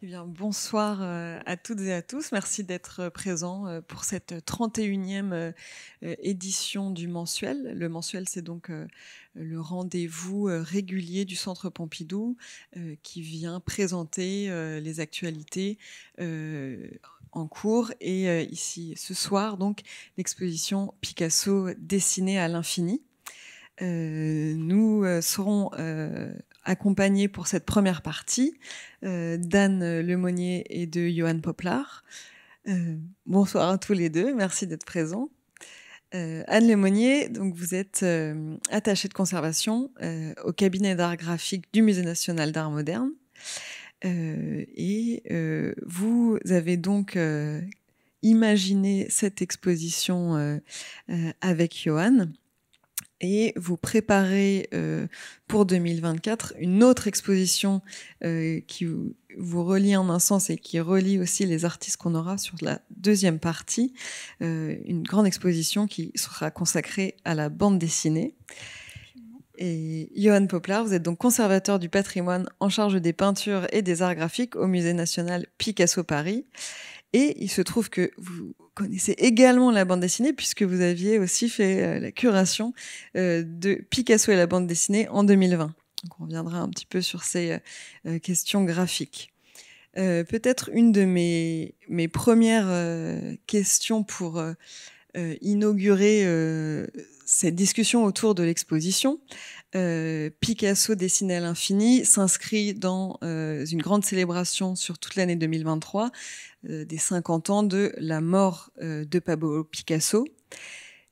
Eh bien, bonsoir euh, à toutes et à tous. Merci d'être euh, présents euh, pour cette 31e édition du mensuel. Le mensuel, c'est donc le rendez-vous régulier du Centre Pompidou qui vient présenter les actualités en cours et ici ce soir donc l'exposition Picasso dessinée à l'infini euh, nous euh, serons euh, accompagnés pour cette première partie d'Anne Lemonnier et de Johan Poplar. bonsoir à tous les deux, merci d'être présents. Anne Lemonnier, donc vous êtes attachée de conservation au cabinet d'art graphique du Musée national d'art moderne. et vous avez donc imaginé cette exposition avec Johan et vous préparez euh, pour 2024 une autre exposition euh, qui vous, relie en un sens et qui relie aussi les artistes qu'on aura sur la deuxième partie, euh, une grande exposition qui sera consacrée à la bande dessinée. Et Johan Poplar, vous êtes donc conservateur du patrimoine en charge des peintures et des arts graphiques au Musée national Picasso Paris. Et il se trouve que vous connaissez également la bande dessinée puisque vous aviez aussi fait euh, la curation euh, de Picasso et la bande dessinée en 2020. Donc on reviendra un petit peu sur ces euh, questions graphiques. peut-être une de mes, mes premières questions pour inaugurer cette discussion autour de l'exposition. Picasso dessiné à l'infini s'inscrit dans une grande célébration sur toute l'année 2023 euh, des 50 ans de la mort euh, de Pablo Picasso.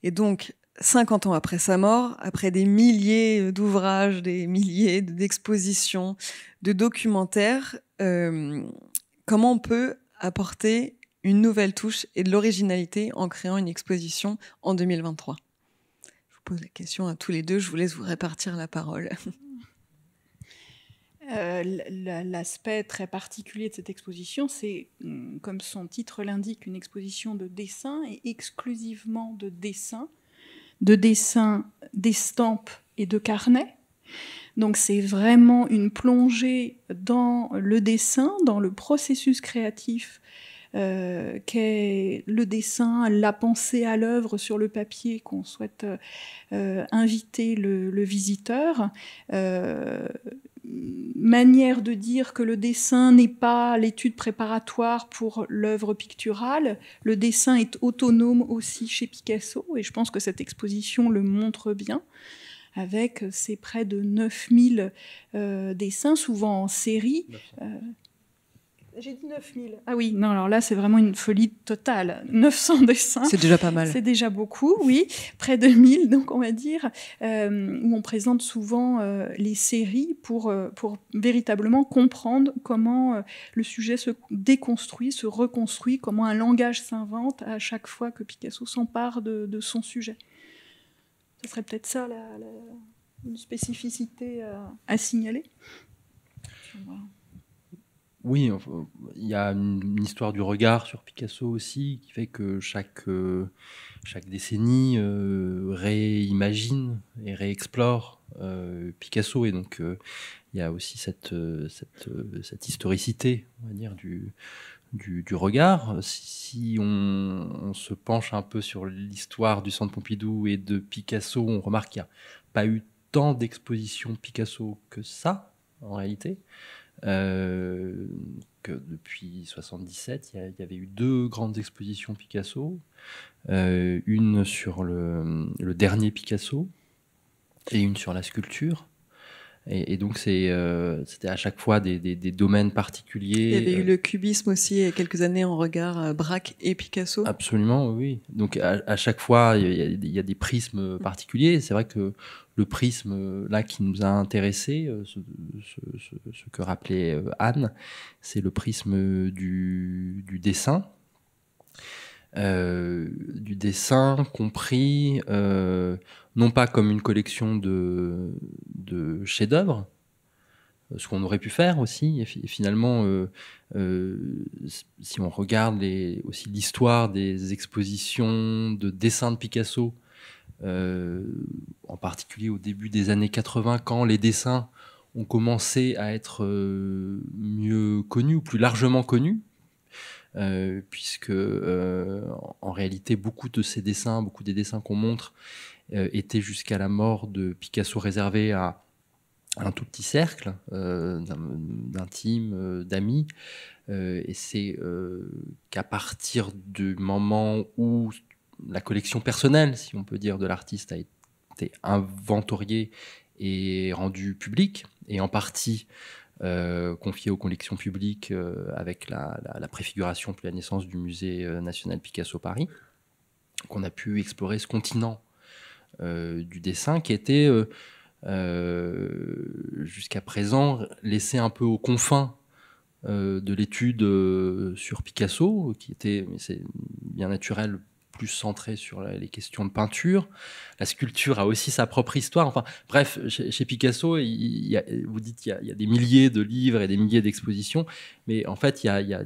Et donc, 50 ans après sa mort, après des milliers d'ouvrages, des milliers d'expositions, de documentaires, euh, comment on peut apporter une nouvelle touche et de l'originalité en créant une exposition en 2023 Je vous pose la question à tous les deux, je vous laisse vous répartir la parole. Euh, l'aspect très particulier de cette exposition, c'est, hum, comme son titre l'indique, une exposition de dessin et exclusivement de dessin, de dessin d'estampes et de carnets. Donc c'est vraiment une plongée dans le dessin, dans le processus créatif euh, qu'est le dessin, la pensée à l'œuvre sur le papier qu'on souhaite euh, inviter le, visiteur manière de dire que le dessin n'est pas l'étude préparatoire pour l'œuvre picturale. Le dessin est autonome aussi chez Picasso, et je pense que cette exposition le montre bien, avec ses euh, près de 9000 euh, dessins, souvent en série. J'ai dit 9000. Ah oui, non, alors là, c'est vraiment une folie totale. 900 dessins. C'est déjà pas mal. C'est déjà beaucoup, oui. Près de 1000, donc on va dire, euh, où on présente souvent euh, les séries pour, euh, pour véritablement comprendre comment le sujet se déconstruit, se reconstruit, comment un langage s'invente à chaque fois que Picasso s'empare de, son sujet. Ce serait peut-être ça, la, une spécificité à, signaler. Oui, euh, il y a une histoire du regard sur Picasso aussi qui fait que chaque, euh, chaque décennie euh, réimagine et réexplore Picasso. Et donc, il y a aussi cette, cette, cette historicité, on va dire, du, du, regard. Si, on, on, se penche un peu sur l'histoire du Centre Pompidou et de Picasso, on remarque qu'il n'y a pas eu tant d'expositions Picasso que ça, en réalité. Euh, que depuis 77, il y, avait eu deux grandes expositions Picasso, euh, une sur le, dernier Picasso et une sur la sculpture. Et, donc euh, c'était à chaque fois des, domaines particuliers. Il y avait eu le cubisme aussi il y a quelques années en regard Braque et Picasso. Absolument, oui. Donc à, chaque fois, il y, y, a des prismes mm. particuliers. C'est vrai que le prisme euh, là qui nous a intéressé, euh, ce, que rappelait euh, Anne, c'est le prisme du, dessin. du dessin compris non pas comme une collection de, chefs-d'œuvre, ce qu'on aurait pu faire aussi. Et finalement, si on regarde aussi l'histoire des expositions de dessins de Picasso euh, en particulier au début des années 80, quand les dessins ont commencé à être euh, mieux connus ou plus largement connus, euh, puisque en réalité beaucoup de ces dessins, beaucoup des dessins qu'on montre étaient jusqu'à la mort de Picasso réservés à un tout petit cercle d'intimes, d'amis. et c'est qu'à partir du moment où la collection personnelle, si on peut dire, de l'artiste a été inventoriée et rendue publique, et en partie euh, confiée aux collections publiques euh, avec la, préfiguration puis la naissance du musée euh, national Picasso Paris, qu'on a pu explorer ce continent du dessin qui était jusqu'à présent laissé un peu aux confins de l'étude sur Picasso, qui était, c'est bien naturel plus centré sur les questions de peinture. La sculpture a aussi sa propre histoire. Enfin, bref, chez, Picasso, il vous dites qu'il y, a des milliers de livres et des milliers d'expositions, mais en fait, il y a,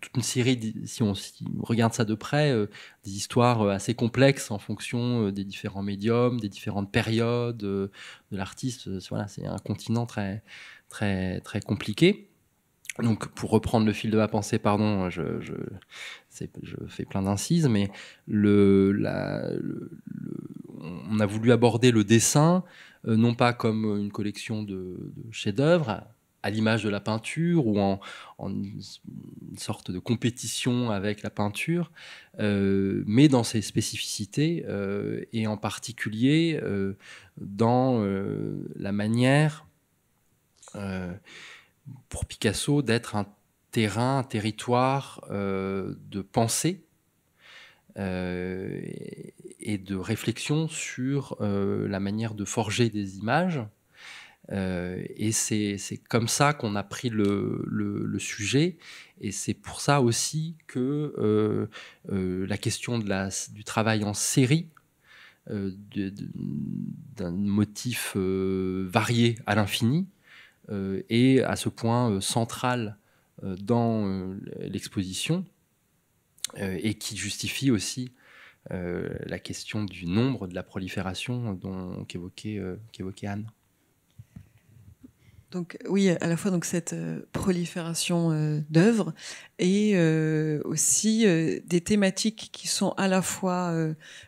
toute une série, si on, regarde ça de près, euh, des histoires euh, assez complexes en fonction euh, des différents médiums, des différentes périodes de l'artiste. Voilà, c'est un continent très, très, très compliqué. Donc, pour reprendre le fil de ma pensée, pardon, je, je fais plein d'incises, mais le, on a voulu aborder le dessin, euh, non pas comme une collection de, chefs-d'œuvre, à l'image de la peinture ou en, une sorte de compétition avec la peinture, euh, mais dans ses spécificités euh, et en particulier dans la manière pour Picasso d'être un terrain, un territoire euh, de pensée euh, et de réflexion sur euh, la manière de forger des images. et c'est comme ça qu'on a pris le, le, le sujet. Et c'est pour ça aussi que la question de la, du travail en série d'un motif varié à l'infini, est euh, à ce point euh, central euh, dans l'exposition et qui justifie aussi la question du nombre de la prolifération qu'évoquait Anne. Donc oui, à la fois donc cette prolifération d'œuvres et aussi des thématiques qui sont à la fois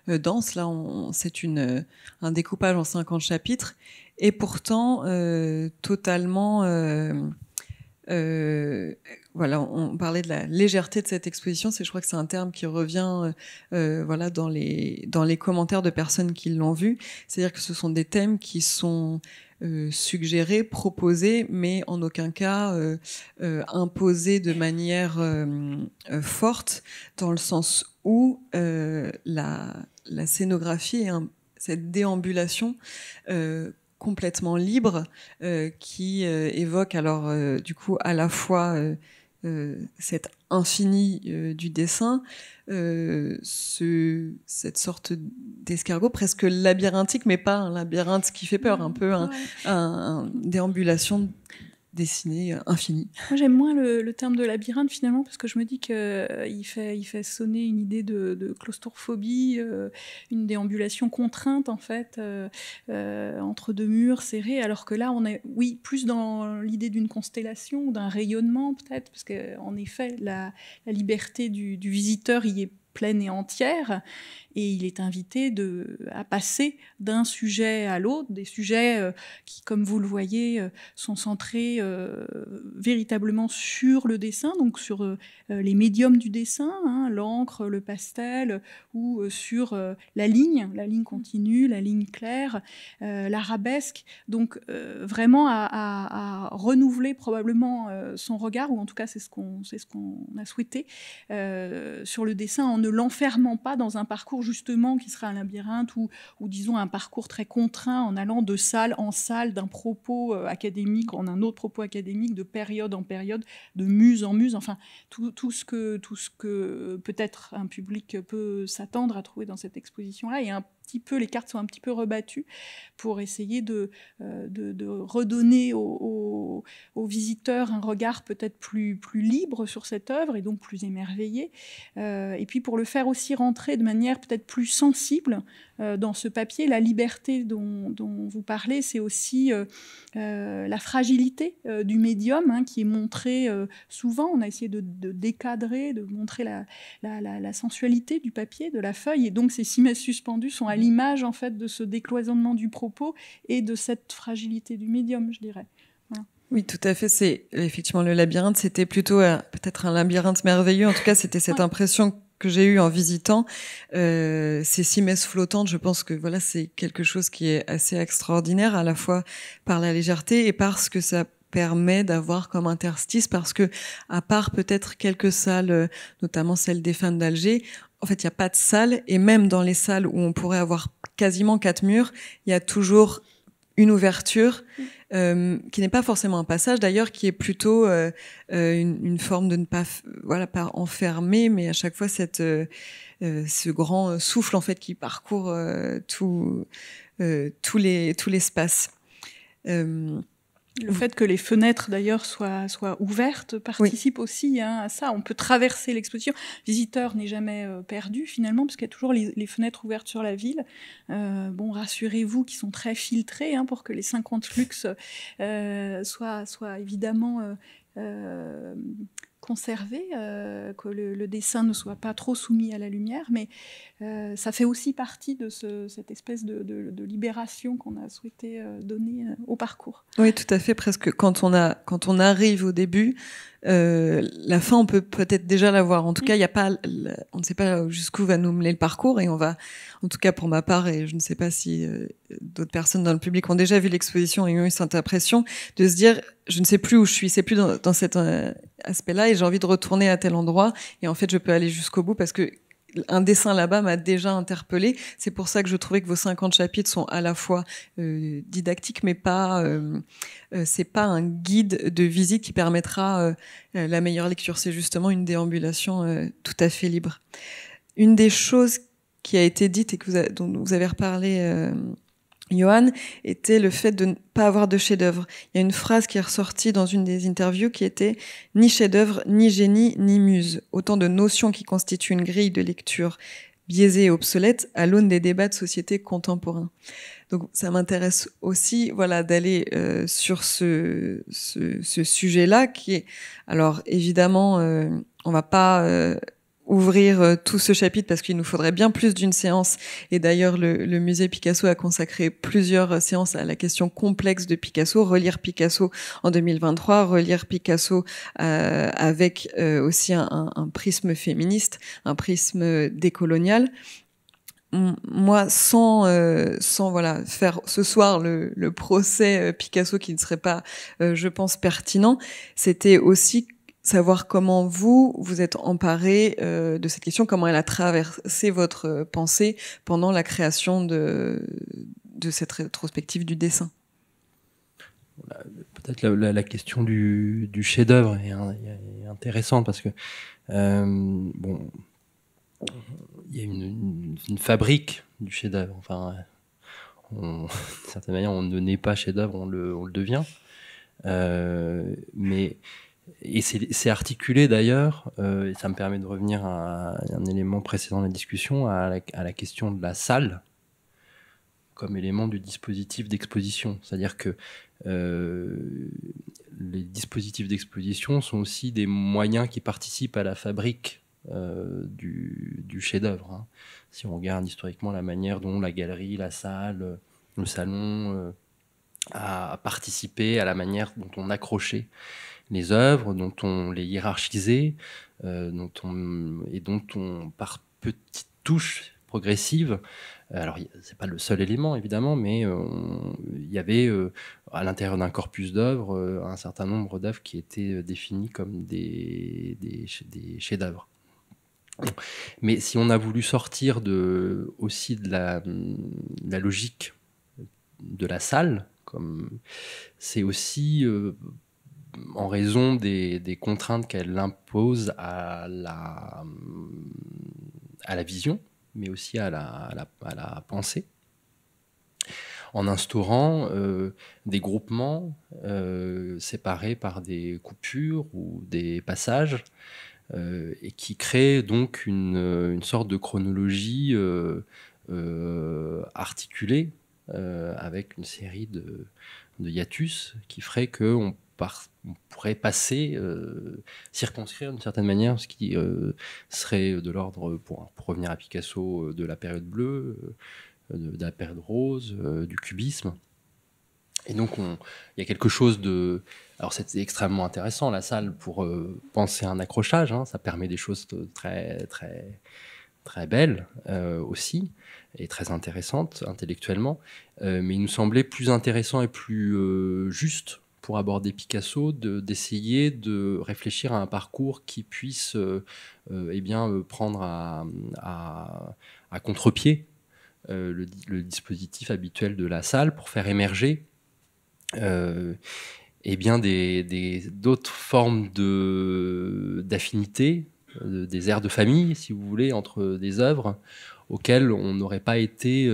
denses. Là, c'est un découpage en 50 chapitres et pourtant euh, totalement... Euh, euh, voilà, on parlait de la légèreté de cette exposition. C'est, je crois que c'est un terme qui revient, euh, euh voilà, dans les dans les commentaires de personnes qui l'ont vu. C'est-à-dire que ce sont des thèmes qui sont suggérés, proposés, mais en aucun cas imposés de manière forte, dans le sens où la la scénographie et cette déambulation complètement libre euh, qui euh, évoque alors euh, du coup à la fois cet infini du dessin, cette sorte d'escargot presque labyrinthique, mais pas un labyrinthe qui fait peur, un peu un, un déambulation dessiné euh, infini. Moi, j'aime moins le, terme de labyrinthe finalement parce que je me dis qu'il euh, fait, il fait sonner une idée de, de claustrophobie, euh, une déambulation contrainte en fait entre deux murs serrés, alors que là, on est, oui, plus dans l'idée d'une constellation d'un rayonnement peut-être, parce qu'en effet, la, liberté du, du visiteur y est pleine et entière et il est invité de, à passer d'un sujet à l'autre, des sujets euh, qui, comme vous le voyez, euh, sont centrés euh, véritablement sur le dessin, donc sur les médiums du dessin, hein, l'encre, le pastel, ou sur la ligne, la ligne continue, la ligne claire, l'arabesque, donc vraiment à, renouveler probablement son regard, ou en tout cas c'est ce qu'on ce qu'on a souhaité sur le dessin en ne l'enfermant pas dans un parcours justement qui sera un labyrinthe ou, ou disons un parcours très contraint en allant de salle en salle, d'un propos euh, académique en un autre propos académique, de période en période, de muse en muse, enfin tout, tout ce que, tout ce que peut-être un public peut s'attendre à trouver dans cette exposition-là et un petit peu, les cartes sont un petit peu rebattues pour essayer de, euh, redonner aux, visiteurs un regard peut-être plus, libre sur cette œuvre et donc plus émerveillé. Euh, et puis pour le faire aussi rentrer de manière peut-être plus sensible euh, dans ce papier, la liberté dont, vous parlez, c'est aussi la fragilité du médium hein, qui est montré souvent. On a essayé de, décadrer, de montrer la, sensualité du papier, de la feuille. Et donc ces six suspendues sont l'image en fait de ce décloisonnement du propos et de cette fragilité du médium, je dirais. Oui, tout à fait. C'est effectivement le labyrinthe. C'était plutôt euh, peut-être un labyrinthe merveilleux. En tout cas, c'était cette impression que j'ai eue en visitant euh, ces six messes flottantes. Je pense que voilà, c'est quelque chose qui est assez extraordinaire à la fois par la légèreté et parce que ça permet d'avoir comme interstice parce que à part peut-être quelques salles euh, notamment celle des femmes d'Alger en fait, il n'y a pas de salle, et même dans les salles où on pourrait avoir quasiment quatre murs, il y a toujours une ouverture mm. euh, qui n'est pas forcément un passage d'ailleurs, qui est plutôt euh, euh, une, forme de ne pas, voilà, pas enfermer, mais à chaque fois cette, ce grand souffle en fait qui parcourt tout, tout les tout l'espace. Le fait que les fenêtres d'ailleurs soient, ouvertes participe aussi hein, à ça. On peut traverser l'exposition. Visiteur n'est jamais euh, perdu finalement, parce qu'il y a toujours les, fenêtres ouvertes sur la ville. Euh, bon, rassurez-vous qu'ils sont très filtrés hein, pour que les 50 flux euh, soient évidemment conserver, euh, que le, dessin ne soit pas trop soumis à la lumière, mais euh, ça fait aussi partie de cette espèce de, libération qu'on a souhaité euh, donner au parcours. Oui, tout à fait, presque quand on, a, quand on arrive au début, la fin, on peut peut-être déjà la voir. En tout mm. cas, il a pas, on ne sait pas jusqu'où va nous mener le parcours et on va, en tout cas pour ma part, et je ne sais pas si d'autres personnes dans le public ont déjà vu l'exposition et ont eu cette impression de se dire, je ne sais plus où je suis, c'est plus dans cet aspect-là et j'ai envie de retourner à tel endroit. Et en fait, je peux aller jusqu'au bout parce que un dessin là-bas m'a déjà interpellé. C'est pour ça que je trouvais que vos 50 chapitres sont à la fois euh, didactiques, mais pas. n'est euh, euh, c'est pas un guide de visite qui permettra la meilleure lecture. C'est justement une déambulation tout à fait libre. Une des choses qui a été dite et que dont vous avez reparlé Johan était le fait de ne pas avoir de chef-d'œuvre. Il y a une phrase qui est ressortie dans une des interviews qui était ni chef-d'œuvre, ni génie, ni muse. Autant de notions qui constituent une grille de lecture biaisée et obsolète à l'aune des débats de société contemporains. Donc ça m'intéresse aussi, voilà, d'aller euh, sur ce, ce, sujet-là qui est, alors évidemment, euh, on va pas euh, ouvrir euh, tout ce chapitre parce qu'il nous faudrait bien plus d'une séance. Et d'ailleurs, le, le, musée Picasso a consacré plusieurs euh, séances à la question complexe de Picasso, relire Picasso en 2023, relire Picasso euh, avec aussi un, prisme féministe, un prisme décolonial moi, sans, sans voilà faire ce soir le, procès Picasso qui ne serait pas, je pense, pertinent, c'était aussi savoir comment vous, vous êtes emparé euh, de cette question, comment elle a traversé votre euh, pensée pendant la création de, de cette rétrospective du dessin. Peut-être la, question du, du chef-d'œuvre est, intéressante parce que, euh, bon, il y a une, fabrique du chef-d'œuvre. Enfin, on, d'une certaine manière, on ne naît pas chef-d'œuvre, on le, on le devient. mais et c'est articulé d'ailleurs, euh, et ça me permet de revenir à, un élément précédent de la discussion, à la, question de la salle comme élément du dispositif d'exposition. C'est-à-dire que euh, les dispositifs d'exposition sont aussi des moyens qui participent à la fabrique euh, du, chef-d'œuvre. Hein. Si on regarde historiquement la manière dont la galerie, la salle, le salon a participé à la manière dont on accrochait les œuvres, dont on les hiérarchisait, euh, dont on, et dont on, par petites touches progressives, euh, alors c'est pas le seul élément évidemment, mais il euh, y avait à l'intérieur d'un corpus d'œuvres un certain nombre d'œuvres qui étaient définies comme des, des, chefs-d'œuvre. Mais si on a voulu sortir de, aussi de la, la logique de la salle, comme c'est aussi en raison des, contraintes qu'elle impose à la, vision, mais aussi à la, pensée, en instaurant euh, des groupements euh, séparés par des coupures ou des passages, euh, et qui créent donc une, sorte de chronologie articulée avec une série de, hiatus qui ferait qu'on part on pourrait passer, euh, circonscrire d'une certaine manière, ce qui euh, serait de l'ordre, pour, pour, revenir à Picasso, euh, de la période bleue, de, la période rose, du cubisme. Et donc, il y a quelque chose de. Alors, c'est extrêmement intéressant, la salle, pour penser à un accrochage. Hein. ça permet des choses très, très, très belles aussi, et très intéressantes intellectuellement. mais il nous semblait plus intéressant et plus juste pour aborder Picasso, d'essayer de, réfléchir à un parcours qui puisse euh, euh, eh bien, euh, prendre à, à, contre-pied le, dispositif habituel de la salle pour faire émerger eh bien d'autres formes de d'affinité des airs de famille si vous voulez entre des œuvres auxquelles on n'aurait pas été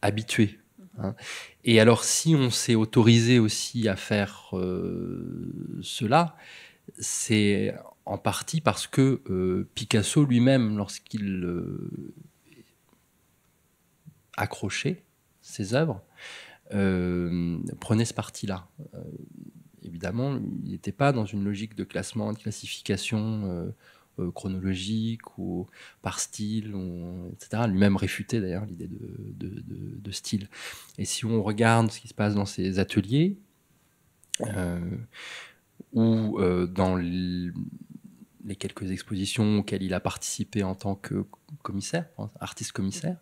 habitué Hein. Et alors, si on s'est autorisé aussi à faire euh, cela, c'est en partie parce que euh, Picasso lui-même, lorsqu'il euh, accrochait ses œuvres, prenait ce parti-là. évidemment, il n'était pas dans une logique de classement, de classification euh, chronologique ou par style, etc. Lui-même réfutait d'ailleurs l'idée de, style. Et si on regarde ce qui se passe dans ses ateliers, euh, ou euh, dans les, quelques expositions auxquelles il a participé en tant que commissaire, artiste commissaire,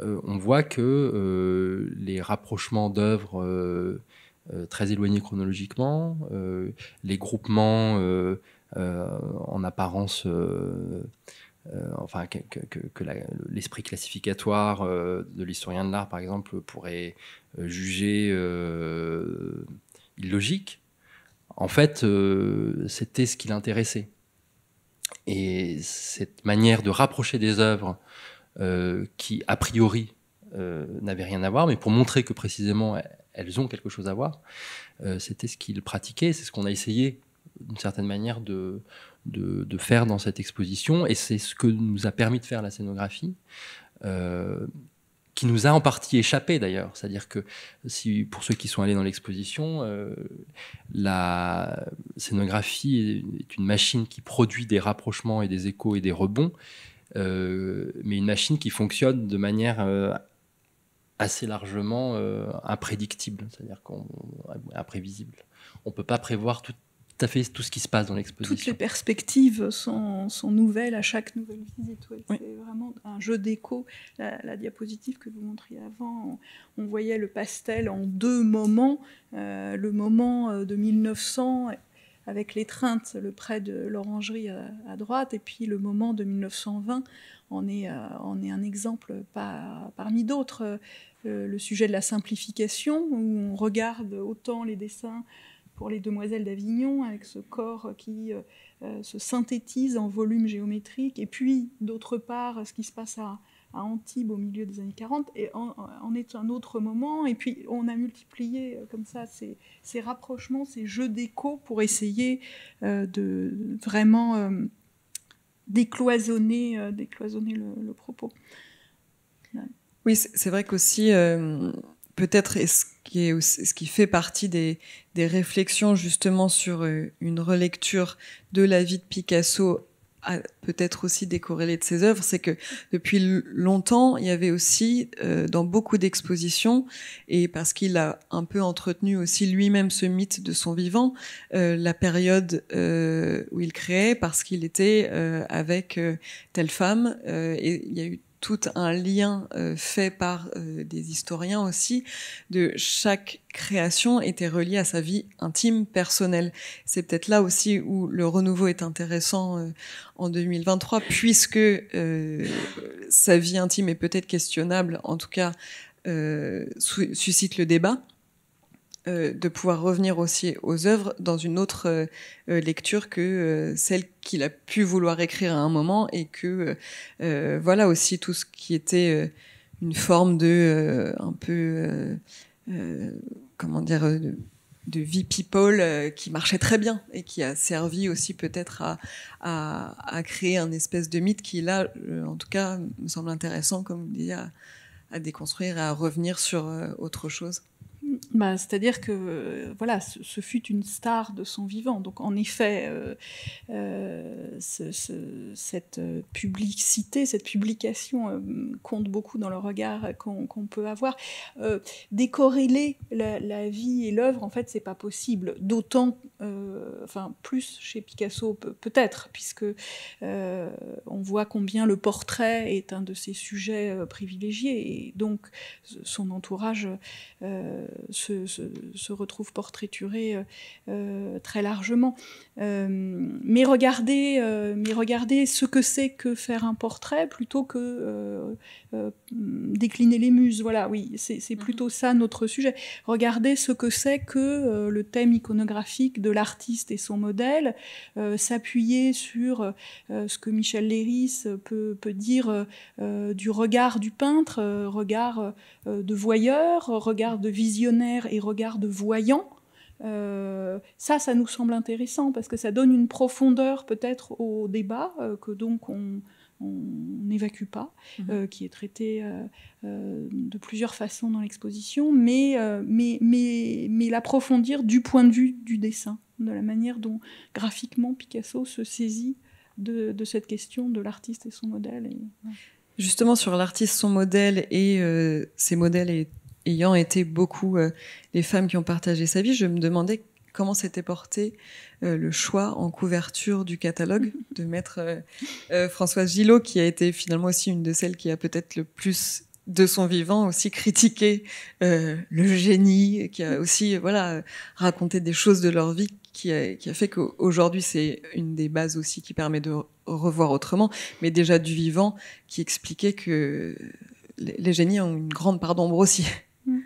on voit que les rapprochements d'œuvres très éloignées chronologiquement, les groupements euh, en apparence euh, euh, enfin que, l'esprit classificatoire de l'historien de l'art par exemple pourrait juger illogique en fait c'était ce qui l'intéressait et cette manière de rapprocher des œuvres qui a priori n'avaient rien à voir mais pour montrer que précisément elles ont quelque chose à voir c'était ce qu'il pratiquait c'est ce qu'on a essayé d'une certaine manière de, de, faire dans cette exposition. Et c'est ce que nous a permis de faire la scénographie. Euh, qui nous a en partie échappé d'ailleurs, c'est-à-dire que si pour ceux qui sont allés dans l'exposition, euh, la scénographie est une machine qui produit des rapprochements et des échos et des rebonds, euh, mais une machine qui fonctionne de manière assez largement imprédictible, c'est-à-dire qu'on imprévisible. On peut pas prévoir tout à fait tout ce qui se passe dans l'exposition. Toutes les perspectives sont, nouvelles à chaque nouvelle visite. C'est vraiment un jeu d'écho. La, diapositive que vous montriez avant, on, voyait le pastel en deux moments. Euh, le moment euh, de 1900 avec l'étreinte, le près de l'orangerie euh, à, droite, et puis le moment de 1920 en est, est un exemple parmi d'autres. le sujet de la simplification, où on regarde autant les dessins pour les demoiselles d'Avignon, avec ce corps qui euh, euh, se synthétise en volume géométrique, et puis d'autre part ce qui se passe à, Antibes au milieu des années 40, et en, est un autre moment, et puis on a multiplié euh, comme ça ces, rapprochements, ces jeux d'écho pour essayer de vraiment décloisonner, décloisonner le, propos. Oui, c'est vrai qu'aussi peut-être est ce qui, est, ce qui fait partie des, des réflexions justement sur euh, une relecture de la vie de Picasso peut-être aussi décorrélée de ses œuvres, c'est que depuis longtemps, il y avait aussi euh, dans beaucoup d'expositions, et parce qu'il a un peu entretenu aussi lui-même ce mythe de son vivant, euh, la période où il créait, parce qu'il était avec telle femme, et il y a eu tout un lien euh, fait par euh, des historiens aussi de chaque création était relié à sa vie intime, personnelle. C'est peut-être là aussi où le renouveau est intéressant euh, en 2023, puisque sa vie intime est peut-être questionnable, en tout cas suscite le débat. Euh, de pouvoir revenir aussi aux œuvres dans une autre euh, euh, lecture que celle qu'il a pu vouloir écrire à un moment et que voilà aussi tout ce qui était une forme de un peu comment dire de, de vie people qui marchait très bien et qui a servi aussi peut-être à, créer un espèce de mythe qui là en tout cas me semble intéressant comme vous disiez à déconstruire et à revenir sur autre chose. Bah, c'est-à-dire que voilà, ce, fut une star de son vivant. Donc en effet, euh, euh, cette publicité, cette publication euh, compte beaucoup dans le regard qu'on peut avoir. décorréler la, la, vie et l'œuvre, en fait, c'est pas possible. D'autant, enfin plus chez Picasso peut-être, puisque on voit combien le portrait est un de ses sujets privilégiés et donc son entourage se, se, se, retrouvent portraiturés euh, euh, très largement. Euh, mais, regardez, mais regardez ce que c'est que faire un portrait plutôt que décliner les muses. Voilà, oui, c'est plutôt mhm. ça notre sujet. Regardez ce que c'est que le thème iconographique de l'artiste et son modèle, s'appuyer sur ce que Michel Léris peut dire du regard du peintre, regard de voyeur, regard de visionnaire et regard de voyant, euh, ça, ça nous semble intéressant parce que ça donne une profondeur peut-être au débat euh, que donc on n'évacue pas, mhm. euh, qui est traité de plusieurs façons dans l'exposition, mais, mais, mais, mais l'approfondir du point de vue du dessin, de la manière dont graphiquement Picasso se saisit de, cette question de l'artiste et son modèle. Justement, sur l'artiste, son modèle et ses modèles et ayant été beaucoup euh, les femmes qui ont partagé sa vie, je me demandais comment s'était porté euh, le choix en couverture du catalogue de mettre euh, euh, Françoise Gillot, qui a été finalement aussi une de celles qui a peut-être le plus de son vivant aussi critiqué le génie, qui a aussi voilà raconté des choses de leur vie qui a, qui a, fait qu'aujourd'hui, c'est une des bases aussi qui permet de revoir autrement, mais déjà du vivant, qui expliquait que les génies ont une grande part d'ombre aussi. Mm.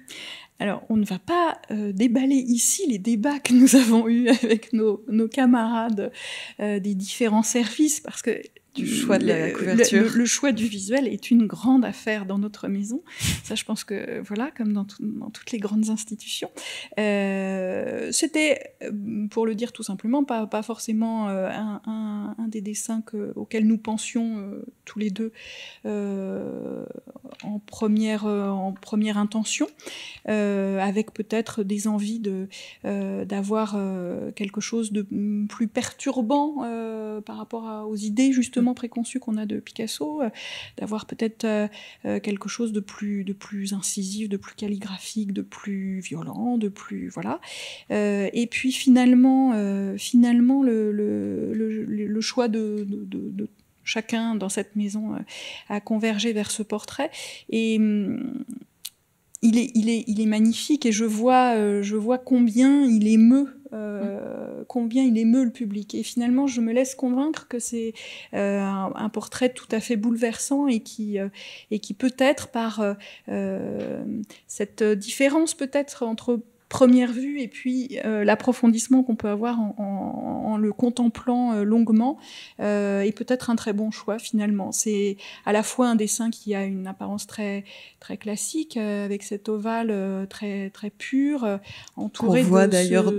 Alors, on ne va pas euh, déballer ici les débats que nous avons eus avec nos, camarades euh, des différents services, parce que du choix de la couverture. Le, choix du visuel est une grande affaire dans notre maison. Ça, je pense que, voilà, comme dans, toutes les grandes institutions. Euh, c'était, euh, pour le dire tout simplement, pas, pas forcément euh, un, des dessins auxquels nous pensions tous les deux en, première, en première intention, avec peut-être des envies d'avoir quelque chose de plus perturbant par rapport aux idées, justement préconçu qu'on a de Picasso, euh, d'avoir peut-être euh, euh, quelque chose de plus, de plus incisif, de plus calligraphique, de plus violent, de plus voilà. et puis finalement, finalement le, choix de, chacun dans cette maison a convergé vers ce portrait. Et hum, il est, il est, il est magnifique et je vois, je vois combien il émeut euh, combien il émeut le public. Et finalement, je me laisse convaincre que c'est euh, un, portrait tout à fait bouleversant et qui, euh, et qui peut-être par cette différence peut-être entre première vue et puis euh, l'approfondissement qu'on peut avoir en, le contemplant euh, longuement euh, est peut-être un très bon choix finalement. C'est à la fois un dessin qui a une apparence très très classique euh, avec cet ovale très très pur entouré. On voit d'ailleurs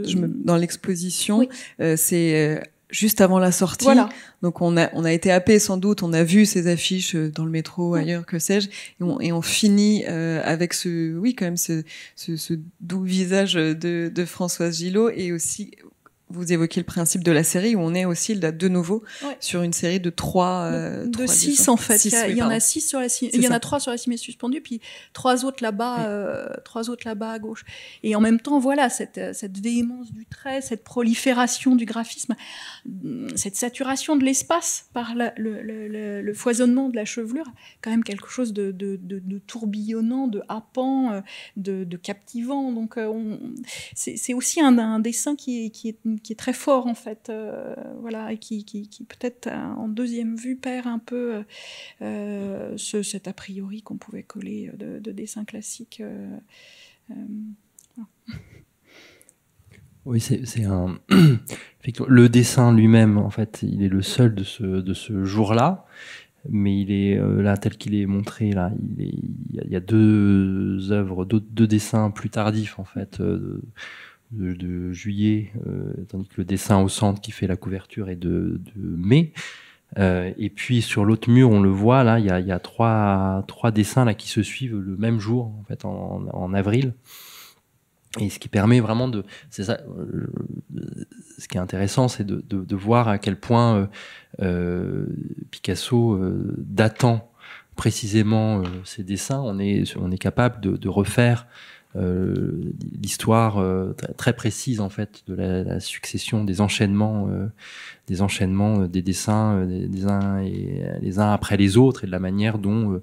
dans l'exposition, c'est juste avant la sortie. Donc on a, on a été happé sans doute, on a vu ces affiches euh, dans le métro, mm. ailleurs, que sais-je, et on, finit euh, avec ce, oui, quand même, ce, doux visage de, de Françoise Gillot et aussi vous évoquez le principe de la série où on est aussi de nouveau sur une série de trois. Euh, de six en fait. il y, en a six sur la il y en a trois sur la cime suspendue puis trois autres là-bas, euh, trois autres là-bas à gauche. Et en même temps, voilà cette, euh, cette véhémence du trait, cette prolifération du graphisme, mm, cette saturation de l'espace par le, foisonnement de la chevelure, quand même quelque chose de, de, tourbillonnant, de happant, de, captivant. Donc c'est aussi un, dessin qui qui est qui est très fort en fait, euh, voilà, et qui, qui, peut-être euh, en deuxième vue perd un peu euh, ce, cet a priori qu'on pouvait coller de, dessin classique. Oui, c'est un. le dessin lui-même, en fait, il est le seul de ce, de ce jour-là mais il est là tel qu'il est montré là il, y a, deux œuvres deux, dessins plus tardifs en fait de, juillet, euh, tandis que le dessin au centre qui fait la couverture est de, mai. Euh, et puis sur l'autre mur, on le voit là, il y a, trois, trois, dessins là qui se suivent le même jour en fait en, avril. Et ce qui permet vraiment de, c'est ça, euh, ce qui est intéressant, c'est de, voir à quel point Picasso datant précisément ses dessins, on est, on est capable de refaire euh, l'histoire euh, très précise en fait de la, succession des enchaînements, euh, des enchaînements des dessins des, uns et les uns après les autres et de la manière dont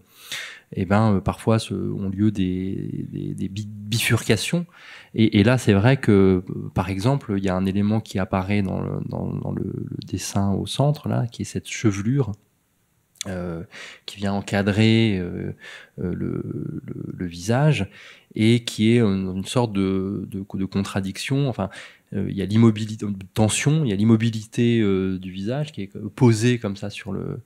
et eh ben parfois ce ont lieu des, bifurcations. Et, là, c'est vrai que par exemple, il y a un élément qui apparaît dans le dessin au centre là, qui est cette chevelure euh, qui vient encadrer euh, euh, le, visage et qui est une sorte de, de, contradiction. Enfin, il y a l'immobilité, tension, il y a l'immobilité du visage qui est posée comme ça sur le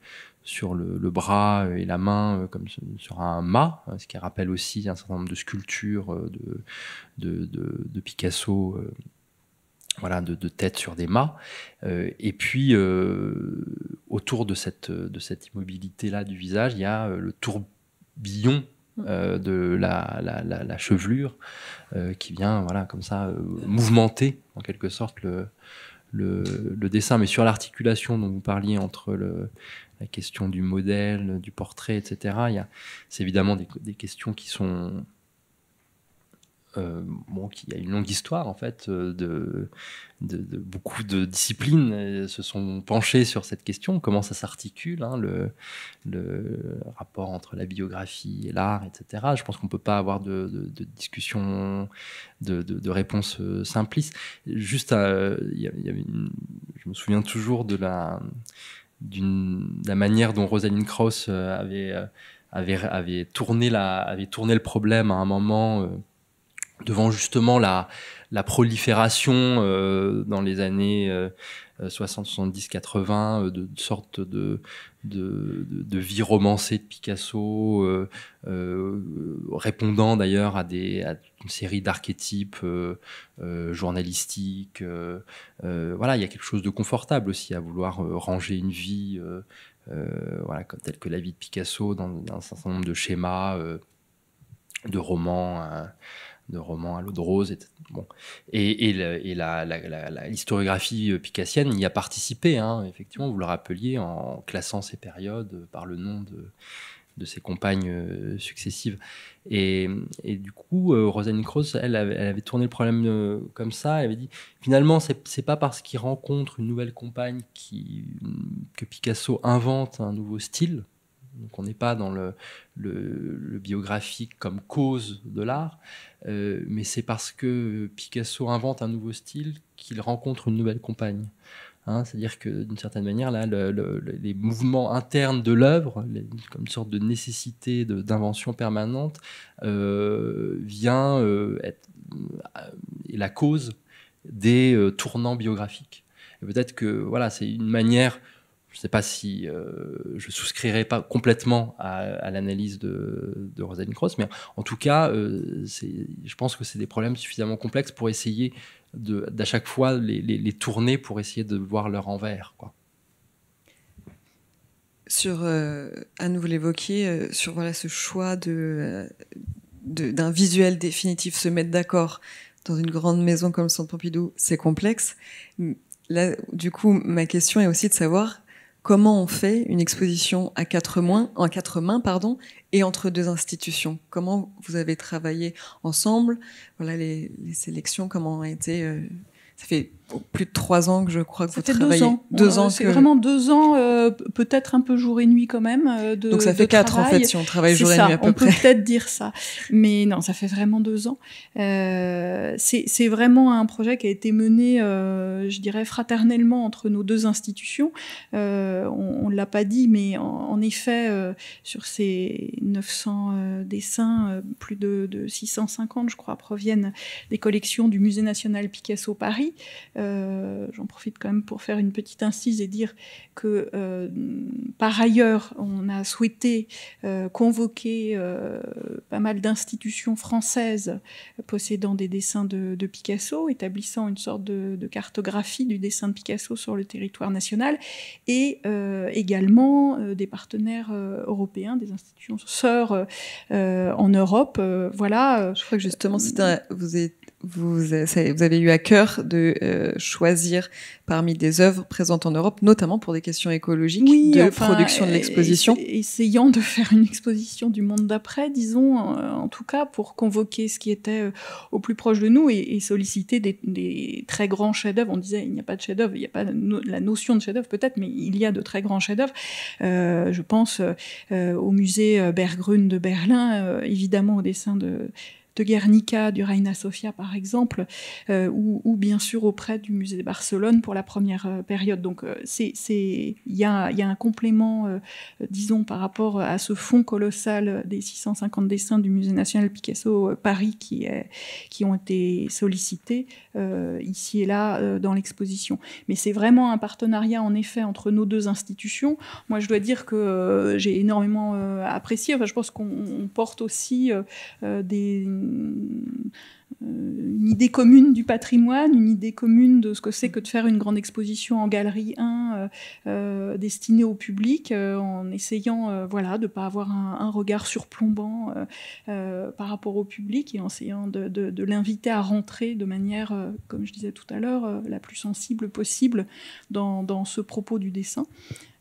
sur le, bras et la main comme sur un mât, hein, ce qui rappelle aussi un certain nombre de sculptures de, de Picasso voilà, de, tête sur des mâts. Euh, et puis, euh, autour de cette, de cette immobilité-là du visage, il y a euh, le tourbillon mmh. de la, la, chevelure qui vient, voilà, comme ça, mouvementer en quelque sorte le, le, dessin. Mais sur l'articulation dont vous parliez entre la question du modèle, du portrait, etc., c'est évidemment des, des questions qui sont euh, bon, qui a une longue histoire en fait euh, de, beaucoup de disciplines euh, se sont penchées sur cette question comment ça s'articule hein, le, le, rapport entre la biographie et l'art etc je pense qu'on peut pas avoir de, de discussion de, réponse euh, simpliste juste je me souviens toujours de la d'une la manière dont Rosalind Krauss avait avait, avait tourné la avait tourné le problème à un moment devant justement la, prolifération euh, dans les années 60, 70, 80 de, sortes de, de, vie romancée de Picasso, euh, euh, répondant d'ailleurs à, à une série d'archétypes journalistiques. voilà, il y a quelque chose de confortable aussi à vouloir ranger une vie. voilà, telle que la vie de Picasso dans, un certain nombre de schémas, de romans, hein, de romans à l'eau de rose, Bon. Et, l'historiographie la, euh, picassienne y a participé, hein, effectivement, vous le rappeliez, en classant ces périodes euh, par le nom de, de ses compagnes euh, successives. Et, du coup, euh, Cross, elle, avait tourné le problème comme ça. Elle avait dit finalement, c'est pas parce qu'il rencontre une nouvelle compagne qui, que Picasso invente un nouveau style. Donc on n'est pas dans le, le, le biographique comme cause de l'art, euh, mais c'est parce que Picasso invente un nouveau style qu'il rencontre une nouvelle compagne. Hein. C'est-à-dire que d'une certaine manière, là, les mouvements internes de l'œuvre, comme une sorte de nécessité d'invention permanente, euh, vient euh, être la cause des tournants biographiques. peut-être que voilà, c'est une manière je ne sais pas si euh, je souscrirai pas complètement à, l'analyse de, de Rosaline Cross, mais en tout cas, euh, je pense que c'est des problèmes suffisamment complexes pour essayer d'à chaque fois les, tourner pour essayer de voir leur envers. Quoi. Sur, euh, à Anne, vous l'évoquiez, sur voilà, ce choix d'un de, d'un visuel définitif, se mettre d'accord dans une grande maison comme le Centre Pompidou, c'est complexe. Là, du coup, ma question est aussi de savoir comment on fait une exposition à quatre mains, en quatre mains pardon, et entre deux institutions Comment vous avez travaillé ensemble Voilà les, sélections, comment ont été euh, Ça fait plus de trois ans que je crois que vous travaillez. Deux ans. Deux ans c'est vraiment deux ans, euh, peut-être un peu jour et nuit quand même. Euh, Donc ça fait quatre en fait si on travaille jour et nuit à peu près. On peut peut-être dire ça, mais non, ça fait vraiment deux ans. Euh, c'est vraiment un projet qui a été mené, je dirais, fraternellement entre nos deux institutions. on ne l'a pas dit, mais en, effet, sur ces 900 dessins, plus de, de, 650, je crois, proviennent des collections du Musée national Picasso Paris. Euh, j'en profite quand même pour faire une petite incise et dire que euh, par ailleurs, on a souhaité euh, convoquer pas mal d'institutions françaises possédant des dessins de, Picasso, établissant une sorte de, cartographie du dessin de Picasso sur le territoire national, et également des partenaires européens, des institutions sœurs en Europe. voilà. Je crois que justement, un, vous êtes vous, euh, vous avez eu à cœur de euh, choisir parmi des œuvres présentes en Europe, notamment pour des questions écologiques, de production de l'exposition. Essayant de faire une exposition du monde d'après, disons, euh, en tout cas, pour convoquer ce qui était au plus proche de nous et, solliciter des, très grands chefs-d'œuvre. On disait, il n'y a pas de chef-d'œuvre, il n'y a pas la notion de chef-d'œuvre peut-être, mais il y a de très grands chefs-d'œuvre. je pense au musée Berggruen de Berlin, évidemment au dessin de de Guernica, du Reina Sofia par exemple, euh, ou, bien sûr auprès du musée de Barcelone pour la première euh, période. Donc euh, il y, a un complément, disons, par rapport à ce fonds colossal des 650 dessins du musée national Picasso Paris qui ont été sollicités euh, ici et là euh, dans l'exposition. Mais c'est vraiment un partenariat en effet entre nos deux institutions. Moi, je dois dire que euh, j'ai énormément apprécié. Enfin, je pense qu'on porte aussi des euh, une idée commune du patrimoine, une idée commune de ce que c'est que de faire une grande exposition en galerie 1 euh, euh, destinée au public, en essayant voilà, de ne pas avoir un, regard surplombant par rapport au public et en essayant de, l'inviter à rentrer de manière, comme je disais tout à l'heure, la plus sensible possible dans, ce propos du dessin.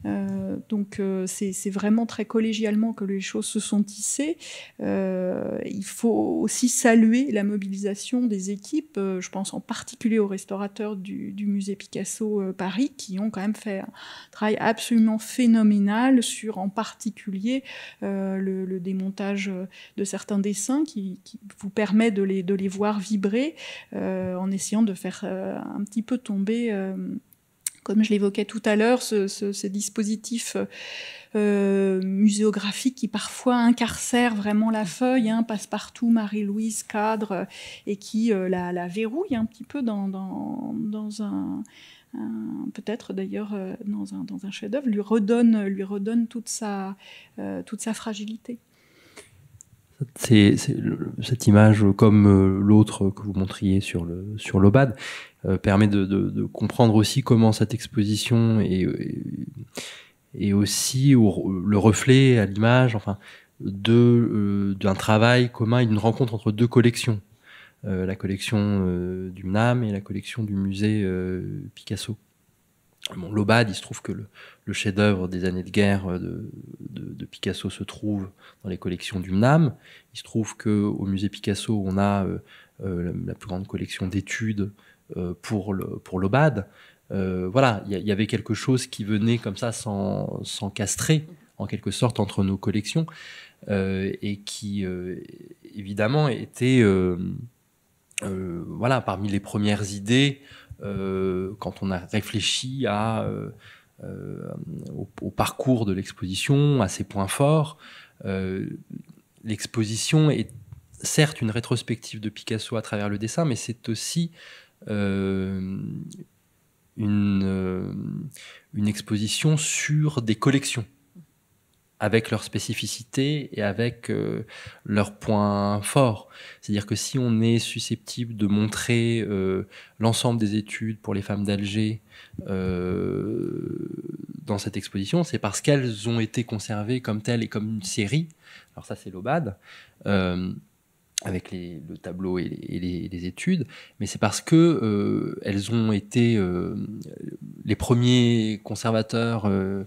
Euh, donc euh, c'est vraiment très collégialement que les choses se sont tissées. Euh, il faut aussi saluer la mobilisation des équipes, je pense en particulier aux restaurateurs du, musée Picasso Paris, qui ont quand même fait un travail absolument phénoménal sur en particulier le, démontage de certains dessins qui, vous permet de les, de les voir vibrer en essayant de faire un petit peu tomber comme je l'évoquais tout à l'heure, ce, dispositif ces euh, muséographiques qui parfois incarcère vraiment la feuille, hein, passe-partout, Marie-Louise, cadre, et qui euh, la, verrouille un petit peu dans, un, peut-être d'ailleurs euh, dans un, chef-d'œuvre, lui redonne, lui redonne toute sa, toute sa fragilité. C'est cette image comme l'autre que vous montriez sur le sur l'Obad, euh, permet de, comprendre aussi comment cette exposition est, et aussi le reflet à l'image, enfin, de euh, d'un travail commun, d'une rencontre entre deux collections, euh, la collection du MNAM et la collection du musée Picasso. Bon, L'Obad, il se trouve que le, chef-d'œuvre des années de guerre de, de, Picasso se trouve dans les collections du MNAM. Il se trouve que au musée Picasso, on a la plus grande collection d'études euh, pour le l'Obad. Euh, voilà, il y, avait quelque chose qui venait comme ça sans, en quelque sorte, entre nos collections, euh, et qui, évidemment, était voilà, parmi les premières idées quand on a réfléchi au, parcours de l'exposition, à ses points forts. l'exposition est certes une rétrospective de Picasso à travers le dessin, mais c'est aussi euh, une, euh, une exposition sur des collections avec leurs spécificités et avec euh, leurs points forts. C'est-à-dire que si on est susceptible de montrer l'ensemble des études pour les femmes d'Alger dans cette exposition, c'est parce qu'elles ont été conservées comme telles et comme une série. Alors ça, c'est l'OBAD avec les, le tableau et les, les, études, mais c'est parce que euh, elles ont été euh, les premiers conservateurs euh,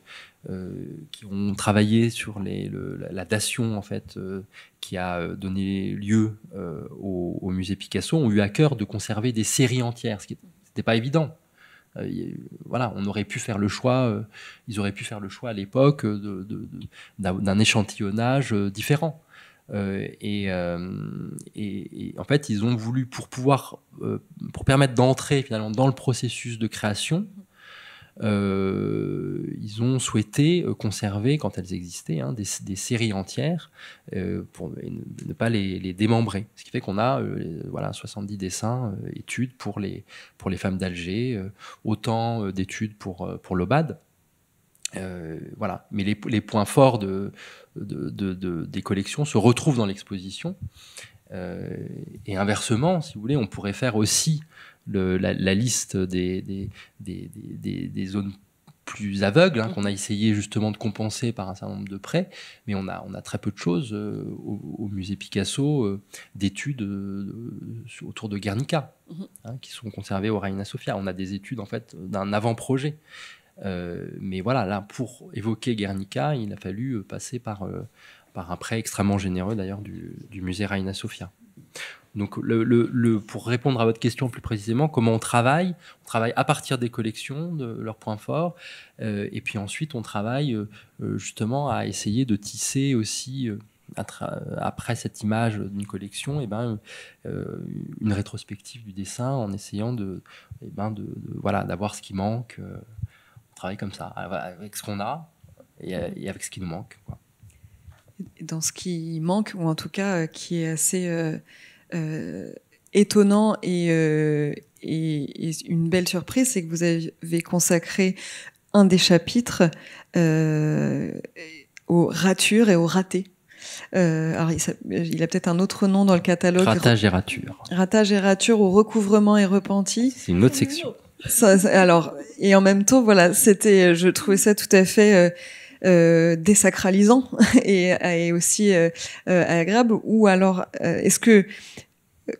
qui ont travaillé sur les, la dation en fait, qui a donné lieu au, au, musée Picasso, ont eu à cœur de conserver des séries entières, ce qui n'était pas évident. Voilà, on aurait pu faire le choix, ils auraient pu faire le choix à l'époque d'un de, échantillonnage différent. Euh, euh, et, en fait, ils ont voulu, pour pouvoir, euh, pour permettre d'entrer finalement dans le processus de création, ils ont souhaité conserver, quand elles existaient, hein, des, séries entières pour ne, pas les, démembrer. Ce qui fait qu'on a voilà, 70 dessins, études pour les, pour les femmes d'Alger, autant d'études pour, pour l'Obad. Euh, voilà. Mais les, points forts des collections se retrouvent dans l'exposition. Euh, et inversement, si vous voulez, on pourrait faire aussi la, liste des, zones plus aveugles hein, qu'on a essayé justement de compenser par un certain nombre de prêts, mais on a, a très peu de choses euh, au, musée Picasso d'études autour de Guernica, mm-hmm. hein, qui sont conservées au Reina Sofia. On a des études en fait d'un avant-projet. Euh, mais voilà, là, pour évoquer Guernica, il a fallu euh, passer par, euh, par un prêt extrêmement généreux d'ailleurs du, du, musée Reina Sofia. Donc, le, pour répondre à votre question plus précisément, comment on travaille On travaille à partir des collections, de leurs points forts, et puis ensuite on travaille justement à essayer de tisser aussi après cette image d'une collection, et eh ben, une rétrospective du dessin en essayant de, eh ben de, voilà, d'avoir ce qui manque comme ça, avec ce qu'on a et, avec ce qui nous manque. Dans ce qui manque, ou en tout cas euh, qui est assez euh, euh, étonnant et, et, une belle surprise, c'est que vous avez consacré un des chapitres aux ratures et aux ratés. alors, il, a peut-être un autre nom dans le catalogue. Ratage et rature. Ratage et rature ou recouvrement et repenti. C'est une autre section alors, et en même temps, voilà, c'était, euh, je trouvais ça tout à fait. Euh, euh, désacralisant et, aussi agréable ou alors est-ce que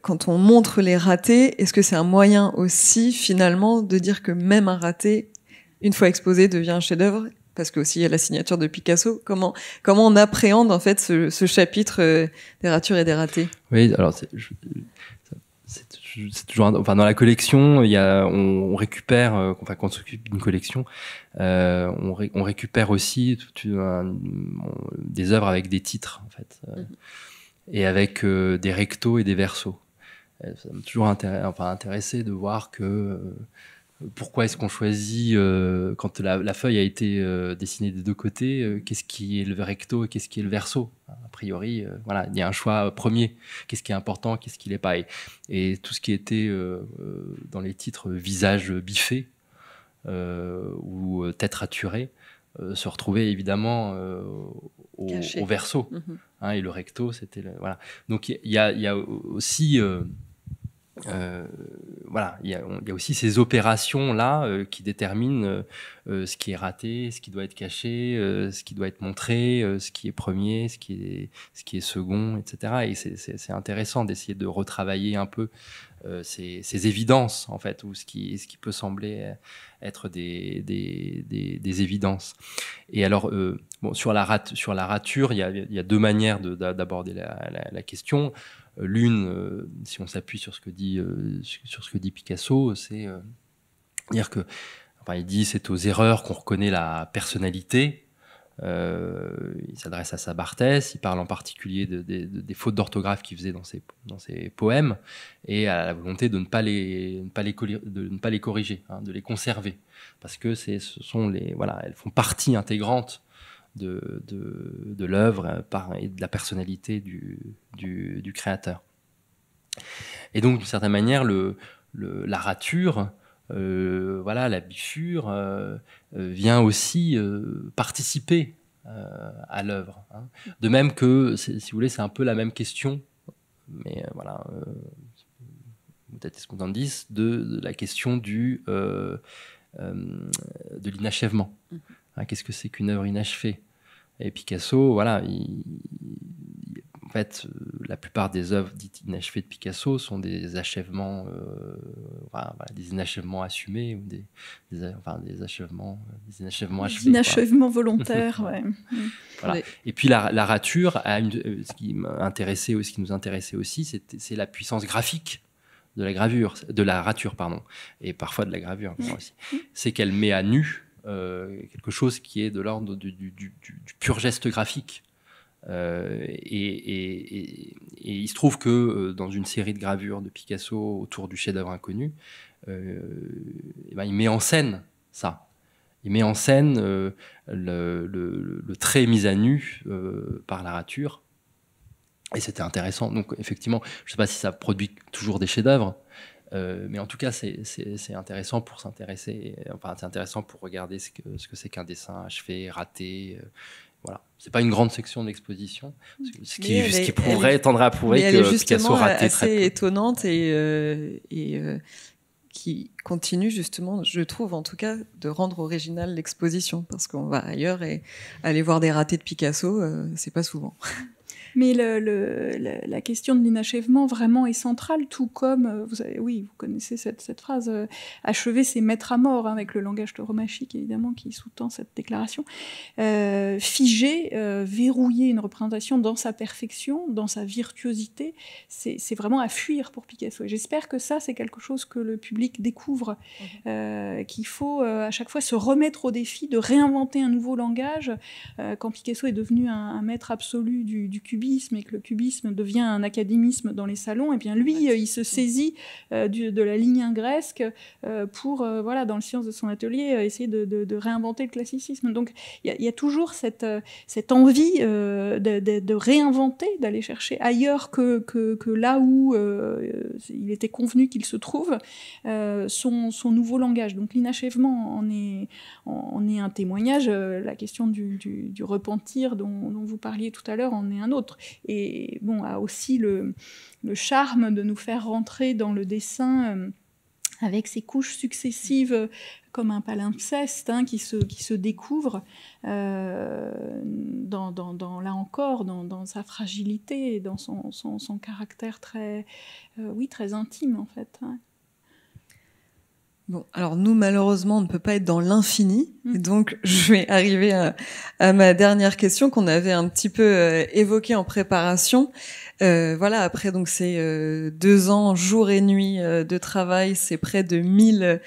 quand on montre les ratés est-ce que c'est un moyen aussi finalement de dire que même un raté une fois exposé devient un chef-d'œuvre parce que aussi il y a la signature de Picasso. Comment comment on appréhende en fait ce, chapitre des ratures et des ratés Oui, alors c'est toujours enfin dans la collection il y a on, récupère euh, enfin quand on s'occupe d'une collection euh, on, récupère aussi tout, des œuvres avec des titres en fait euh, mhm. et avec des rectos et des versos ça m'a toujours enfin, intéressé de voir que pourquoi est-ce qu'on choisit, euh, quand la, feuille a été euh, dessinée des deux côtés, euh, qu'est-ce qui est le recto et qu'est-ce qui est le verso A priori, voilà, il y a un choix premier. Qu'est-ce qui est important, qu'est-ce qui l'est pas et, tout ce qui était dans les titres visage biffé ou tête raturée se retrouvait évidemment au, verso. Mm-hmm. Hein, et le recto, c'était. Voilà. Donc il y, a aussi euh, voilà, il y, a, aussi ces opérations-là euh, qui déterminent euh, ce qui est raté, ce qui doit être caché, ce qui doit être montré, ce qui est premier, ce qui est, second, etc. Et c'est intéressant d'essayer de retravailler un peu ces, évidences, en fait, ou ce qui, peut sembler être des, évidences. Et alors, sur, la sur la rature, il y a, deux manières d'aborder la question. Euh, l'une, euh, si on s'appuie sur ce que dit euh, sur ce que dit Picasso, c'est dire que enfin, il dit c'est aux erreurs qu'on reconnaît la personnalité. il s'adresse à sa Sabartès, il parle en particulier des fautes d'orthographe qu'il faisait dans ses, dans ses poèmes et à la volonté de ne pas les, pas les, de ne pas les corriger, hein, de les conserver. Parce que ce sont les, voilà, elles font partie intégrante de, de, l'œuvre euh, et de la personnalité du, créateur. Et donc, d'une certaine manière, le, la rature, euh, voilà, la bifure, euh, vient aussi participer à l'œuvre. Hein. De même que, si vous voulez, c'est un peu la même question, mais voilà, peut-être qu'on en de, de, la question du, de l'inachèvement. Mmh. Ah, qu'est-ce que c'est qu'une œuvre inachevée Et Picasso, voilà, en fait, euh, la plupart des œuvres dites inachevées de Picasso sont des achèvements, euh, voilà, des inachèvements assumés ou des, enfin, des achèvements, des inachèvements volontaires, ouais. Voilà. Mm. Oui. Et puis la, rature, euh, ce qui m'intéressait, ce qui nous intéressait aussi, c'est la puissance graphique de la gravure, de la rature, pardon, et parfois de la gravure mm. aussi, c'est qu'elle met à nu euh, quelque chose qui est de l'ordre du, pur geste graphique. Euh, et, il se trouve que euh, dans une série de gravures de Picasso autour du chef-d'œuvre inconnu, eh ben, il met en scène ça. Il met en scène le, le, trait mis à nu par la rature. Et c'était intéressant. Donc, effectivement, je ne sais pas si ça produit toujours des chefs-d'œuvre, euh, mais en tout cas, c'est intéressant pour s'intéresser. Enfin, c'est intéressant pour regarder ce que ce que c'est qu'un dessin achevé, raté. Ce euh, voilà, pas une grande section de l'exposition, ce qui, ce qui pourrait tendrait à prouver que Picasso raté assez très étonnante et, euh, et qui continue justement, je trouve en tout cas, de rendre original l'exposition parce qu'on va ailleurs et aller voir des ratés de Picasso, c'est pas souvent. Mais le, la, question de l'inachèvement vraiment est centrale, tout comme, euh, vous oui, vous connaissez cette, phrase, euh, achever, c'est mettre à mort, hein, avec le langage tauromachique évidemment qui sous-tend cette déclaration. Euh, figer, verrouiller une représentation dans sa perfection, dans sa virtuosité, c'est vraiment à fuir pour Picasso. Et j'espère que ça, c'est quelque chose que le public découvre, mhm. qu'il faut à chaque fois se remettre au défi de réinventer un nouveau langage. quand Picasso est devenu un, maître absolu du, du cubisme, et que le cubisme devient un académisme dans les salons, et eh bien lui, euh, il se saisit euh, de la ligne ingresque euh, pour, voilà, dans le silence de son atelier, essayer de, réinventer le classicisme. Donc il y, a toujours cette, cette envie de, réinventer, d'aller chercher ailleurs que, que, là où il était convenu qu'il se trouve son, nouveau langage. Donc l'inachèvement en est, est un témoignage. La question du, repentir dont, dont, vous parliez tout à l'heure en est un autre et bon, a aussi le, charme de nous faire rentrer dans le dessin. Euh, avec ses couches successives comme un palimpseste hein, qui, se, découvre, euh, là encore, dans, sa fragilité dans son, caractère très, euh, oui, très intime en fait. Hein. Bon, alors nous, malheureusement, on ne peut pas être dans l'infini. Mm. Donc, je vais arriver à, ma dernière question qu'on avait un petit peu euh, évoquée en préparation. Euh, voilà, après, donc, ces euh, deux ans, jour et nuit de travail, c'est près de 1000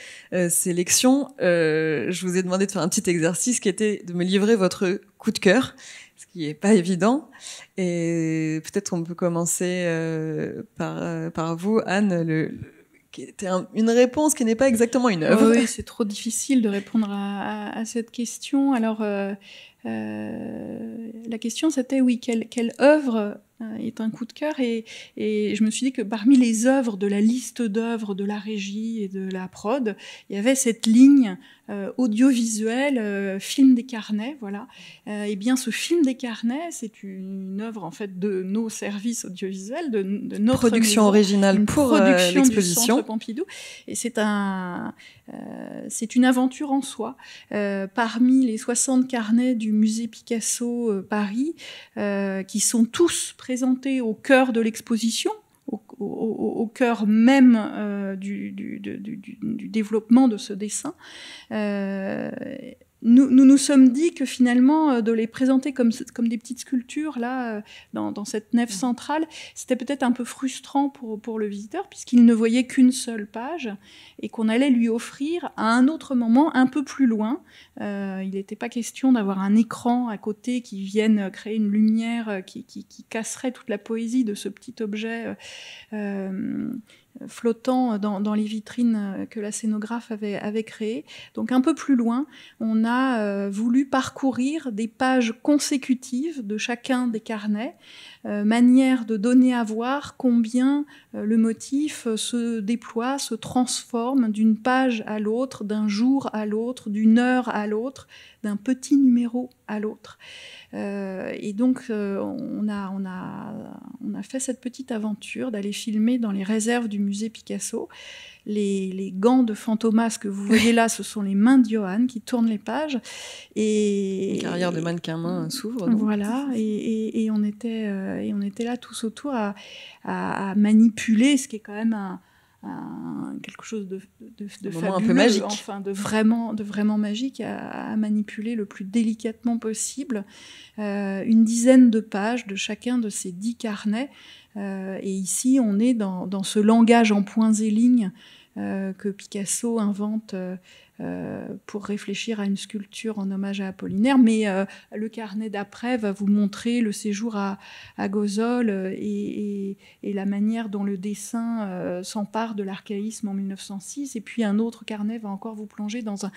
sélections. je vous ai demandé de faire un petit exercice qui était de me livrer votre coup de cœur, ce qui n'est pas évident. Et peut-être qu'on peut commencer par, par vous, Anne, le une réponse qui n'est pas exactement une œuvre. oui, c'est trop difficile de répondre à, cette question. Alors, euh, euh, la question, c'était oui, quelle, quelle œuvre euh, est un coup de cœur et, et, je me suis dit que parmi les œuvres de la liste d'œuvres de la régie et de la prod, il y avait cette ligne euh, audiovisuelle euh, film des carnets, voilà. et bien ce film des carnets, c'est une, œuvre en fait de nos services audiovisuels, de, de notre production originale pour l'exposition Et c'est un, c'est une aventure en soi. parmi les 60 carnets du musée Picasso Paris, qui sont tous présenté au cœur de l'exposition, au, cœur même euh, du, développement de ce dessin, euh, nous, nous, sommes dit que finalement, euh, de les présenter comme, des petites sculptures, là, euh, dans, cette nef centrale, c'était peut-être un peu frustrant pour, le visiteur, puisqu'il ne voyait qu'une seule page, et qu'on allait lui offrir à un autre moment, un peu plus loin. Euh, il n'était pas question d'avoir un écran à côté qui vienne créer une lumière qui casserait toute la poésie de ce petit objet flottant dans, les vitrines euh, que la scénographe avait, créées. Donc un peu plus loin, on a euh, voulu parcourir des pages consécutives de chacun des carnets euh, manière de donner à voir combien euh, le motif euh, se déploie, se transforme d'une page à l'autre, d'un jour à l'autre, d'une heure à l'autre, d'un petit numéro à l'autre. et donc, on, on a fait cette petite aventure d'aller filmer dans les réserves du musée Picasso les, gants de fantomas que vous voyez là, ce sont les mains de Johan qui tournent les pages. Et, carrière de mannequin main s'ouvre. Voilà, et, on était, euh, et on était là tous autour à, manipuler, ce qui est quand même quelque chose de, fabuleux, magique. enfin de vraiment, de vraiment magique à, manipuler le plus délicatement possible. Euh, une dizaine de pages de chacun de ces dix carnets. Euh, et ici, on est dans ce langage en points et lignes euh, que Picasso invente euh, euh, pour réfléchir à une sculpture en hommage à Apollinaire. Mais le carnet d'après va vous montrer le séjour à, Gozol et, et, la manière dont le dessin s'empare de l'archaïsme en 1906. Et puis un autre carnet va encore vous plonger dans un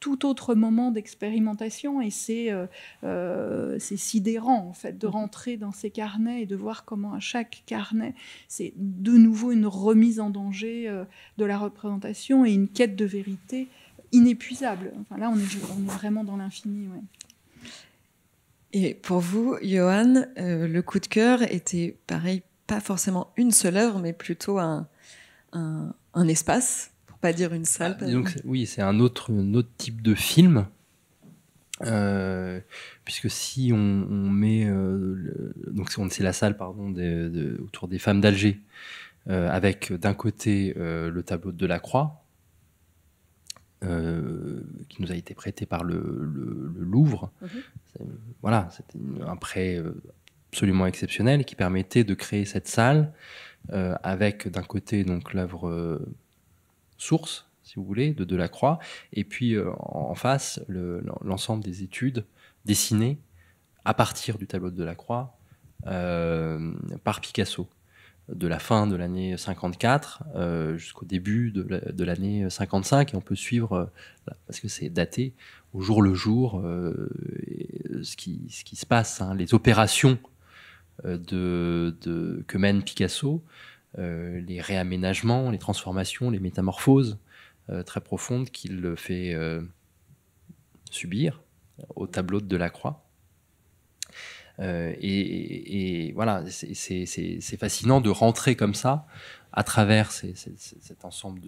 tout autre moment d'expérimentation et c'est euh, euh sidérant en fait de mm-hmm. rentrer dans ces carnets et de voir comment à chaque carnet c'est de nouveau une remise en danger euh, de la représentation et une quête de vérité inépuisable. Enfin là on est, vraiment dans l'infini. Et pour vous, Johan, euh, le coup de cœur était pareil, pas forcément une seule œuvre, mais plutôt un espace pas dire une salle. Ah, donc, oui, c'est un autre, autre type de film. Euh, puisque si on, met euh, donc c'est la salle pardon autour des femmes d'Alger euh, avec d'un côté le tableau de la croix qui nous a été prêté par le, Louvre mhm. voilà c'était un prêt absolument exceptionnel qui permettait de créer cette salle avec d'un côté donc l'œuvre source, si vous voulez, de Delacroix, et puis euh, en face, l'ensemble des études dessinées à partir du tableau de Delacroix euh, par Picasso de la fin de l'année 54 euh, jusqu'au début de l'année 55 et on peut suivre parce que c'est daté au jour le jour ce, qui, se passe hein, les opérations que mène Picasso euh, les réaménagements, les transformations, les métamorphoses euh, très profondes qu'il fait euh, subir au tableau de Delacroix. Euh, et, voilà, c'est fascinant de rentrer comme ça à travers cet ensemble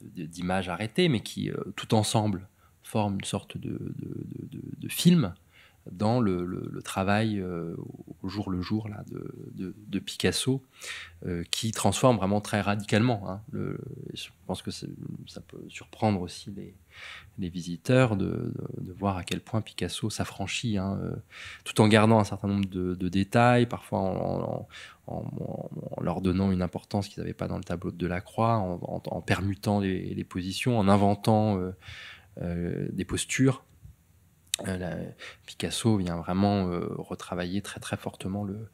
d'images arrêtées, mais qui, tout ensemble, forment une sorte de, film dans le, travail au jour le jour là, de, Picasso, euh, qui transforme vraiment très radicalement. Hein. le, je pense que ça peut surprendre aussi les, visiteurs de, voir à quel point Picasso s'affranchit, hein, euh, tout en gardant un certain nombre de, détails, parfois en, leur donnant une importance qu'ils n'avaient pas dans le tableau de la croix en, permutant les, positions, en inventant euh, des postures euh, la, Picasso vient vraiment euh, retravailler très très fortement le,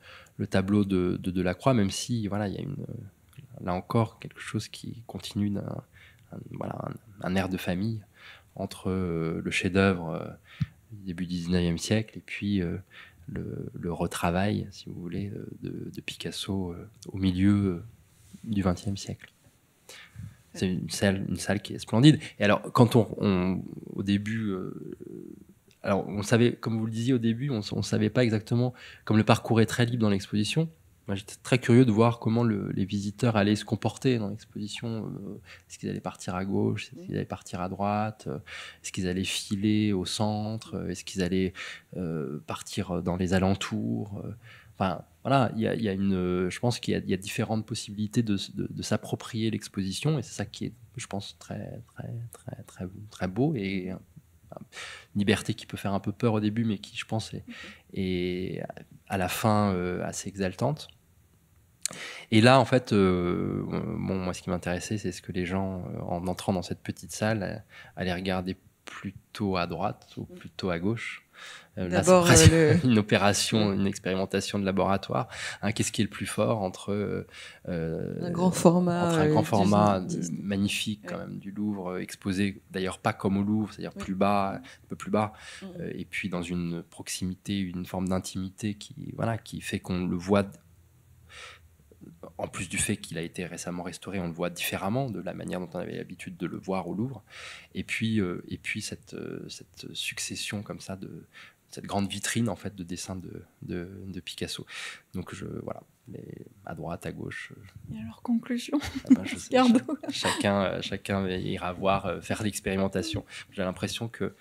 tableau de, de Delacroix, même si voilà, il y a une, euh, là encore quelque chose qui continue d'un voilà, un, air de famille entre le chef-d'œuvre début du 19e siècle et puis le, retravail, si vous voulez, de, Picasso au milieu du 20e siècle. C'est une salle, une salle qui est splendide. Et alors, quand on, au début, alors on savait, comme vous le disiez au début, on ne savait pas exactement, comme le parcours est très libre dans l'exposition, j'étais très curieux de voir comment les visiteurs allaient se comporter dans l'exposition. Euh, est-ce qu'ils allaient partir à gauche Est-ce qu'ils allaient partir à droite euh, Est-ce qu'ils allaient filer au centre euh, Est-ce qu'ils allaient partir dans les alentours Enfin, voilà, il y, a, une, je pense qu'il y, a différentes possibilités de, de s'approprier l'exposition et c'est ça qui est, je pense, très, très, très, très, très beau et une liberté qui peut faire un peu peur au début, mais qui, je pense, est, à la fin euh, assez exaltante. Et là, en fait, euh, moi, ce qui m'intéressait, c'est ce que les gens, euh, en entrant dans cette petite salle, allaient regarder plutôt à droite ou mm. plutôt à gauche. Euh, D'abord, euh, une opération, une expérimentation de laboratoire. Hein, qu'est-ce qui est le plus fort entre euh, un grand format, un grand format magnifique quand même du Louvre exposé, d'ailleurs pas comme au Louvre, c'est-à-dire plus bas, un peu plus bas, et puis dans une proximité, une forme d'intimité qui voilà, qui fait qu'on le voit en plus du fait qu'il a été récemment restauré, on le voit différemment de la manière dont on avait l'habitude de le voir au Louvre. Et puis, et puis cette, cette succession comme ça de, cette grande vitrine en fait de dessins de, Picasso. Donc je voilà, à droite, à gauche. Euh, et alors conclusion. Eh ben, chacun, euh, chacun ira voir, euh, faire l'expérimentation. J'ai l'impression que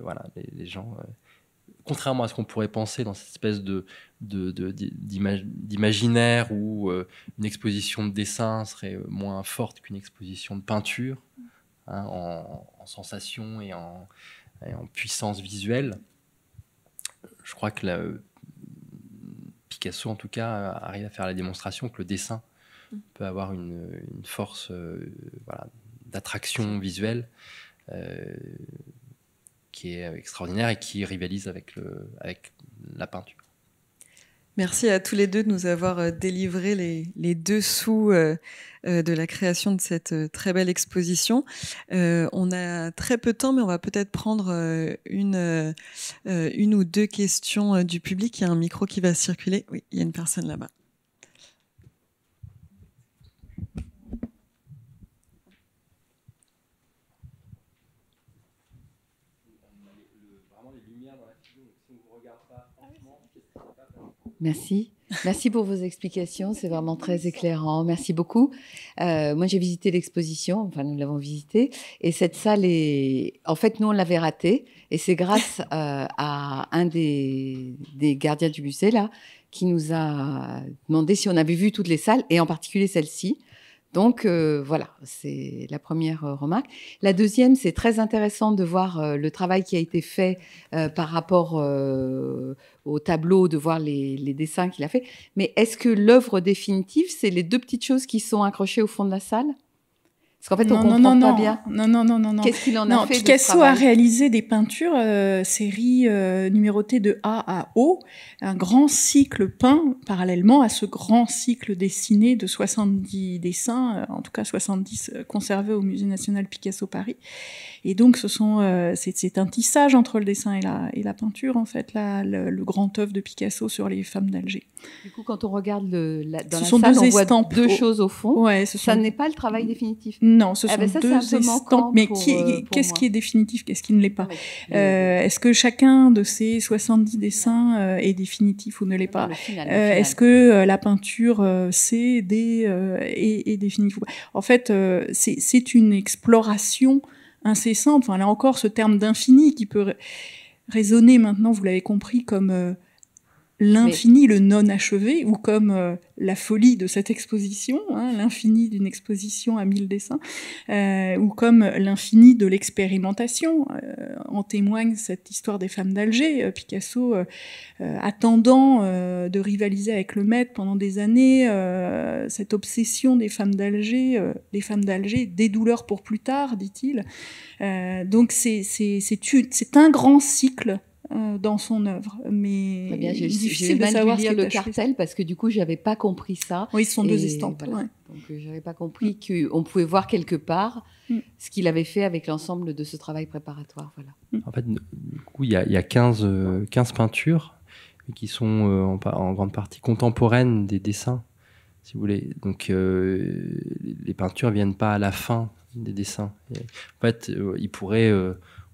voilà, les, gens, contrairement à ce qu'on pourrait penser dans cette espèce de d'imaginaire où une exposition de dessin serait moins forte qu'une exposition de peinture hein, en, sensation et en puissance visuelle je crois que euh, Picasso, en tout cas, arrive à faire la démonstration que le dessin mm. peut avoir une, force euh, d'attraction visuelle euh, qui est extraordinaire et qui rivalise avec, le, avec la peinture. Merci à tous les deux de nous avoir euh, délivré les, deux dessous euh, euh, de la création de cette très belle exposition. on a très peu de temps, mais on va peut-être prendre une, une ou deux questions du public. Il y a un micro qui va circuler. Oui, il y a une personne là-bas. Vraiment les lumières dans la si on ne vous regarde pas franchement, c'est pas Merci. Merci pour vos explications, c'est vraiment très éclairant. Merci beaucoup. Euh, moi, j'ai visité l'exposition, enfin, nous l'avons visitée, et cette salle est. En fait, nous, on l'avait ratée, et c'est grâce euh, à un des, gardiens du musée, là, qui nous a demandé si on avait vu toutes les salles, et en particulier celle-ci. Donc euh, voilà, c'est la première euh, remarque. La deuxième, c'est très intéressant de voir euh, le travail qui a été fait par rapport au tableau, de voir les, les dessins qu'il a fait. Mais est-ce que l'œuvre définitive, c'est les deux petites choses qui sont accrochées au fond de la salle non, non, non. bien. Non, Qu'est-ce qu'il en a fait Picasso a réalisé des peintures euh, série euh, numérotées de A à O, un grand cycle peint parallèlement à ce grand cycle dessiné de 70 dessins, euh, en tout cas 70 euh, conservés au Musée national Picasso Paris. Et donc, ce sont, euh, c'est un tissage entre le dessin et la, et la peinture, en fait, là, le, grand œuvre de Picasso sur les femmes d'Alger. Du coup, quand on regarde le, dans la sont deux on deux choses au fond. Ouais, ce ça n'est pas le travail définitif. Non, ce eh sont ben deux estampes. Mais euh, qu'est-ce qui est définitif, qu'est-ce qui ne l'est pas euh, Est-ce que chacun de ces 70 dessins est définitif ou ne l'est pas Est-ce que la peinture C, D est, est définitive En fait, c'est une exploration incessante. Enfin, là encore, ce terme d'infini qui peut résonner maintenant, vous l'avez compris, comme euh, l'infini, le non achevé, ou comme euh, la folie de cette exposition, hein, l'infini d'une exposition à mille dessins, euh, ou comme l'infini de l'expérimentation. Euh, en témoigne cette histoire des femmes d'Alger, Picasso attendant de rivaliser avec le maître pendant des années, cette obsession des femmes d'Alger, les femmes d'Alger, des douleurs pour plus tard, dit-il. donc c'est un grand cycle euh, dans son œuvre. Mais eh difficile de savoir lire le cartel parce que du coup, j'avais pas compris ça. Oui, ce sont deux estampes. Voilà. Donc, euh, j'avais pas mm. compris qu'on pouvait voir quelque part mm. ce qu'il avait fait avec l'ensemble de ce travail préparatoire. Voilà. Mm. En fait, du coup, il y a, 15, 15 euh, peintures qui sont en, grande partie contemporaines des dessins, si vous voulez. Donc les peintures viennent pas à la fin des dessins. En fait, il pourrait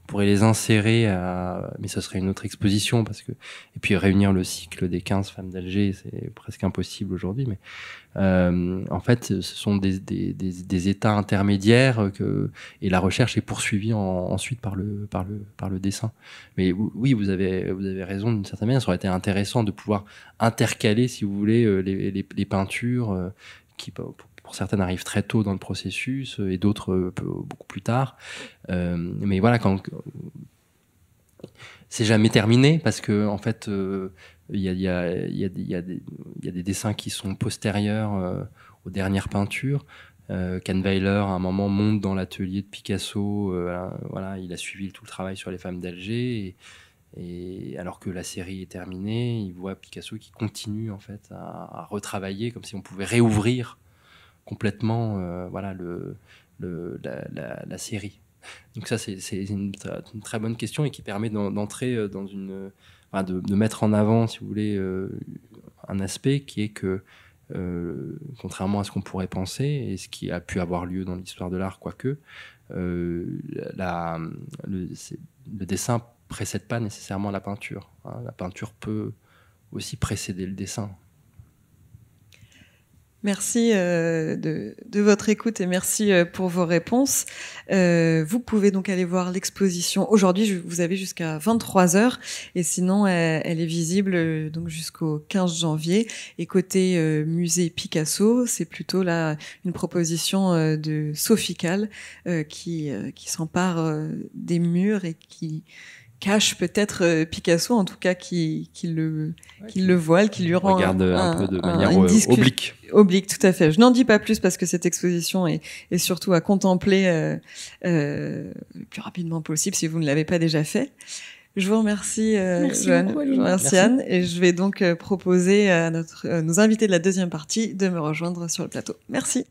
pourrait les insérer à, mais ce serait une autre exposition parce que, et puis réunir le cycle des 15 femmes d'Alger, c'est presque impossible aujourd'hui, mais, euh, en fait, ce sont des, des, des, états intermédiaires que, et la recherche est poursuivie ensuite par le, par le, par le dessin. Mais oui, vous avez, vous avez raison d'une certaine manière, ça aurait été intéressant de pouvoir intercaler, si vous voulez, euh, les, les, les peintures, euh, qui, pour certaines arrivent très tôt dans le processus euh, et d'autres euh, beaucoup plus tard. Euh, mais voilà, quand c'est jamais terminé parce que en fait, il y, a, des dessins qui sont postérieurs aux dernières peintures. Euh, Weiler, à un moment, monte dans l'atelier de Picasso. voilà, il a suivi tout le travail sur les femmes d'Alger. Et, alors que la série est terminée, il voit Picasso qui continue en fait à retravailler comme si on pouvait réouvrir complètement euh, voilà, le, la, série Donc ça, c'est une, très bonne question et qui permet d'entrer euh, dans une... de, mettre en avant, si vous voulez, euh, un aspect qui est que, contrairement à ce qu'on pourrait penser et ce qui a pu avoir lieu dans l'histoire de l'art, quoique, la, le, le, dessin précède pas nécessairement la peinture. Hein. La peinture peut aussi précéder le dessin. Merci euh, de, votre écoute et merci euh, pour vos réponses. Euh, vous pouvez donc aller voir l'exposition. Aujourd'hui, vous avez jusqu'à 23 h et sinon, elle, est visible donc jusqu'au 15 janvier. Et côté musée Picasso, c'est plutôt là une proposition de Sophical qui, qui s'empare des murs et qui cache peut-être euh, Picasso, en tout cas qui, qui le, qui, le voile, qui lui rend regarde euh, un, peu de manière euh, oblique. Oblique, tout à fait. Je n'en dis pas plus parce que cette exposition est, est surtout à contempler euh, le plus rapidement possible si vous ne l'avez pas déjà fait. Je vous remercie, euh, Joanne, Anne, et je vais donc proposer à notre, nos invités de la deuxième partie de me rejoindre sur le plateau. Merci.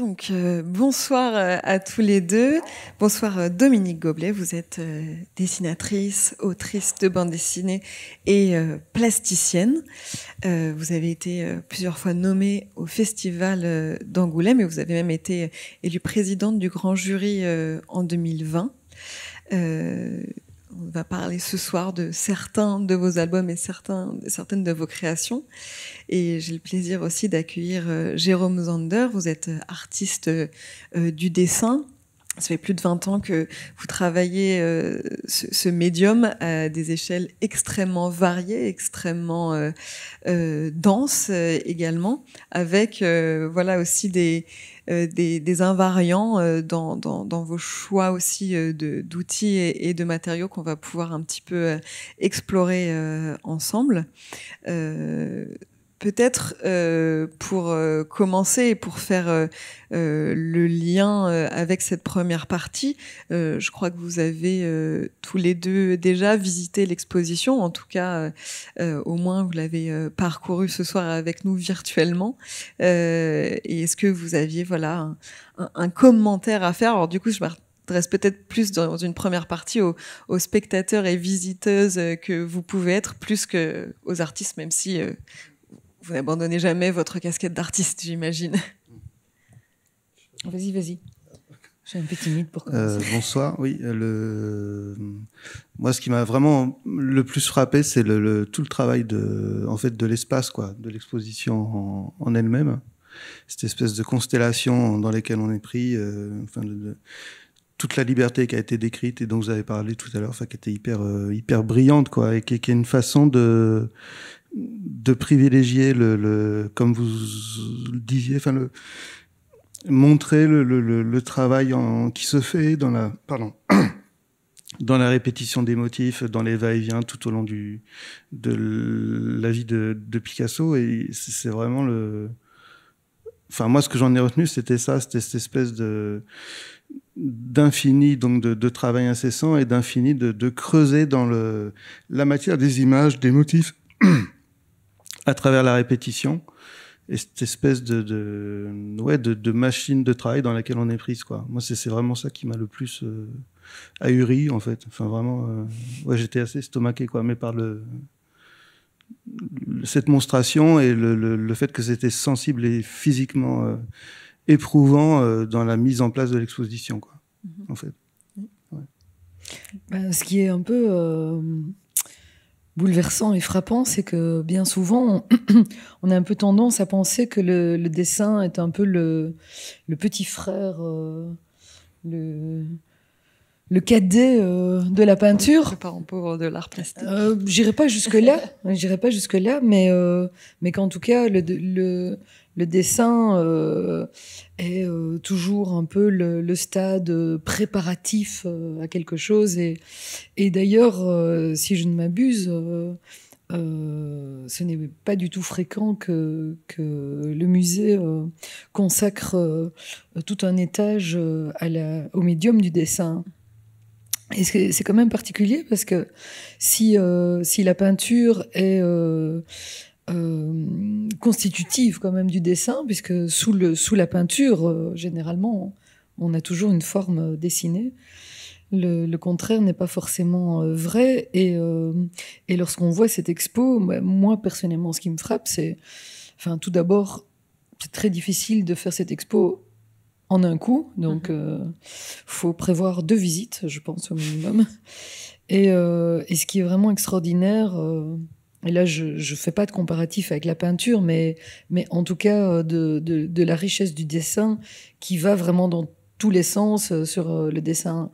Donc euh, bonsoir euh, à tous les deux. Bonsoir euh, Dominique Goblet, vous êtes dessinatrice, autrice de bande dessinée et plasticienne. vous avez été plusieurs fois nommée au festival d'Angoulême et vous avez même été élue présidente du grand jury en 2020 on va parler ce soir de certains de vos albums et certaines de vos créations. Et j'ai le plaisir aussi d'accueillir euh, Jérôme Zander. Vous êtes artiste euh, du dessin. Ça fait plus de 20 ans que vous travaillez euh, ce, médium à des échelles extrêmement variées, extrêmement denses également, avec voilà aussi des, euh, des, invariants euh, dans, vos choix aussi euh, d'outils et, de matériaux qu'on va pouvoir un petit peu explorer ensemble peut-être euh, pour euh, commencer et pour faire euh, euh le lien euh, avec cette première partie, je crois que vous avez tous les deux déjà visité l'exposition, en tout cas au moins vous l'avez parcouru ce soir avec nous virtuellement. et est-ce que vous aviez voilà un, commentaire à faire Alors du coup je m'adresse peut-être plus dans une première partie aux, aux, spectateurs et visiteuses que vous pouvez être, plus qu'aux artistes, même si vous n'abandonnez jamais votre casquette d'artiste, j'imagine. Vas-y, vas-y. Je un peu timide pour euh, bonsoir, oui. Le... Moi, ce qui m'a vraiment le plus frappé, c'est le, tout le travail de, en fait, de l'espace, quoi, de l'exposition en, elle-même. Cette espèce de constellation dans laquelle on est pris, euh, de, toute la liberté qui a été décrite et dont vous avez parlé tout à l'heure, enfin, qui était hyper, euh, hyper brillante, quoi, et qui, est une façon de, de privilégier le, comme vous le disiez, enfin, le, montrer le, travail en, qui se fait dans la, pardon, dans la répétition des motifs, dans les va-et-vient tout au long du, de la vie de, de Picasso. Et c'est vraiment le. Enfin, moi, ce que j'en ai retenu, c'était ça, c'était cette espèce de, d'infini, donc de, travail incessant et d'infini de, creuser dans le, la matière des images, des motifs, à travers la répétition et cette espèce de, de de, machine de travail dans laquelle on est prise. Quoi. Moi, c'est vraiment ça qui m'a le plus euh, ahuri, en fait. Enfin, vraiment, euh, ouais, j'étais assez estomaqué, quoi, mais par le, cette monstration et le, fait que c'était sensible et physiquement. Euh, éprouvant euh, dans la mise en place de l'exposition, quoi, mhm. en fait. Bah, ce qui est un peu euh, bouleversant et frappant, c'est que bien souvent, on, a un peu tendance à penser que le, dessin est un peu le, petit frère, euh, le, le cadet de la peinture. Le parent pauvre de l'art plastique. j'irai pas jusque là, j'irai pas jusque là, mais mais qu'en tout cas le, le le dessin euh, est euh, toujours un peu le, stade euh, préparatif à quelque chose. Et, d'ailleurs, si je ne m'abuse, ce n'est pas du tout fréquent que, le musée consacre tout un étage au médium du dessin. Et c'est quand même particulier parce que si, si la peinture est euh, constitutive quand même du dessin, puisque sous, le, sous la peinture, euh, généralement, on a toujours une forme dessinée. Le, contraire n'est pas forcément euh, vrai. Et, lorsqu'on voit cette expo, bah, moi personnellement, ce qui me frappe, c'est, enfin, tout d'abord, c'est très difficile de faire cette expo en un coup. Donc, il mhm. faut prévoir deux visites, je pense, au minimum. Et, ce qui est vraiment extraordinaire, et là, je ne fais pas de comparatif avec la peinture, mais, mais en tout cas euh, de, de, la richesse du dessin qui va vraiment dans tous les sens euh, sur euh, le dessin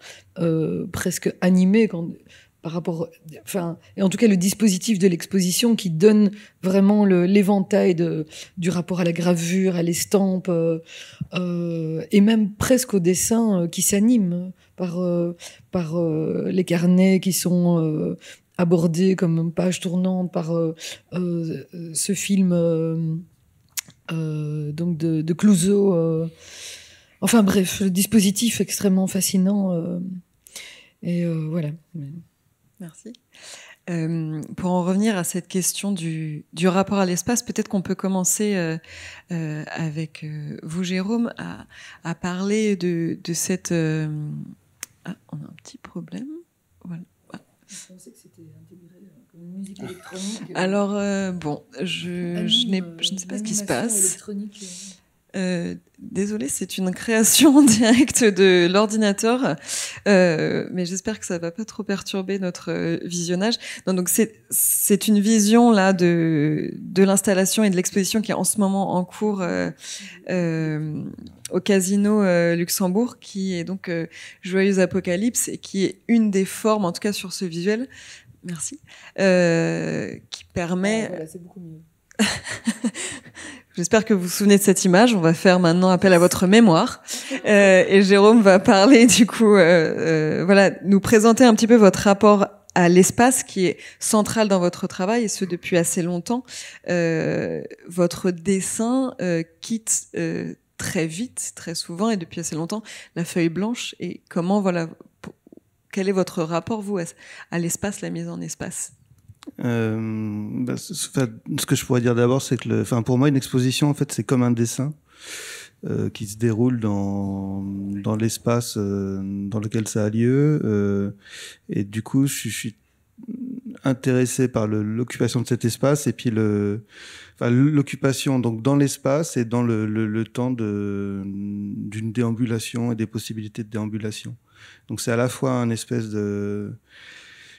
presque animé quand, par rapport, enfin, et en tout cas le dispositif de l'exposition qui donne vraiment l'éventail du rapport à la gravure, à l'estampe et même presque au dessin qui s'anime par, par les carnets qui sont abordé comme page tournante par euh, euh, ce film euh, donc de, de Clouseau. enfin bref, le dispositif extrêmement fascinant. et voilà. Merci. pour en revenir à cette question du, rapport à l'espace, peut-être qu'on peut commencer avec vous, Jérôme, à, parler de, de cette... Ah, on a un petit problème. Je pensais que c'était intégré euh, comme une musique électronique. Alors, euh, bon, je, je, je ne sais pas ce qui se passe. Euh, euh, désolée, c'est une création directe de l'ordinateur, euh, mais j'espère que ça va pas trop perturber notre euh, visionnage. donc c'est une vision là de l'installation et de l'exposition qui est en ce moment en cours au Casino Luxembourg, qui est donc Joyeuse Apocalypse et qui est une des formes, en tout cas sur ce visuel. Merci, qui permet. Ah, c'est beaucoup mieux. J'espère que vous vous souvenez de cette image. On va faire maintenant appel à votre mémoire. Euh, et Jérôme va parler, du coup, euh, euh, voilà, nous présenter un petit peu votre rapport à l'espace qui est central dans votre travail et ce depuis assez longtemps. votre dessin quitte très vite, très souvent et depuis assez longtemps la feuille blanche et comment voilà quel est votre rapport vous à l'espace, la mise en espace euh, bah, ce que je pourrais dire d'abord, c'est que, enfin, pour moi, une exposition, en fait, c'est comme un dessin euh, qui se déroule dans dans l'espace euh, dans lequel ça a lieu, euh, et du coup, je, suis intéressé par l'occupation de cet espace et puis le enfin, l'occupation donc dans l'espace et dans le, le, temps de d'une déambulation et des possibilités de déambulation donc c'est à la fois un espèce de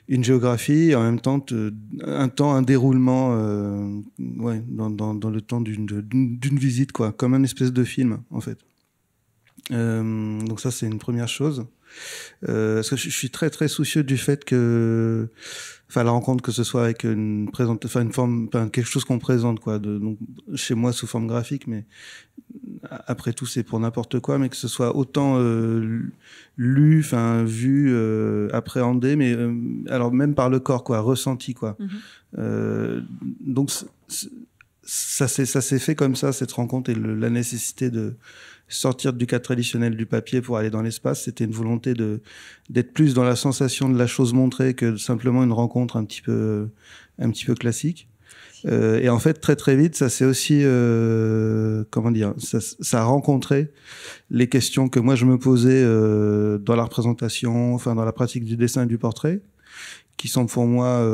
une géographie en même temps un temps, un déroulement euh, dans, le temps d'une visite, quoi, comme un espèce de film en fait. Euh, donc ça c'est une première chose. Euh, parce que je suis très très soucieux du fait que enfin la rencontre que ce soit avec une présente enfin une forme enfin quelque chose qu'on présente quoi de donc chez moi sous forme graphique mais après tout c'est pour n'importe quoi mais que ce soit autant euh, lu enfin vu euh, appréhendé mais euh, alors même par le corps quoi ressenti quoi mm-hmm. donc ça s'est ça s'est fait comme ça cette rencontre et la nécessité de sortir du cas traditionnel du papier pour aller dans l'espace. C'était une volonté de d'être plus dans la sensation de la chose montrée que simplement une rencontre un petit peu un petit peu classique. Euh, et en fait, très très vite, ça c'est aussi, euh, comment dire, ça, ça, a rencontré les questions que moi je me posais euh, dans la représentation, enfin dans la pratique du dessin et du portrait, qui sont pour moi,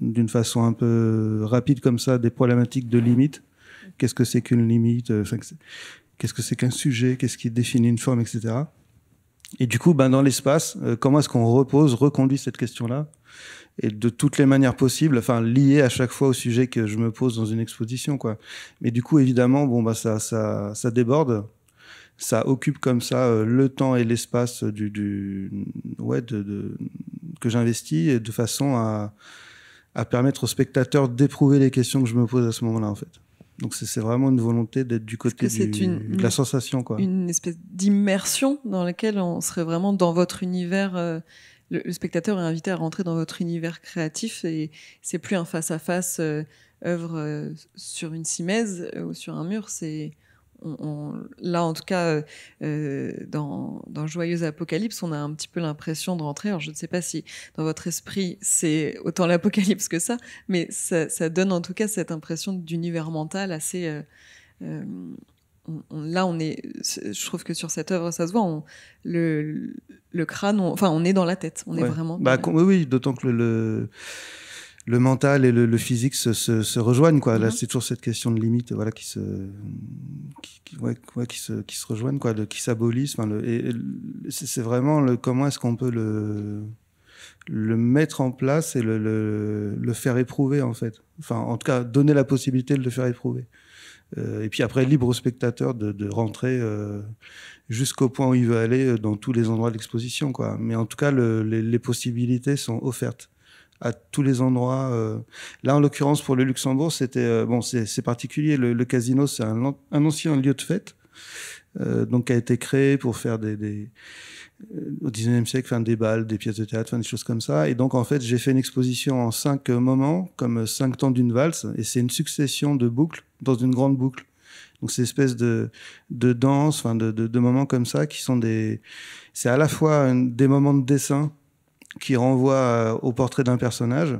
d'une façon un peu rapide comme ça, des problématiques de limite. Qu'est-ce que c'est qu'une limite qu'est-ce que c'est qu'un sujet, qu'est-ce qui définit une forme, etc. Et du coup, ben, dans l'espace, euh, comment est-ce qu'on repose, reconduit cette question-là et de toutes les manières possibles, enfin liées à chaque fois au sujet que je me pose dans une exposition, quoi. Mais du coup, évidemment, bon, bah ça, ça, ça déborde, ça occupe comme ça euh, le temps et l'espace du, du, ouais, de, que j'investis de façon à, à permettre aux spectateurs d'éprouver les questions que je me pose à ce moment-là, en fait. Donc c'est vraiment une volonté d'être du côté de la sensation. Quoi. Une espèce d'immersion dans laquelle on serait vraiment dans votre univers. Euh, le, spectateur est invité à rentrer dans votre univers créatif et c'est plus un face-à-face euh, œuvre euh, sur une simèse ou sur un mur. C'est on, là, en tout cas, euh, euh, dans, dans Joyeuse Apocalypse, on a un petit peu l'impression de rentrer. Alors, je ne sais pas si dans votre esprit, c'est autant l'apocalypse que ça, mais ça, donne en tout cas cette impression d'univers mental assez. Euh, là, on est. Je trouve que sur cette œuvre, ça se voit. le, crâne, enfin, on est dans la tête. On est vraiment. Bah, la... Oui, oui d'autant que le le mental et le, physique se, rejoignent quoi. Là, mhm. c'est toujours cette question de limite, voilà, qui se, qui, se, qui se rejoignent quoi, qui s'abolissent. Enfin, c'est vraiment le comment est-ce qu'on peut le le mettre en place et le, faire éprouver en fait. Enfin, en tout cas, donner la possibilité de le faire éprouver. Euh, et puis après, libre au spectateur de, rentrer euh, jusqu'au point où il veut aller euh, dans tous les endroits de l'exposition, quoi. Mais en tout cas, les possibilités sont offertes à tous les endroits. Euh. Là, en l'occurrence, pour le Luxembourg, c'était euh, bon, c'est particulier. Le, casino, c'est un, ancien lieu de fête, euh, donc qui a été créé pour faire des, des au 19e siècle, fin des balles, des pièces de théâtre, des choses comme ça. Et donc, en fait, j'ai fait une exposition en cinq moments, comme cinq temps d'une valse, et c'est une succession de boucles dans une grande boucle. Donc, c'est espèce de, de danse, enfin, de, de, de, moments comme ça qui sont des, c'est à la fois des moments de dessin, qui renvoie euh, au portrait d'un personnage.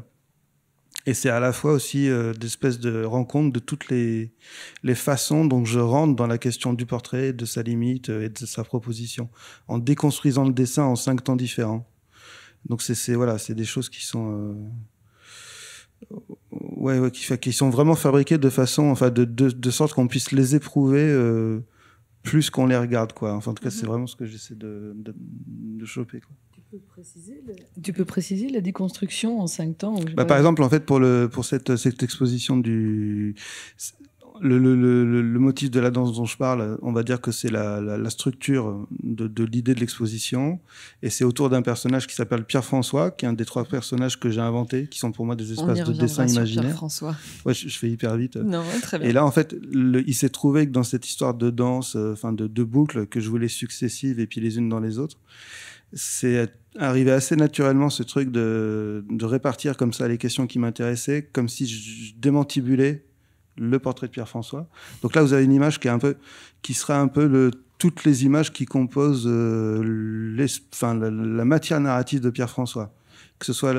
Et c'est à la fois aussi euh, d'espèces de rencontre de toutes les, les, façons dont je rentre dans la question du portrait, de sa limite euh, et de sa proposition, en déconstruisant le dessin en cinq temps différents. Donc c'est voilà, c'est des choses qui sont ouais, qui, sont vraiment fabriquées de façon, enfin de, de, sorte qu'on puisse les éprouver plus qu'on les regarde quoi. Enfin en tout cas c'est mhm. vraiment ce que j'essaie de, de, de choper quoi préciser Tu peux préciser la déconstruction en cinq temps bah, Par exemple, en fait, pour, le, pour cette, cette exposition du... Le, le, motif de la danse dont je parle, on va dire que c'est la, la, structure de, l'idée de l'exposition. Et c'est autour d'un personnage qui s'appelle Pierre-François, qui est un des trois personnages que j'ai inventés, qui sont pour moi des espaces de dessin imaginaire. Pierre-François. Ouais, je, fais hyper vite. Non, très bien. Et là, en fait, il s'est trouvé que dans cette histoire de danse, euh, enfin de, de boucles que je voulais successives et puis les unes dans les autres, c'est arrivé assez naturellement ce truc de, de, répartir comme ça les questions qui m'intéressaient, comme si je démantibulais le portrait de Pierre-François. Donc là, vous avez une image qui, est un peu, qui sera un peu le, toutes les images qui composent euh, la, matière narrative de Pierre-François. Que ce soit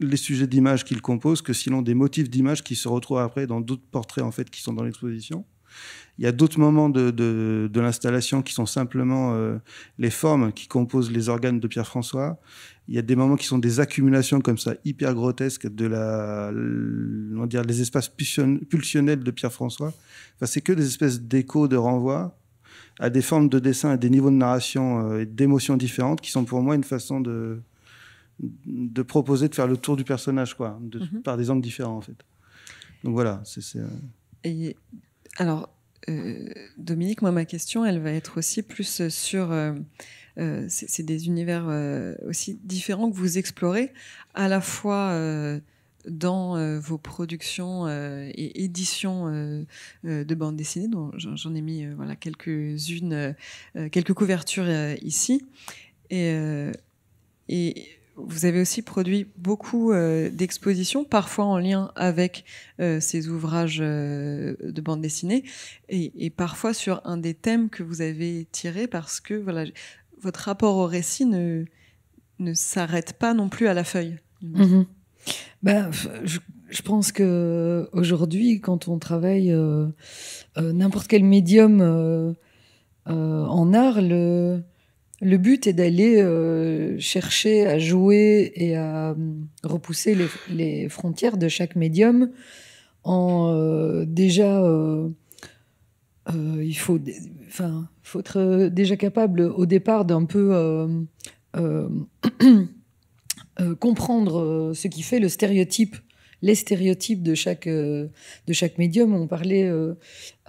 les sujets d'images qu'il compose, que sinon des motifs d'images qui se retrouvent après dans d'autres portraits en fait qui sont dans l'exposition. Il y a d'autres moments de, de, l'installation qui sont simplement euh, les formes qui composent les organes de Pierre-François. Il y a des moments qui sont des accumulations comme ça, hyper grotesques, de la, on dire, les espaces pulsionnels de Pierre-François. Enfin, c'est que des espèces d'échos, de renvoi à des formes de dessin, à des niveaux de narration euh, et d'émotions différentes qui sont pour moi une façon de, de proposer de faire le tour du personnage, quoi, mhm. par des angles différents, en fait. Donc voilà, c'est. Euh, alors, euh, Dominique, moi, ma question, elle va être aussi plus euh, sur. Euh, c'est des univers aussi différents que vous explorez, à la fois dans vos productions et éditions de bandes dessinées, dont j'en ai mis voilà, quelques-unes, quelques couvertures ici. et vous avez aussi produit beaucoup euh, d'expositions, parfois en lien avec euh, ces ouvrages euh, de bande dessinée, et, parfois sur un des thèmes que vous avez tiré, parce que voilà, votre rapport au récit ne, ne s'arrête pas non plus à la feuille. Mm-hmm. Ben, je, je, pense que aujourd'hui, quand on travaille n'importe quel médium en art, le le but est d'aller euh, chercher à jouer et à euh, repousser les, frontières de chaque médium en euh, déjà il faut faut être déjà capable au départ d'un peu comprendre ce qui fait le stéréotype les stéréotypes de chaque de chaque médium on parlait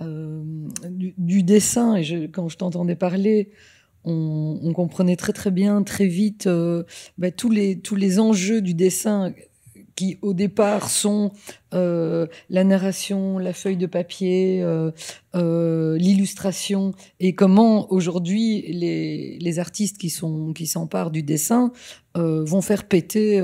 du, dessin et quand je t'entendais parler on, comprenait très très bien, très vite, euh, bah, tous, les, tous les enjeux du dessin qui au départ sont euh, la narration, la feuille de papier, euh, l'illustration, et comment aujourd'hui les, les, artistes qui sont qui s'emparent du dessin vont faire péter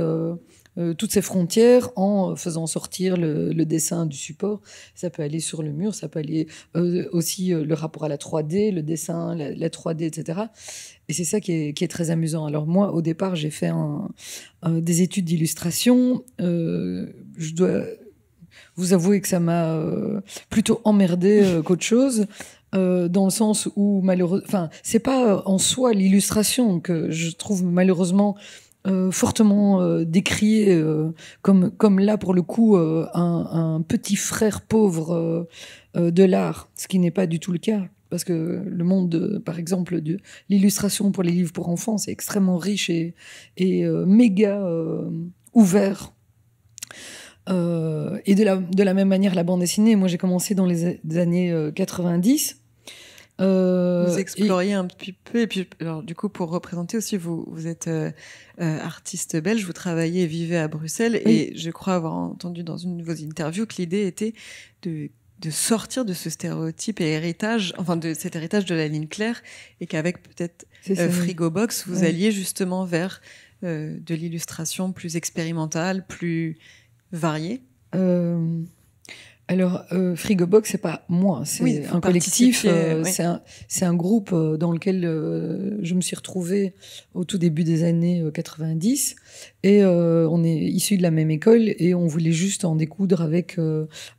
euh, toutes ces frontières en euh, faisant sortir le, dessin du support. Ça peut aller sur le mur, ça peut aller euh, aussi le rapport à la 3D, le dessin, la, 3D, etc. Et c'est ça qui est, très amusant. Alors moi, au départ, j'ai fait des études d'illustration. je dois vous avouer que ça m'a plutôt emmerdé qu'autre chose. dans le sens où malheureusement, enfin, c'est pas en soi l'illustration que je trouve malheureusement euh, fortement euh, décrié euh, comme, comme là pour le coup un, petit frère pauvre de l'art, ce qui n'est pas du tout le cas. Parce que le monde, par exemple, de l'illustration pour les livres pour enfants, c'est extrêmement riche et, méga ouvert. et de de la même manière, la bande dessinée, moi j'ai commencé dans les années 90. Euh, vous exploriez un petit peu, et puis alors, du coup, pour représenter aussi, vous, vous êtes euh, euh, artiste belge, vous travaillez et vivez à Bruxelles, et je crois avoir entendu dans une de vos interviews que l'idée était de, de sortir de ce stéréotype et héritage, enfin de cet héritage de la ligne claire, et qu'avec peut-être Frigo Box, vous alliez justement vers de l'illustration plus expérimentale, plus variée alors, Frigo euh, Frigobox, c'est pas moi, c'est un collectif, euh, c'est un, groupe euh, dans lequel je me suis retrouvée au tout début des années 90, et on est issu de la même école, et on voulait juste en découdre avec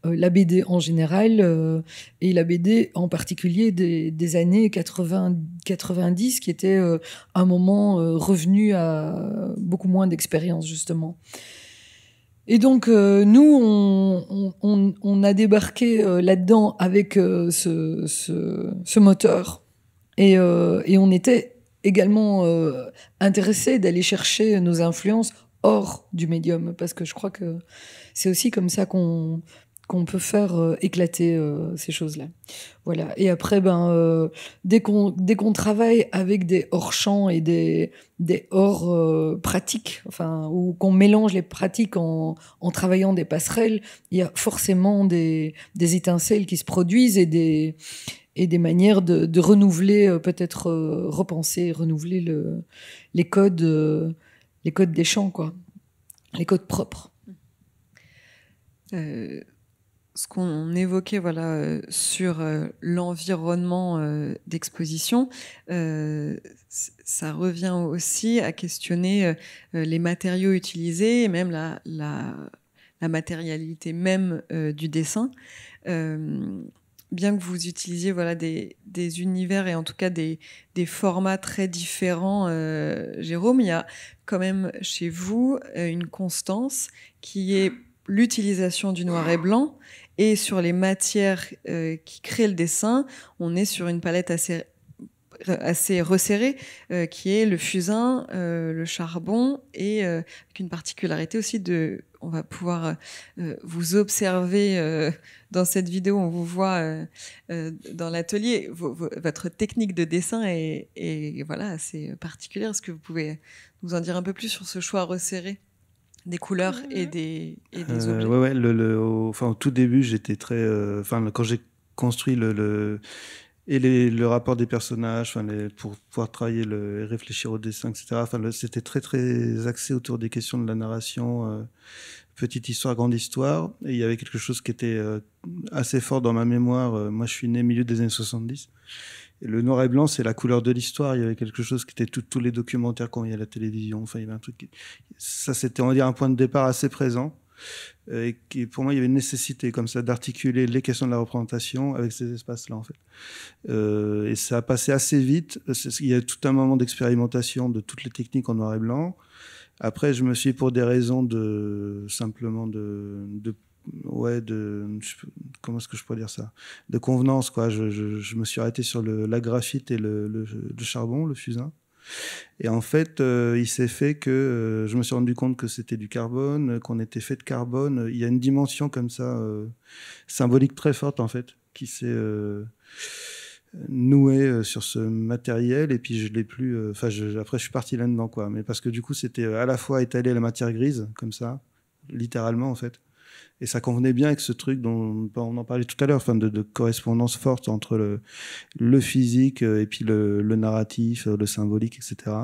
la BD en général, et la BD en particulier des, années 90, qui était un moment revenu à beaucoup moins d'expérience, justement. Et donc, euh, nous, on, a débarqué euh, là-dedans avec euh, ce, moteur. Et, et, on était également intéressés d'aller chercher nos influences hors du médium, parce que je crois que c'est aussi comme ça qu'on qu'on peut faire euh, éclater euh, ces choses-là. Voilà. Et après, ben, euh, dès qu'on dès qu'on travaille avec des hors champs et des des hors pratiques, enfin, ou qu'on mélange les pratiques en, travaillant des passerelles, il y a forcément des étincelles qui se produisent et des et des manières de, renouveler, peut-être repenser, renouveler le, les codes les codes des champs, quoi, les codes propres ce qu'on évoquait voilà, euh, sur euh, l'environnement euh, d'exposition, ça revient aussi à questionner les matériaux utilisés et même la, matérialité même du dessin. bien que vous utilisiez voilà, des, univers et en tout cas des, des formats très différents, Jérôme, il y a quand même chez vous une constance qui est l'utilisation du noir et blanc et sur les matières euh, qui créent le dessin, on est sur une palette assez resserrée euh, qui est le fusain, euh, le charbon et avec une particularité aussi de on va pouvoir vous observer dans cette vidéo, on vous voit dans l'atelier. Votre technique de dessin est, voilà assez particulière. Est-ce que vous pouvez nous en dire un peu plus sur ce choix resserré des couleurs et mhm. des, euh, objets. Ouais, ouais, le, au, enfin, au tout début, j'étais très. Euh, enfin, quand j'ai construit le, et le rapport des personnages, pour pouvoir travailler le, et réfléchir au dessin, etc. Enfin, c'était très très axé autour des questions de la narration, euh, petite histoire, grande histoire. Et il y avait quelque chose qui était assez fort dans ma mémoire. Moi, je suis né au milieu des années 70 le noir et blanc, c'est la couleur de l'histoire. Il y avait quelque chose qui était tout, tous les documentaires qu'on voyait à la télévision. Enfin, il y avait un truc. Ça, c'était, on va dire, un point de départ assez présent. Euh, et pour moi, il y avait une nécessité comme ça d'articuler les questions de la représentation avec ces espaces-là, en fait. Euh, et ça a passé assez vite. Il y a tout un moment d'expérimentation de toutes les techniques en noir et blanc. Après, je me suis, pour des raisons de simplement de, de ouais, de, comment est-ce que je pourrais dire ça De convenance, quoi. Je, je, me suis arrêté sur le, la graphite et le, le, charbon, le fusain. Et en fait, euh, il s'est fait que euh, je me suis rendu compte que c'était du carbone, qu'on était fait de carbone. Il y a une dimension comme ça, euh, symbolique très forte, en fait, qui s'est nouée sur ce matériel et puis je l'ai plus enfin après je suis parti là-dedans quoi mais parce que du coup c'était à la fois étaler la matière grise comme ça littéralement en fait et ça convenait bien avec ce truc dont on en parlait tout à l'heure, enfin de, de, correspondance forte entre le, le physique euh, et puis le, le, narratif, euh, le symbolique, etc.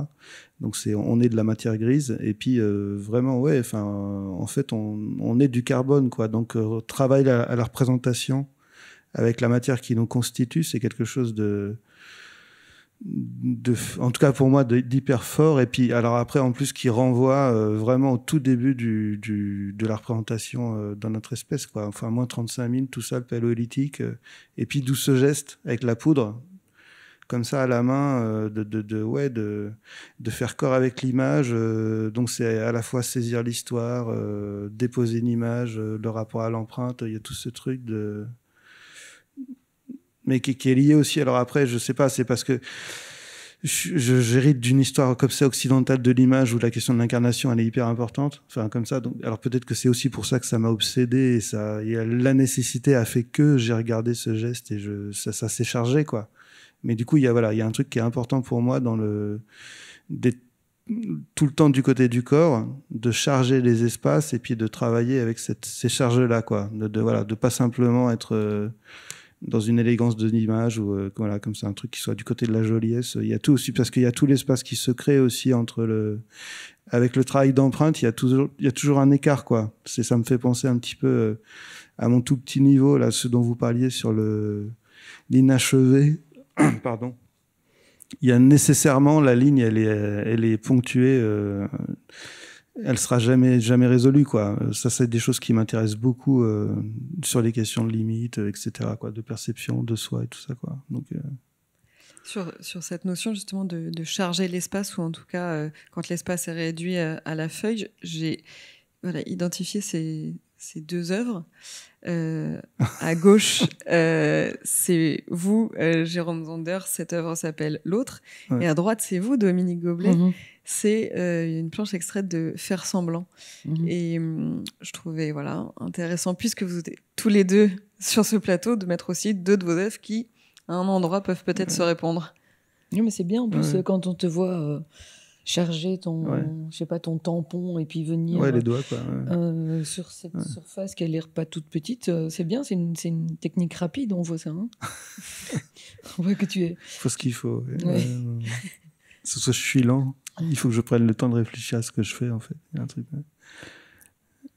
Donc c'est on est de la matière grise et puis euh, vraiment ouais, enfin en fait on, on, est du carbone quoi. Donc euh, travailler à, la représentation avec la matière qui nous constitue, c'est quelque chose de en tout cas pour moi, d'hyper fort. Et puis, alors après, en plus, qui renvoie euh, vraiment au tout début de la représentation euh, dans notre espèce, quoi. Enfin, moins 35 000, tout ça, le paléolithique. Euh, et puis, d'où ce geste avec la poudre, comme ça à la main, de, ouais, de faire corps avec l'image. donc, c'est à la fois saisir l'histoire, déposer une image, le rapport à l'empreinte. Il y a tout ce truc de mais qui, est lié aussi. Alors après, je sais pas, c'est parce que j'hérite d'une histoire comme ça occidentale de l'image où la question de l'incarnation elle est hyper importante. Enfin comme ça. Donc alors peut-être que c'est aussi pour ça que ça m'a obsédé ça, la nécessité a fait que j'ai regardé ce geste et je, ça, s'est chargé quoi. Mais du coup, il y a voilà, il y a un truc qui est important pour moi dans le tout le temps du côté du corps, de charger les espaces et puis de travailler avec ces charges-là, quoi. De, voilà, de pas simplement être euh, dans une élégance de l'image ou euh, voilà comme c'est un truc qui soit du côté de la joliesse il y a tout aussi parce qu'il y a tout l'espace qui se crée aussi entre le avec le travail d'empreinte il y a toujours il y a toujours un écart quoi c'est ça me fait penser un petit peu euh, à mon tout petit niveau là ce dont vous parliez sur le l'inachevé pardon il y a nécessairement la ligne elle est elle est ponctuée euh, elle sera jamais jamais résolue quoi. Ça c'est des choses qui m'intéressent beaucoup euh, sur les questions de limites, etc. quoi, de perception de soi et tout ça quoi. Donc euh, Sur, sur, cette notion justement de, de charger l'espace, ou en tout cas euh, quand l'espace est réduit à, la feuille, j'ai voilà, identifié ces, ces deux œuvres. Euh, à gauche, euh, c'est vous, euh, Jérôme Zander, cette œuvre s'appelle L'autre. Et à droite, c'est vous, Dominique Goblet. Mhm. C'est une planche extraite de Faire semblant. Mhm. Et hum, je trouvais voilà intéressant, puisque vous êtes tous les deux sur ce plateau, de mettre aussi deux de vos œuvres qui, à un endroit, peuvent peut-être se répondre. mais c'est bien en plus quand on te voit charger ton, je sais pas, ton tampon et puis venir les doigts, euh, sur cette surface qui a l'air pas toute petite. Euh, c'est bien, c'est une, une, technique rapide, on voit ça. Hein. on voit que tu es. Il Faut ce qu'il faut. soit je suis lent, il faut que je prenne le temps de réfléchir à ce que je fais en fait. Il y a un truc. Euh,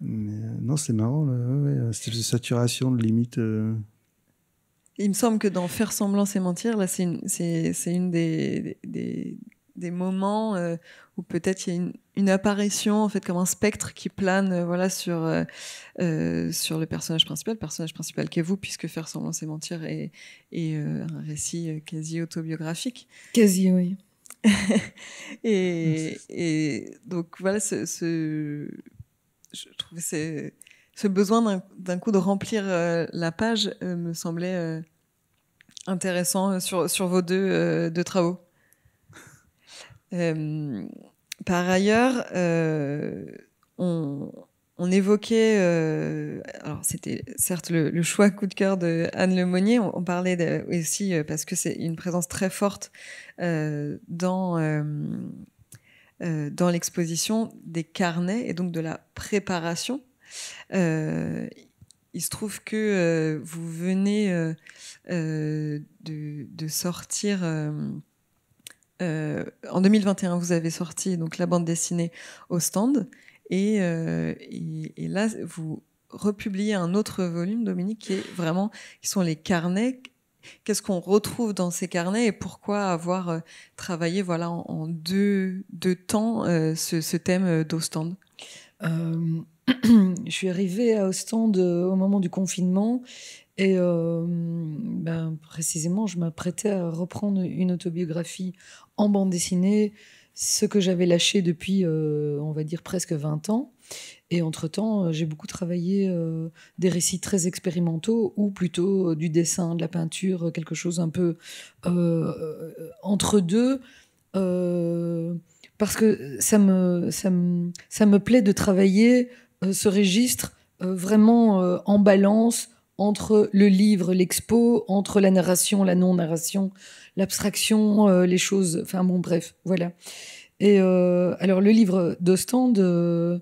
non, c'est marrant, cette saturation de limite. Il me semble que dans faire semblant, c'est mentir. Là, c'est une, une, des des moments euh, où peut-être il y a une, apparition, en fait, comme un spectre qui plane euh, voilà, sur, euh, sur le personnage principal, personnage principal qui est vous, puisque faire semblant, c'est mentir, et, un récit quasi autobiographique. Quasi, oui. et, donc, voilà, ce, je ce besoin d'un coup de remplir la page me semblait intéressant sur, vos deux travaux. Euh, par ailleurs, euh, on, évoquait, euh, alors c'était certes le, choix coup de cœur de Anne Lemonnier, on, parlait aussi parce que c'est une présence très forte dans dans l'exposition des carnets et donc de la préparation. il se trouve que vous venez de, de, sortir euh, en 2021, vous avez sorti donc la bande dessinée au stand, euh, et, là, vous republiez un autre volume, Dominique, qui est vraiment, qui sont les carnets. Qu'est-ce qu'on retrouve dans ces carnets et pourquoi avoir euh, travaillé voilà en, deux, temps ce, thème d'Ostende Je suis arrivée à Ostende au moment du confinement et ben, précisément, je m'apprêtais à reprendre une autobiographie en bande dessinée ce que j'avais lâché depuis, euh, on va dire, presque 20 ans. Et entre-temps, euh, j'ai beaucoup travaillé euh, des récits très expérimentaux ou plutôt du dessin, de la peinture, quelque chose un peu entre deux. parce que ça me, ça, me, ça me plaît de travailler ce registre vraiment en balance entre le livre, l'expo, entre la narration, la non-narration, l'abstraction, euh, les choses. Enfin bon, bref, voilà. Et euh, alors le livre d'Ostend, euh,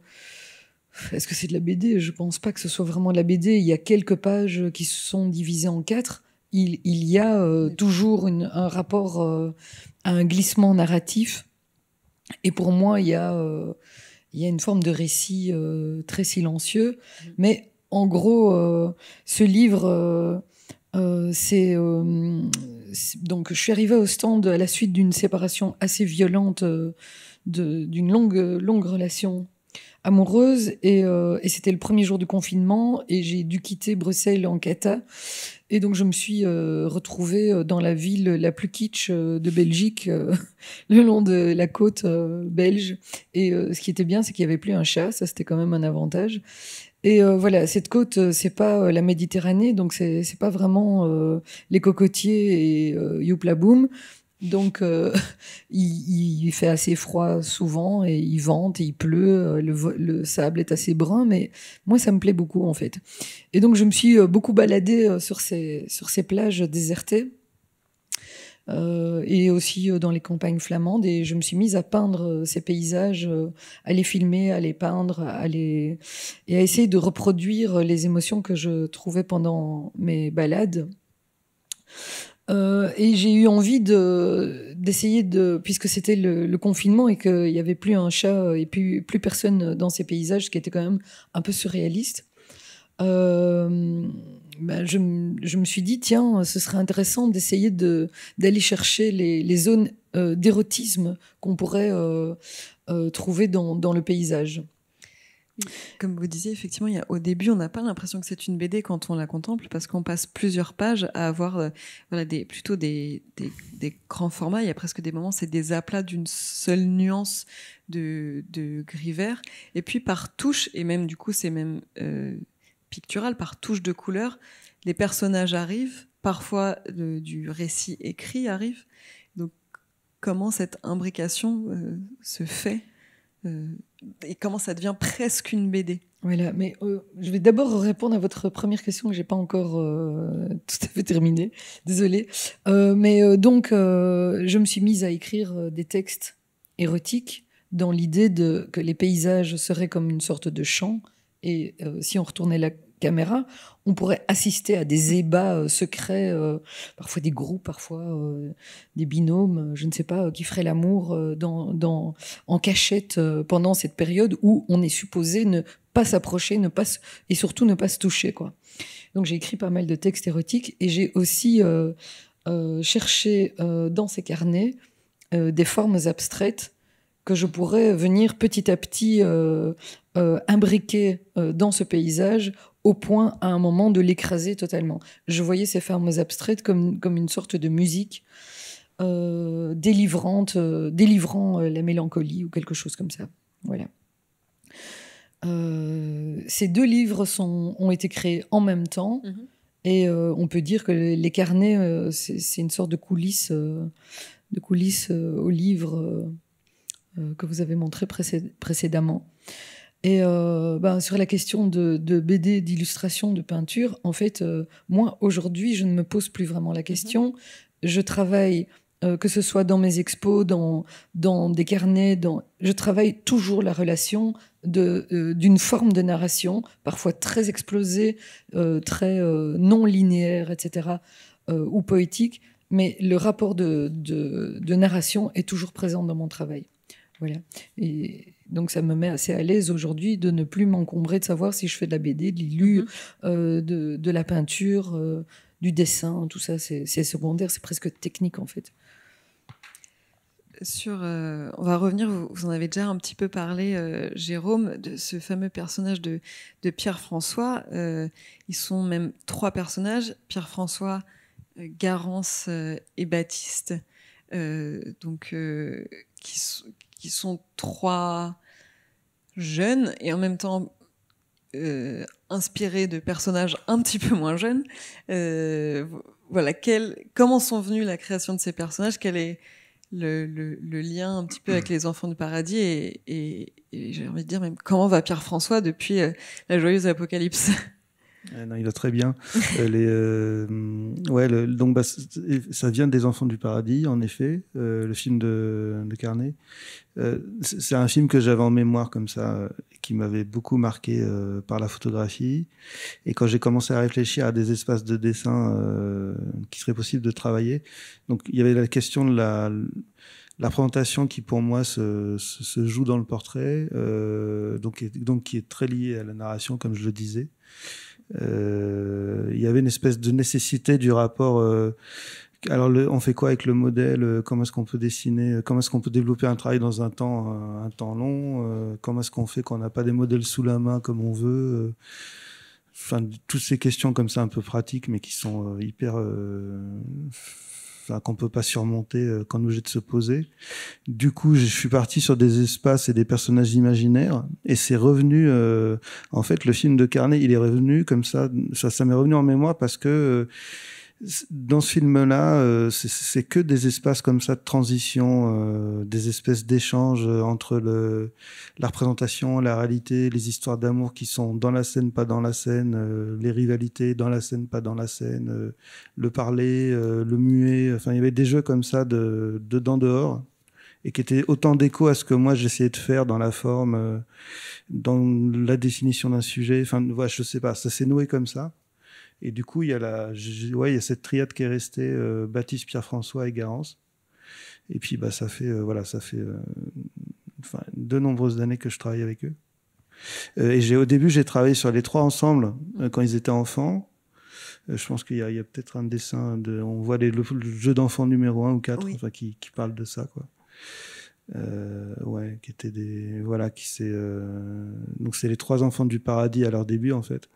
est-ce que c'est de la BD Je pense pas que ce soit vraiment de la BD. Il y a quelques pages qui se sont divisées en quatre. Il, il y a toujours un rapport à un glissement narratif. Et pour moi, il y a, il y a une forme de récit très silencieux, mais en gros, euh, ce livre, euh, euh, c'est donc je suis arrivée au stand à la suite d'une séparation assez violente, d'une longue longue relation amoureuse et, c'était le premier jour du confinement et j'ai dû quitter Bruxelles en cata et donc je me suis retrouvée dans la ville la plus kitsch de Belgique le long de la côte belge et ce qui était bien c'est qu'il n'y avait plus un chat ça c'était quand même un avantage et euh, voilà, cette côte, euh, c'est pas euh, la Méditerranée, donc c'est pas vraiment les cocotiers et youpla boom. Donc, il, fait assez froid souvent et il vente, et il pleut, le, sable est assez brun, mais moi, ça me plaît beaucoup en fait. Et donc, je me suis beaucoup baladée sur sur ces plages désertées euh, et aussi euh, dans les campagnes flamandes. Et je me suis mise à peindre euh, ces paysages, à les filmer, à les peindre, à les... et à essayer de reproduire les émotions que je trouvais pendant mes balades. et j'ai eu envie de d'essayer de puisque c'était le, confinement et qu'il n'y avait plus un chat et plus plus personne dans ces paysages, ce qui était quand même un peu surréaliste. Euh, bah, je, me suis dit, tiens, ce serait intéressant d'essayer d'aller chercher les, zones euh, d'érotisme qu'on pourrait euh, euh, trouver dans, le paysage. Comme vous disiez, effectivement, il au début, on n'a pas l'impression que c'est une BD quand on la contemple, parce qu'on passe plusieurs pages à avoir voilà, des, plutôt des, grands formats. Il y a presque des moments, c'est des aplats d'une seule nuance de, de gris vert. Et puis par touche, et même du coup, c'est même pictural, par touche de couleur. Les personnages arrivent, parfois euh, du récit écrit arrive. Donc, comment cette imbrication euh, se fait euh, et comment ça devient presque une BD Voilà, mais je vais d'abord répondre à votre première question que j'ai pas encore tout à fait terminée. Désolée. mais donc, je me suis mise à écrire des textes érotiques dans l'idée que les paysages seraient comme une sorte de chant et euh, si on retournait la caméra, on pourrait assister à des ébats euh, secrets, euh, parfois des groupes, parfois des binômes, je ne sais pas, qui feraient l'amour dans, dans, en cachette pendant cette période où on est supposé ne pas s'approcher, ne pas et surtout ne pas se toucher, quoi. Donc j'ai écrit pas mal de textes érotiques et j'ai aussi cherché dans ces carnets des formes abstraites que je pourrais venir petit à petit euh, imbriquée euh, dans ce paysage au point à un moment de l'écraser totalement. Je voyais ces formes abstraites comme, comme une sorte de musique euh, délivrante, délivrant la mélancolie ou quelque chose comme ça. Voilà. ces deux livres sont, ont été créés en même temps. Mhm. Et on peut dire que les carnets, c'est une sorte de coulisse, de coulisse au livre que vous avez montré précédemment. Et euh, ben, sur la question de, BD, d'illustration, de peinture, en fait, euh, moi, aujourd'hui, je ne me pose plus vraiment la question. Mm-hmm. Je travaille, euh, que ce soit dans mes expos, dans, dans des carnets, dans... je travaille toujours la relation d'une forme de narration, parfois très explosée, très non linéaire, etc., ou poétique, mais le rapport de, de narration est toujours présent dans mon travail. Voilà. Et, donc ça me met assez à l'aise aujourd'hui de ne plus m'encombrer de savoir si je fais de la BD, de l'illu, mhm. euh, de, la peinture, euh, du dessin, tout ça, c'est secondaire, c'est presque technique en fait. Sur, euh, on va revenir, vous, en avez déjà un petit peu parlé, Jérôme, de ce fameux personnage de, Pierre-François. ils sont même trois personnages, Pierre-François, Garance et Baptiste, donc, qui, qui sont trois jeunes et en même temps euh, inspirés de personnages un petit peu moins jeunes. Euh, voilà, quel, comment sont venus la création de ces personnages Quel est le, lien un petit peu avec les enfants du paradis et, j'ai envie de dire même comment va Pierre-François depuis euh, la joyeuse apocalypse non, il va très bien. Euh, les, euh, ouais, le, donc bah, ça vient des Enfants du Paradis, en effet, euh, le film de, de Carnet. Euh, c'est un film que j'avais en mémoire comme ça, euh, qui m'avait beaucoup marqué par la photographie. Et quand j'ai commencé à réfléchir à des espaces de dessin qui serait possible de travailler, donc il y avait la question de la la présentation qui pour moi se, se, joue dans le portrait, euh, donc, donc qui est très liée à la narration, comme je le disais. Euh, il y avait une espèce de nécessité du rapport. Euh, alors, le, on fait quoi avec le modèle euh, Comment est-ce qu'on peut dessiner Comment est-ce qu'on peut développer un travail dans un temps, un temps long Comment est-ce qu'on fait qu'on n'a pas des modèles sous la main comme on veut Enfin, toutes ces questions comme ça un peu pratiques, mais qui sont hyper qu'on qu'on peut pas surmonter, euh, quand est obligé de se poser. Du coup, je suis parti sur des espaces et des personnages imaginaires, et c'est revenu. Euh, en fait, le film de Carnet, il est revenu comme ça. Ça, ça m'est revenu en mémoire parce que euh, dans ce film-là, euh, c'est que des espaces comme ça de transition, euh, des espèces d'échanges euh, entre le, la représentation, la réalité, les histoires d'amour qui sont dans la scène, pas dans la scène, les rivalités dans la scène, pas dans la scène, le parler, le muet. Enfin, il y avait des jeux comme ça de dedans dehors et qui étaient autant d'écho à ce que moi j'essayais de faire dans la forme, dans la définition d'un sujet. Enfin, voilà, je sais pas, ça s'est noué comme ça. Et du coup, il y a, la, ouais, il y a cette triade qui est restée, euh, Baptiste, Pierre-François et Garance. Et puis, bah, ça fait, euh, voilà, ça fait euh, de nombreuses années que je travaille avec eux. et j'ai, au début, j'ai travaillé sur les trois ensemble quand ils étaient enfants. je pense qu'il y a, a peut-être un dessin, de, on voit les, le, d'enfants jeu d'enfant numéro 1 ou 4 qui, qui, parle de ça. Quoi. Euh, ouais, qui étaient des voilà qui c'est euh, donc c'est les trois enfants du paradis à leur début en fait.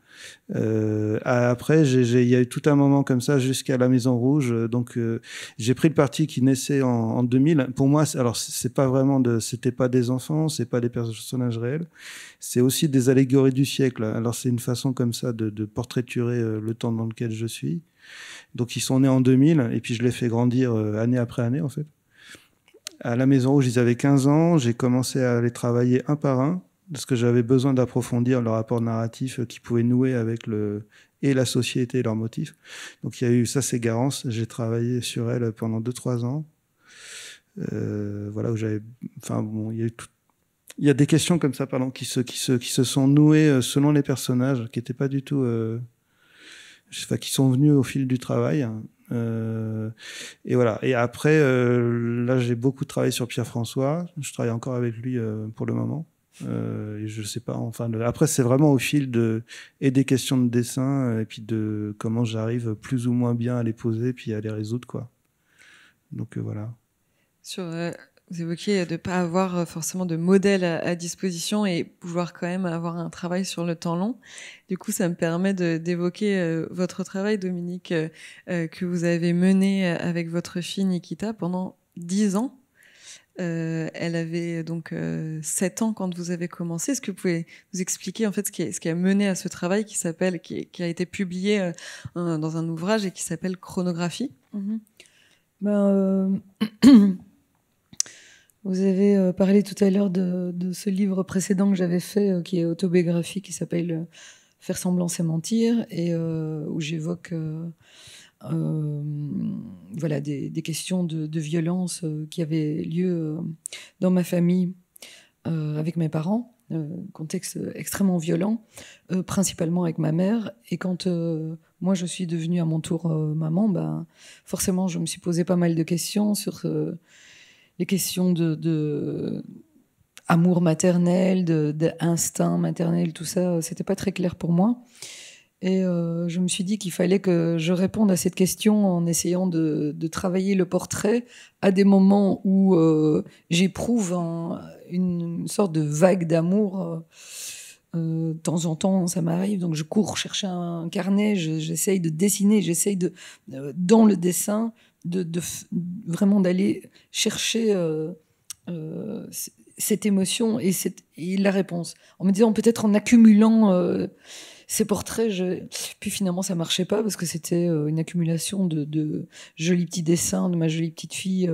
Euh, après, il y a eu tout un moment comme ça jusqu'à la Maison Rouge. Donc, euh, j'ai pris le parti qui naissait en, 2000. Pour moi, alors c'est pas vraiment de, c'était pas des enfants, c'est pas des personnages réels, c'est aussi des allégories du siècle. Alors c'est une façon comme ça de, de portraiturer le temps dans lequel je suis. Donc ils sont nés en 2000 et puis je les fais grandir année après année en fait à la maison où j'avais 15 ans, j'ai commencé à les travailler un par un parce que j'avais besoin d'approfondir le rapport narratif qui pouvait nouer avec le et la société et leurs motifs. Donc il y a eu ça, c'est Garance. J'ai travaillé sur elle pendant 2-3 ans. Euh, voilà où j'avais. Enfin bon, il y a il y a des questions comme ça, pardon, qui se, qui se, qui se sont nouées euh, selon les personnages, qui n'étaient pas du tout, je sais pas, qui sont venus au fil du travail. Euh, et voilà. Et après, euh, là, j'ai beaucoup travaillé sur Pierre-François. Je travaille encore avec lui euh, pour le moment. et je sais pas. Enfin, après, c'est vraiment au fil de et des questions de dessin et puis de comment j'arrive plus ou moins bien à les poser puis à les résoudre, quoi. Donc voilà. Sur vous évoquiez de ne pas avoir euh, forcément de modèle à, disposition et pouvoir quand même avoir un travail sur le temps long. Du coup, ça me permet d'évoquer euh, votre travail, Dominique, euh, que vous avez mené avec votre fille Nikita pendant 10 ans. elle avait donc 7 ans quand vous avez commencé. Est-ce que vous pouvez nous expliquer en fait ce qui, a mené à ce travail qui s'appelle, qui, a été publié dans un ouvrage et qui s'appelle Chronographie mmh vous avez euh, parlé tout à l'heure de, ce livre précédent que j'avais fait, euh, qui est autobiographique, qui s'appelle euh, Faire semblant, c'est mentir, et où j'évoque voilà, des, questions de, violence qui avaient lieu dans ma famille avec mes parents, contexte extrêmement violent, principalement avec ma mère. Et quand moi je suis devenue à mon tour maman, ben, forcément je me suis posé pas mal de questions sur les questions de, amour maternel, d'instinct maternel, tout ça, euh, c'était pas très clair pour moi. Et euh, je me suis dit qu'il fallait que je réponde à cette question en essayant de, travailler le portrait à des moments où euh, j'éprouve une sorte de vague d'amour. de temps en temps, ça m'arrive, donc je cours chercher un carnet, j'essaye de dessiner, j'essaye de, dans le dessin, de, vraiment d'aller chercher euh, euh, cette émotion et, cette, la réponse. En me disant peut-être en accumulant euh, ces portraits, je... puis finalement ça marchait pas parce que c'était une accumulation de, de, jolis petits dessins de ma jolie petite fille.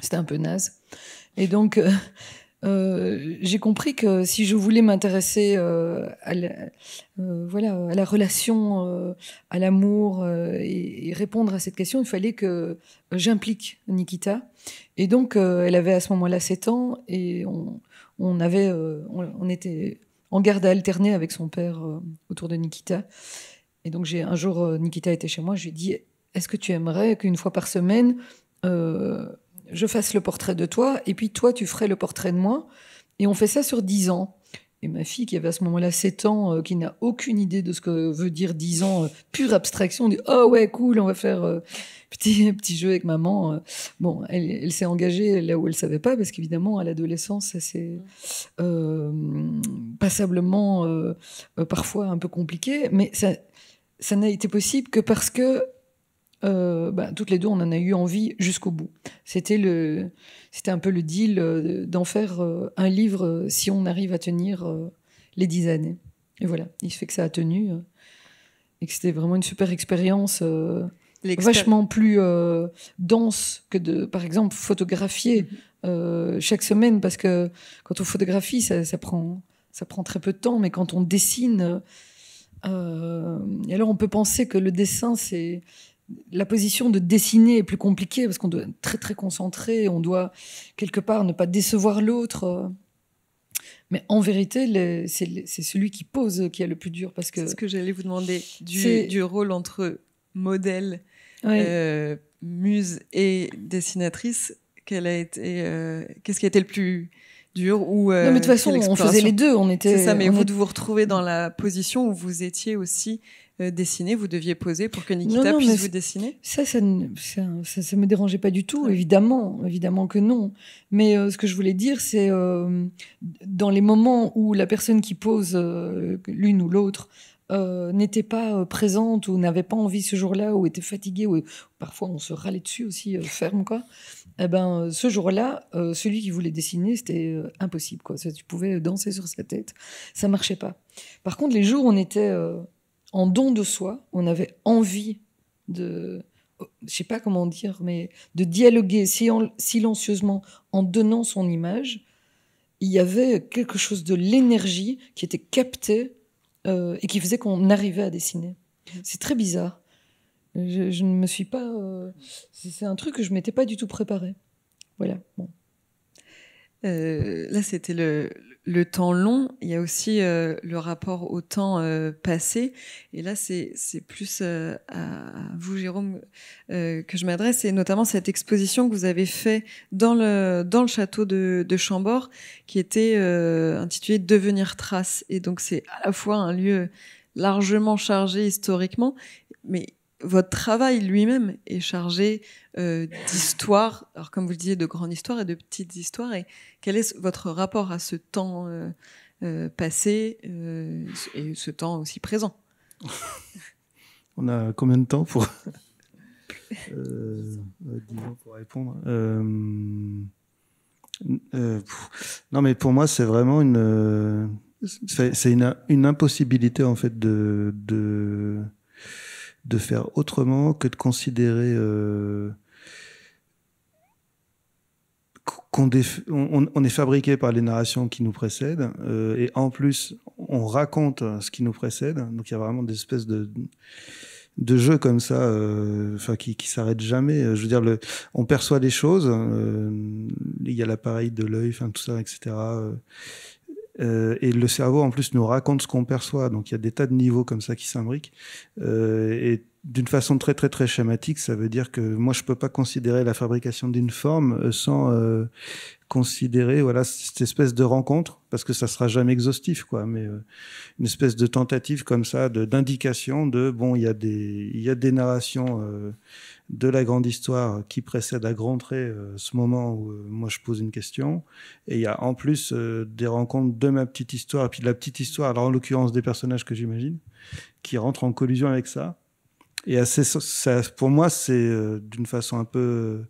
C'était un peu naze. Et donc euh, j'ai compris que si je voulais m'intéresser euh, à, euh, voilà, la relation, à l'amour et, répondre à cette question, il fallait que j'implique Nikita. Et donc, elle avait à ce moment-là 7 ans et on, avait, on, était en garde à alterner avec son père autour de Nikita. Et donc, j'ai un jour, Nikita était chez moi, je lui ai dit Est-ce que tu aimerais qu'une fois par semaine, je fasse le portrait de toi, et puis toi, tu ferais le portrait de moi. Et on fait ça sur 10 ans. Et ma fille, qui avait à ce moment-là 7 ans, euh, qui n'a aucune idée de ce que veut dire 10 ans, euh, pure abstraction, on dit Oh ouais, cool, on va faire euh, petit, petit jeu avec maman. Bon, elle, s'est engagée là où elle ne savait pas, parce qu'évidemment, à l'adolescence, c'est passablement parfois un peu compliqué. Mais ça, ça n'a été possible que parce que euh, bah, toutes les deux, on en a eu envie jusqu'au bout. C'était un peu le deal euh, d'en faire euh, un livre si on arrive à tenir les dix années. Et voilà, il se fait que ça a tenu et que c'était vraiment une super expérience. vachement plus dense que de, par exemple, photographier mhm. chaque semaine, parce que quand on photographie, ça, prend, ça prend très peu de temps, mais quand on dessine, et alors on peut penser que le dessin, c'est la position de dessiner est plus compliquée parce qu'on doit être très très concentré, on doit quelque part ne pas décevoir l'autre. Mais en vérité, c'est celui qui pose qui a le plus dur parce que. C'est ce que j'allais vous demander du, rôle entre modèle, euh, muse et dessinatrice. Qu'elle a euh, qu'est-ce qui a été le plus dur ou euh, Non, mais de toute façon, on faisait les deux. On était. C'est ça, mais vous vous retrouver dans la position où vous étiez aussi euh, dessiner, vous deviez poser pour que Nikita puisse vous dessiner ça ça, ne, ça ça, me dérangeait pas du tout, évidemment, évidemment que non. Mais euh, ce que je voulais dire, c'est euh, dans les moments où la personne qui pose, l'une ou l'autre, n'était pas présente ou n'avait pas envie ce jour-là ou était fatiguée ou parfois on se râlait dessus aussi ferme quoi eh ben ce jour-là celui qui voulait dessiner c'était impossible quoi tu pouvais danser sur sa tête ça marchait pas par contre les jours où on était en don de soi, on avait envie de, oh, je sais pas comment dire, mais de dialoguer silencieusement en donnant son image, il y avait quelque chose de l'énergie qui était captée euh, et qui faisait qu'on arrivait à dessiner. C'est très bizarre. Je, ne me suis pas. Euh, c'est un truc que je m'étais pas du tout préparé. Voilà. Bon. Euh, là, c'était le, le temps long, il y a aussi euh, le rapport au temps euh, passé. Et là, c'est plus euh, à vous, Jérôme, que je m'adresse, et notamment cette exposition que vous avez fait dans le, dans le château de, de Chambord, qui était intitulée Devenir trace. Et donc, c'est à la fois un lieu largement chargé historiquement, mais votre travail lui-même est chargé euh, d'histoires, alors comme vous le disiez, de grandes histoires et de petites histoires. Et quel est votre rapport à ce temps euh, euh, passé et ce temps aussi présent On a combien de temps pour, pour répondre Non, mais pour moi, c'est vraiment une. C'est une, impossibilité en fait de de faire autrement que de considérer euh, qu'on on, est fabriqué par les narrations qui nous précèdent euh, et en plus on raconte ce qui nous précède. Donc il y a vraiment des espèces de de jeux comme ça, euh, enfin qui, qui s'arrêtent jamais. Je veux dire, le, on perçoit des choses. Il y a l'appareil de l'œil, enfin tout ça, etc euh, et le cerveau, en plus, nous raconte ce qu'on perçoit. Donc, il y a des tas de niveaux comme ça qui s'imbriquent. Euh, et d'une façon très très très schématique, ça veut dire que moi je peux pas considérer la fabrication d'une forme euh, sans euh, considérer voilà cette espèce de rencontre parce que ça sera jamais exhaustif quoi, mais euh, une espèce de tentative comme ça d'indication de bon il y a des il y a des narrations de la grande histoire qui précèdent à grands traits ce moment où moi je pose une question et il y a en plus des rencontres de ma petite histoire et puis de la petite histoire alors en l'occurrence des personnages que j'imagine qui rentrent en collusion avec ça et assez, pour moi, c'est euh, d'une façon un peu euh,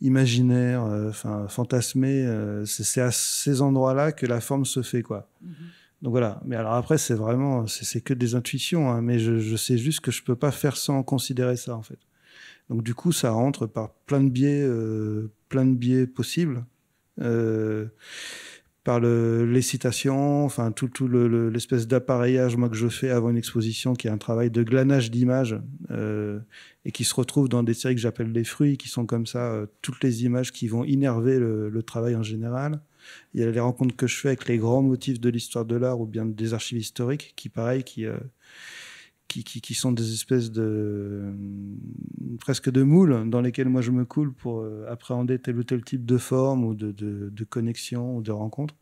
imaginaire, euh, enfin fantasmée. c'est à ces endroits-là que la forme se fait, quoi. Mm-hmm. Donc voilà. Mais alors après, c'est vraiment, c'est que des intuitions. Hein, mais je, je, sais juste que je peux pas faire sans considérer ça, en fait. Donc du coup, ça rentre par plein de biais, plein de biais possibles. Euh, par le, les citations, enfin tout, tout l'espèce le, d'appareillage moi que je fais avant une exposition, qui est un travail de glanage d'images euh, et qui se retrouve dans des séries que j'appelle les fruits, qui sont comme ça euh, toutes les images qui vont innerver le, travail en général. Il y a les rencontres que je fais avec les grands motifs de l'histoire de l'art ou bien des archives historiques, qui pareil, qui euh, qui, sont des espèces de euh, presque de moules dans lesquels moi je me coule pour euh, appréhender tel ou tel type de forme ou de, de, connexion ou de rencontre,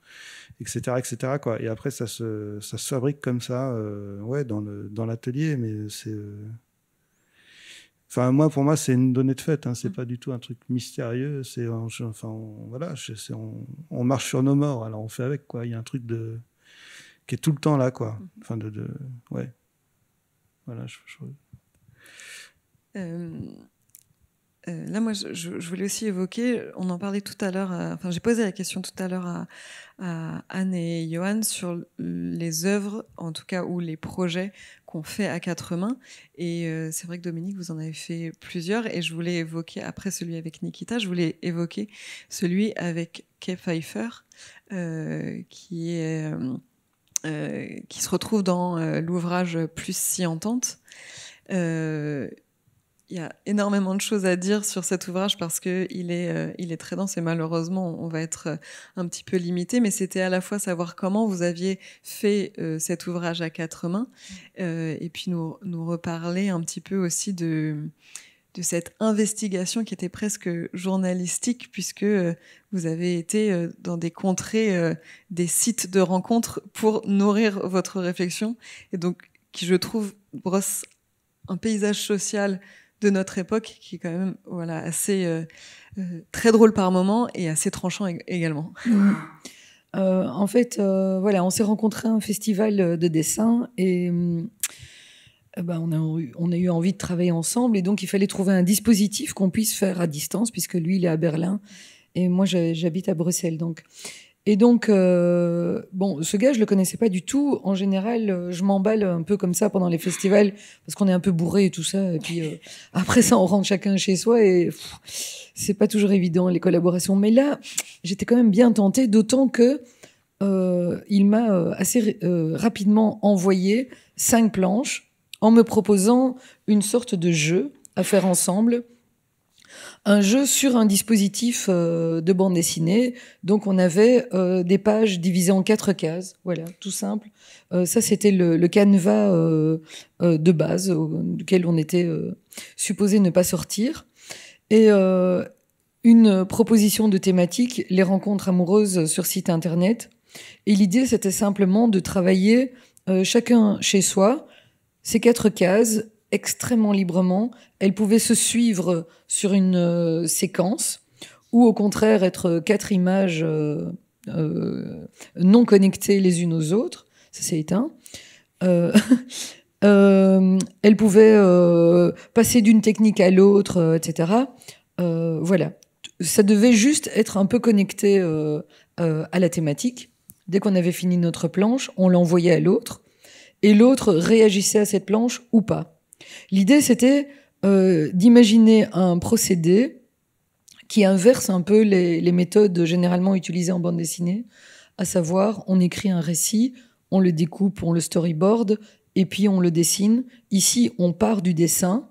etc., etc. Quoi. Et après ça se, ça se fabrique comme ça, euh, ouais, dans dans l'atelier, mais c'est Enfin, moi, pour moi, c'est une donnée de fait. Hein. C'est mmh. pas du tout un truc mystérieux. C'est, enfin, on, voilà, on, marche sur nos morts. Alors, on fait avec quoi. Il y a un truc de qui est tout le temps là, quoi. Mmh. Enfin, de, de ouais. Voilà, je, euh, euh, là, moi, je, voulais aussi évoquer, on en parlait tout à l'heure, euh, enfin, j'ai posé la question tout à l'heure à, à, Anne et Johan sur les œuvres, en tout cas, ou les projets qu'on fait à quatre mains. Et c'est vrai que Dominique, vous en avez fait plusieurs, et je voulais évoquer, après celui avec Nikita, je voulais évoquer celui avec Kay Pfeiffer, qui est euh, qui se retrouve dans euh, l'ouvrage Plus si entente. Euh, il y a énormément de choses à dire sur cet ouvrage parce que il est, il est très dense et malheureusement on va être un petit peu limité. Mais c'était à la fois savoir comment vous aviez fait cet ouvrage à quatre mains mmh. et puis nous, nous reparler un petit peu aussi de de cette investigation qui était presque journalistique, puisque euh, vous avez été euh, dans des contrées, euh, des sites de rencontres pour nourrir votre réflexion, et donc qui, je trouve, brosse un paysage social de notre époque qui est quand même voilà assez très drôle par moment et assez tranchant également. Ah. en fait, voilà, on s'est rencontrés à un festival de dessin et hum, eh ben, on, a eu, envie de travailler ensemble et donc il fallait trouver un dispositif qu'on puisse faire à distance puisque lui il est à Berlin et moi j'habite à Bruxelles donc. Et donc, euh, bon, ce gars, je le connaissais pas du tout. En général, euh, je m'emballe un peu comme ça pendant les festivals parce qu'on est un peu bourré et tout ça. Et puis euh, après ça, on rentre chacun chez soi et c'est pas toujours évident les collaborations. Mais là, j'étais quand même bien tentée, d'autant que il m'a assez rapidement envoyé cinq planches en me proposant une sorte de jeu à faire ensemble un jeu sur un dispositif euh, de bande dessinée. Donc on avait euh, des pages divisées en quatre cases, voilà, tout simple. Euh, ça c'était le, canevas de base auquel duquel on était supposé ne pas sortir. Et une proposition de thématique, les rencontres amoureuses sur site internet. Et l'idée c'était simplement de travailler chacun chez soi ces quatre cases, extrêmement librement, elles pouvaient se suivre sur une euh, séquence ou au contraire être quatre images euh, euh, non connectées les unes aux autres. Ça s'est éteint. elles pouvaient passer d'une technique à l'autre, etc. voilà. Ça devait juste être un peu connecté à la thématique. Dès qu'on avait fini notre planche, on l'envoyait à l'autre et l'autre réagissait à cette planche ou pas. L'idée, c'était euh, d'imaginer un procédé qui inverse un peu les, méthodes généralement utilisées en bande dessinée, à savoir on écrit un récit, on le découpe, on le storyboard, et puis on le dessine. Ici, on part du dessin,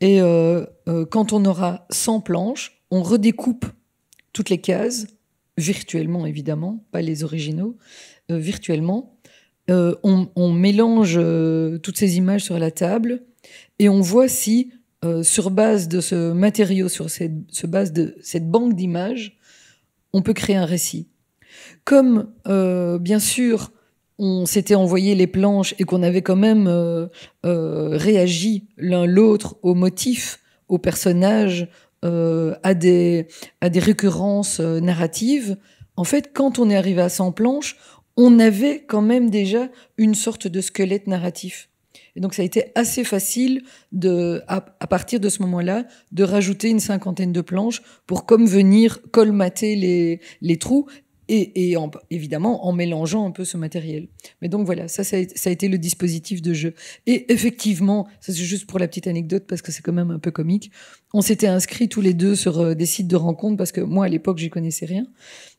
et euh, euh, quand on aura 100 planches, on redécoupe toutes les cases, virtuellement évidemment, pas les originaux, virtuellement, euh, on, mélange euh, toutes ces images sur la table et on voit si, euh, sur base de ce matériau, sur cette, base de cette banque d'images, on peut créer un récit. Comme, bien sûr, on s'était envoyé les planches et qu'on avait quand même réagi l'un l'autre aux motifs, aux personnages, à, des, à des récurrences narratives, en fait, quand on est arrivé à 100 planches, on avait quand même déjà une sorte de squelette narratif. Et donc ça a été assez facile de, à, partir de ce moment-là, de rajouter une cinquantaine de planches pour comme venir colmater les, les trous et, évidemment en mélangeant un peu ce matériel. Mais donc voilà, ça, ça a, été le dispositif de jeu. Et effectivement, ça c'est juste pour la petite anecdote parce que c'est quand même un peu comique, on s'était inscrits tous les deux sur euh, des sites de rencontres parce que moi à l'époque j'y connaissais rien.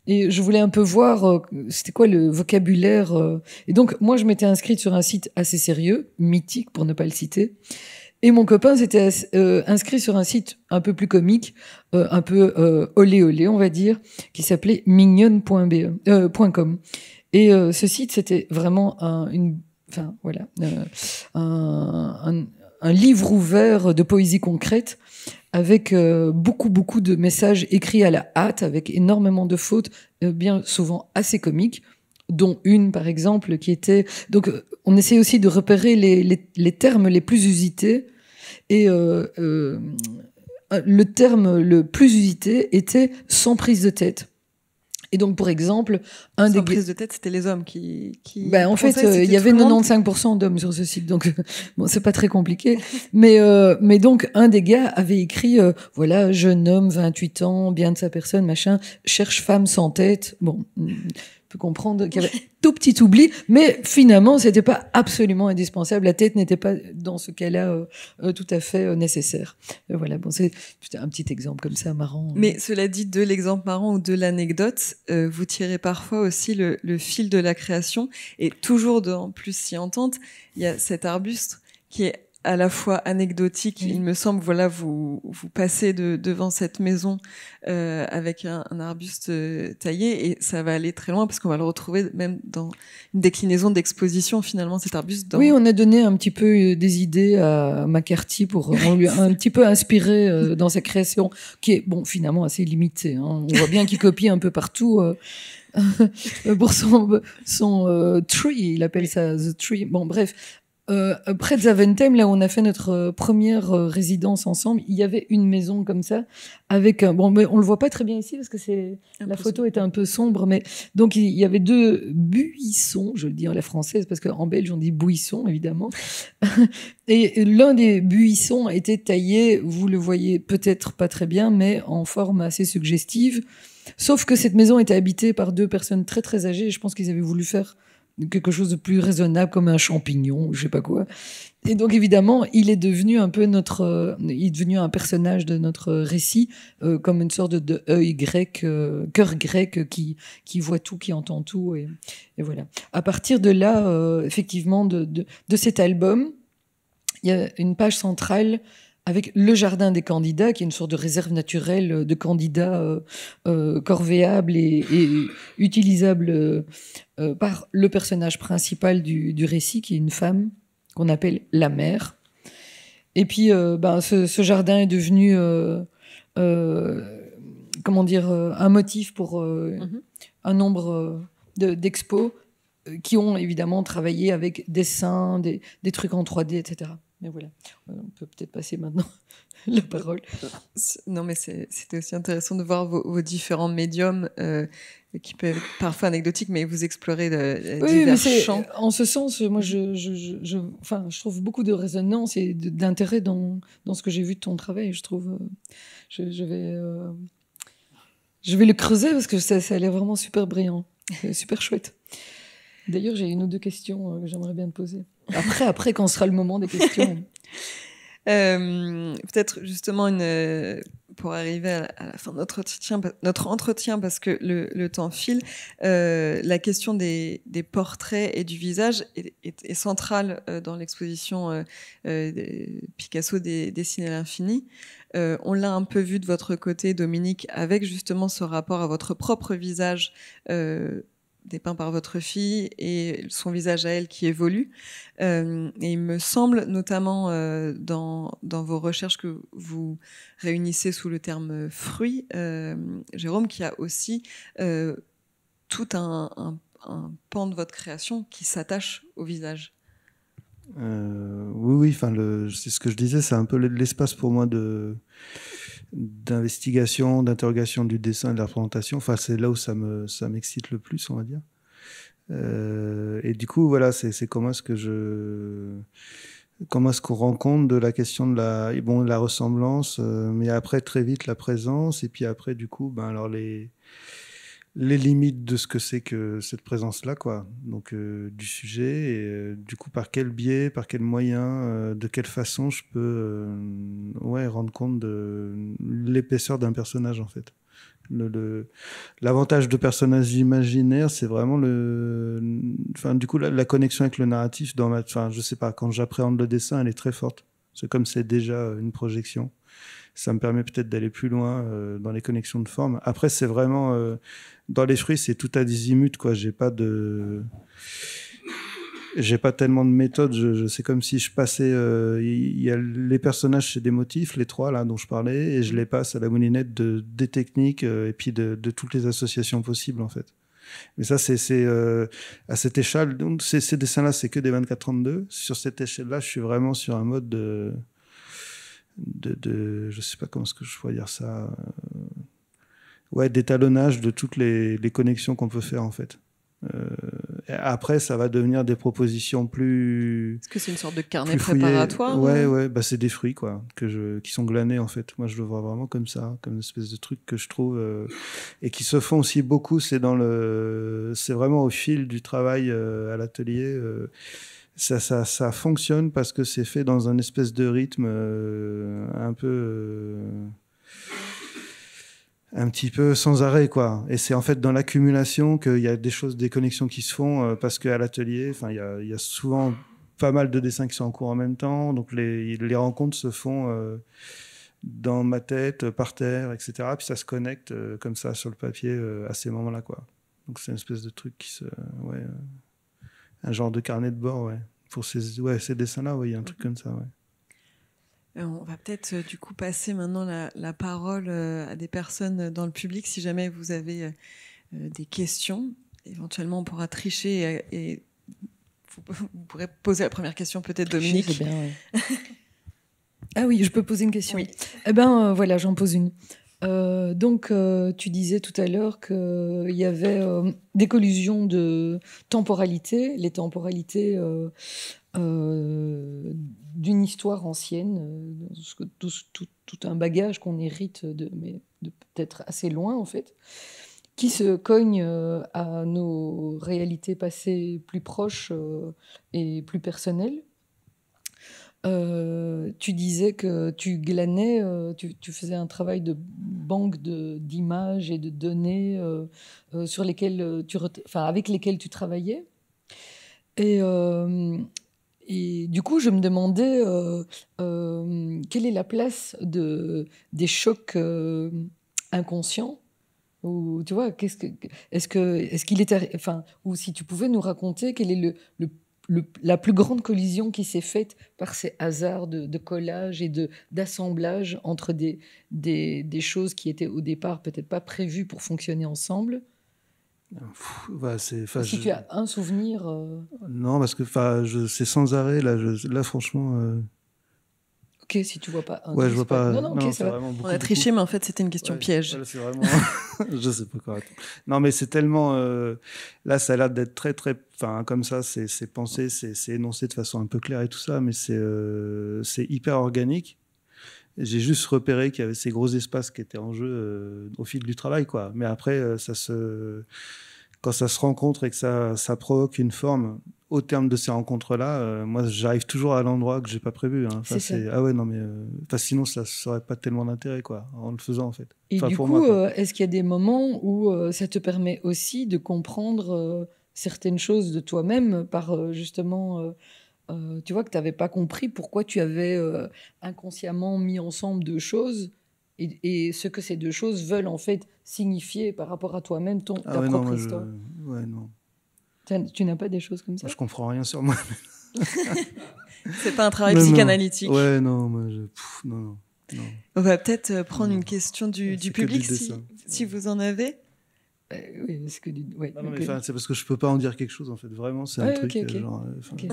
Et je voulais un peu voir, euh, c'était quoi le vocabulaire. Euh. Et donc, moi, je m'étais inscrite sur un site assez sérieux, mythique pour ne pas le citer. Et mon copain s'était euh, inscrit sur un site un peu plus comique, un peu olé olé, on va dire, qui s'appelait mignonne.com. Et ce site, c'était vraiment une, enfin voilà, un, un, un livre ouvert de poésie concrète avec euh, beaucoup, beaucoup de messages écrits à la hâte, avec énormément de fautes, euh, bien souvent assez comiques, dont une, par exemple, qui était... Donc, euh, on essaie aussi de repérer les, termes les plus usités. Et le terme le plus usité était « sans prise de tête ». Et donc, pour exemple, un des prises de tête, c'était les hommes qui. qui... Ben, en fait, euh, il y avait 95% d'hommes sur ce site, donc bon, c'est pas très compliqué. mais euh, mais donc, un des gars avait écrit, euh, voilà, jeune homme, 28 ans, bien de sa personne, machin, cherche femme sans tête. Bon, comprendre qu'il y avait tout petit oubli, mais finalement, c'était pas absolument indispensable. La tête n'était pas dans ce cas-là euh, euh, tout à fait euh, nécessaire. voilà, bon, c'est un petit exemple comme ça, marrant. Mais cela dit, de l'exemple marrant ou de l'anecdote, vous tirez parfois aussi le, fil de la création, et toujours de, en plus si entente, il y a cet arbuste qui est à la fois anecdotique. Il me semble, voilà, vous vous passez devant cette maison euh, avec un, arbuste euh, taillé et ça va aller très loin parce qu'on va le retrouver même dans une déclinaison d'exposition finalement cet arbuste. Oui, on a donné un petit peu euh, des idées à McCarthy pour lui un petit peu inspiré euh, dans sa création qui est bon finalement assez limitée. Hein. On voit bien qu'il copie un peu partout. Euh... pour son, son tree, il appelle ça the tree. Bon, bref, euh, près de Zaventem, là où on a fait notre euh, première euh, résidence ensemble, il y avait une maison comme ça, avec un. Bon, mais on le voit pas très bien ici parce que c'est la photo est un peu sombre, mais donc il y avait deux buissons, je le dis en la française parce qu'en belge on dit buissons évidemment, et l'un des buissons était taillé, vous le voyez peut-être pas très bien, mais en forme assez suggestive. Sauf que cette maison était habitée par deux personnes très très âgées. Et je pense qu'ils avaient voulu faire quelque chose de plus raisonnable comme un champignon, je sais pas quoi. Et donc évidemment, il est devenu un peu notre, euh, il est devenu un personnage de notre récit euh, comme une sorte de œil grec, euh, cœur grec qui qui voit tout, qui entend tout et, voilà. À partir de là, effectivement, de, cet album, il y a une page centrale avec le jardin des candidats, qui est une sorte de réserve naturelle de candidats euh, euh, corvéables et, utilisables euh, par le personnage principal du, récit, qui est une femme qu'on appelle la mère. Et puis, ben, ce, jardin est devenu, comment dire, un motif pour mm-hmm. un nombre d'expos qui ont évidemment travaillé avec dessins, des trucs en 3D, etc voilà, on peut peut-être passer maintenant la parole. Non, mais c'était aussi intéressant de voir vos, différents médiums euh, qui peuvent être parfois anecdotiques, mais vous explorez de, euh, oui, mais champs. En ce sens, moi, je, enfin, je trouve beaucoup de résonance et d'intérêt dans, ce que j'ai vu de ton travail. Je trouve, euh, je, vais, je vais le creuser parce que ça, ça a l'air vraiment super brillant, super chouette. D'ailleurs, j'ai une ou deux questions que j'aimerais bien te poser. Après, après, quand sera le moment des questions euh, Peut-être justement une, euh, pour arriver à la, fin de notre entretien, parce que le, temps file, euh, la question des, portraits et du visage est, est, centrale dans l'exposition euh, Picasso des, à l'infini. on l'a un peu vu de votre côté, Dominique, avec justement ce rapport à votre propre visage dépeint par votre fille et son visage à elle qui évolue. Euh, et il me semble, notamment euh, dans, vos recherches que vous réunissez sous le terme fruit, euh, Jérôme, qu'il y a aussi tout un, pan de votre création qui s'attache au visage. oui, oui, c'est ce que je disais, c'est un peu l'espace pour moi de d'investigation, d'interrogation du dessin et de la représentation. Enfin, c'est là où ça me ça m'excite le plus, on va dire. Euh, et du coup, voilà, c'est comment est-ce que je comment est-ce qu'on rend compte de la question de la bon la ressemblance, euh, mais après très vite la présence et puis après du coup, ben alors les les limites de ce que c'est que cette présence-là, quoi. Donc euh, du sujet et euh, du coup par quel biais, par quel moyen, euh, de quelle façon je peux, ouais, rendre compte de l'épaisseur d'un personnage en fait. L'avantage le, l'avantage de personnages imaginaires, c'est vraiment le, enfin du coup la, connexion avec le narratif dans ma, enfin je sais pas, quand j'appréhende le dessin, elle est très forte. C'est comme c'est déjà une projection ça me permet peut-être d'aller plus loin euh, dans les connexions de forme. Après, c'est vraiment euh, dans les fruits, c'est tout à minutes quoi. J'ai pas de, j'ai pas tellement de méthodes. Je, je c'est comme si je passais. Euh, il y, a les personnages, c'est des motifs, les trois là dont je parlais, et je les passe à la moulinette de des techniques et puis de, de toutes les associations possibles en fait. Mais ça, c'est à cette échelle. Donc, ces, ces dessins-là, c'est que des 24-32. Sur cette échelle-là, je suis vraiment sur un mode de de, de, je sais pas comment est-ce que je pourrais dire ça, euh, ouais, d'étalonnage de toutes les, les connexions qu'on peut faire en fait. Euh, après, ça va devenir des propositions plus. Est-ce que c'est une sorte de carnet préparatoire Ouais, ouais, bah c'est des fruits quoi, que je, qui sont glanés en fait. Moi, je le vois vraiment comme ça, comme une espèce de truc que je trouve euh, et qui se font aussi beaucoup. C'est dans le, c'est vraiment au fil du travail à l'atelier ça, fonctionne parce que c'est fait dans un espèce de rythme euh, un peu. Euh, un petit peu sans arrêt, quoi. Et c'est en fait dans l'accumulation qu'il y a des choses, des connexions qui se font euh, parce qu'à l'atelier, il y a, souvent pas mal de dessins qui sont en cours en même temps. Donc les, les rencontres se font dans ma tête, par terre, etc. Puis ça se connecte comme ça sur le papier à ces moments-là, quoi. Donc c'est une espèce de truc qui se. Ouais, un genre de carnet de bord, ouais. Pour ces, dessins-là, il y a un truc mhm. comme ça, ouais. Euh, on va peut-être euh, du coup passer maintenant la, parole euh, à des personnes dans le public. Si jamais vous avez des questions, éventuellement on pourra tricher et, vous, pourrez poser la première question peut-être Dominique. ah oui, je peux poser une question. Oui. Eh ben voilà, j'en pose une. Euh, donc, euh, tu disais tout à l'heure qu'il euh, y avait des collusions de temporalité, les temporalités d'une histoire ancienne, tout, un bagage qu'on hérite de, mais de peut-être assez loin en fait, qui se cognent à nos réalités passées plus proches et plus personnelles. Euh, tu disais que tu glanais, euh, tu, faisais un travail de banque d'images et de données euh, sur lesquelles tu, enfin, avec lesquelles tu travaillais. Et, et du coup, je me demandais quelle est la place de, des chocs inconscients ou tu vois, qu'est-ce que, est-ce que, est-ce qu'il était, enfin, ou si tu pouvais nous raconter quel est le, le la plus grande collision qui s'est faite par ces hasards de, collage et de d'assemblage entre des, des, choses qui étaient au départ peut-être pas prévues pour fonctionner ensemble. si tu as un souvenir. Euh non, parce que c'est sans arrêt. Là, là franchement. Euh, Ok, si tu vois pas. Un ouais, je vois pas. Non, non, va. On a triché, mais en fait, c'était une question piège. C'est vraiment. je sais pas quoi. Non, mais c'est tellement. Euh, là, ça a l'air d'être très, très. Enfin, comme ça, c'est pensé, c'est énoncé de façon un peu claire et tout ça, mais c'est euh, c'est hyper organique. J'ai juste repéré qu'il y avait ces gros espaces qui étaient en jeu euh, au fil du travail, quoi. Mais après, ça se quand ça se rencontre et que ça, provoque une forme, au terme de ces rencontres-là, euh, moi, j'arrive toujours à l'endroit que j'ai pas prévu. Hein. c'est ah ouais, non, mais euh, sinon, ça serait pas tellement d'intérêt, quoi, en le faisant, en fait. Et du pour coup, euh, est-ce qu'il y a des moments où ça te permet aussi de comprendre certaines choses de toi-même par justement. tu vois que tu n'avais pas compris pourquoi tu avais inconsciemment mis ensemble deux choses et, ce que ces deux choses veulent en fait signifier par rapport à toi-même, ton ah ta propre histoire. Ouais, non. Tu, n'as pas des choses comme ça. Ah, je comprends rien sur moi. c'est pas un travail psychanalytique. Ouais, non, non, On va peut-être euh, prendre une question du, du public si, si, vous en avez. Bah, oui, parce que du... ouais, non, mais euh, c'est parce que je peux pas en dire quelque chose en fait. Vraiment, c'est un truc euh, genre.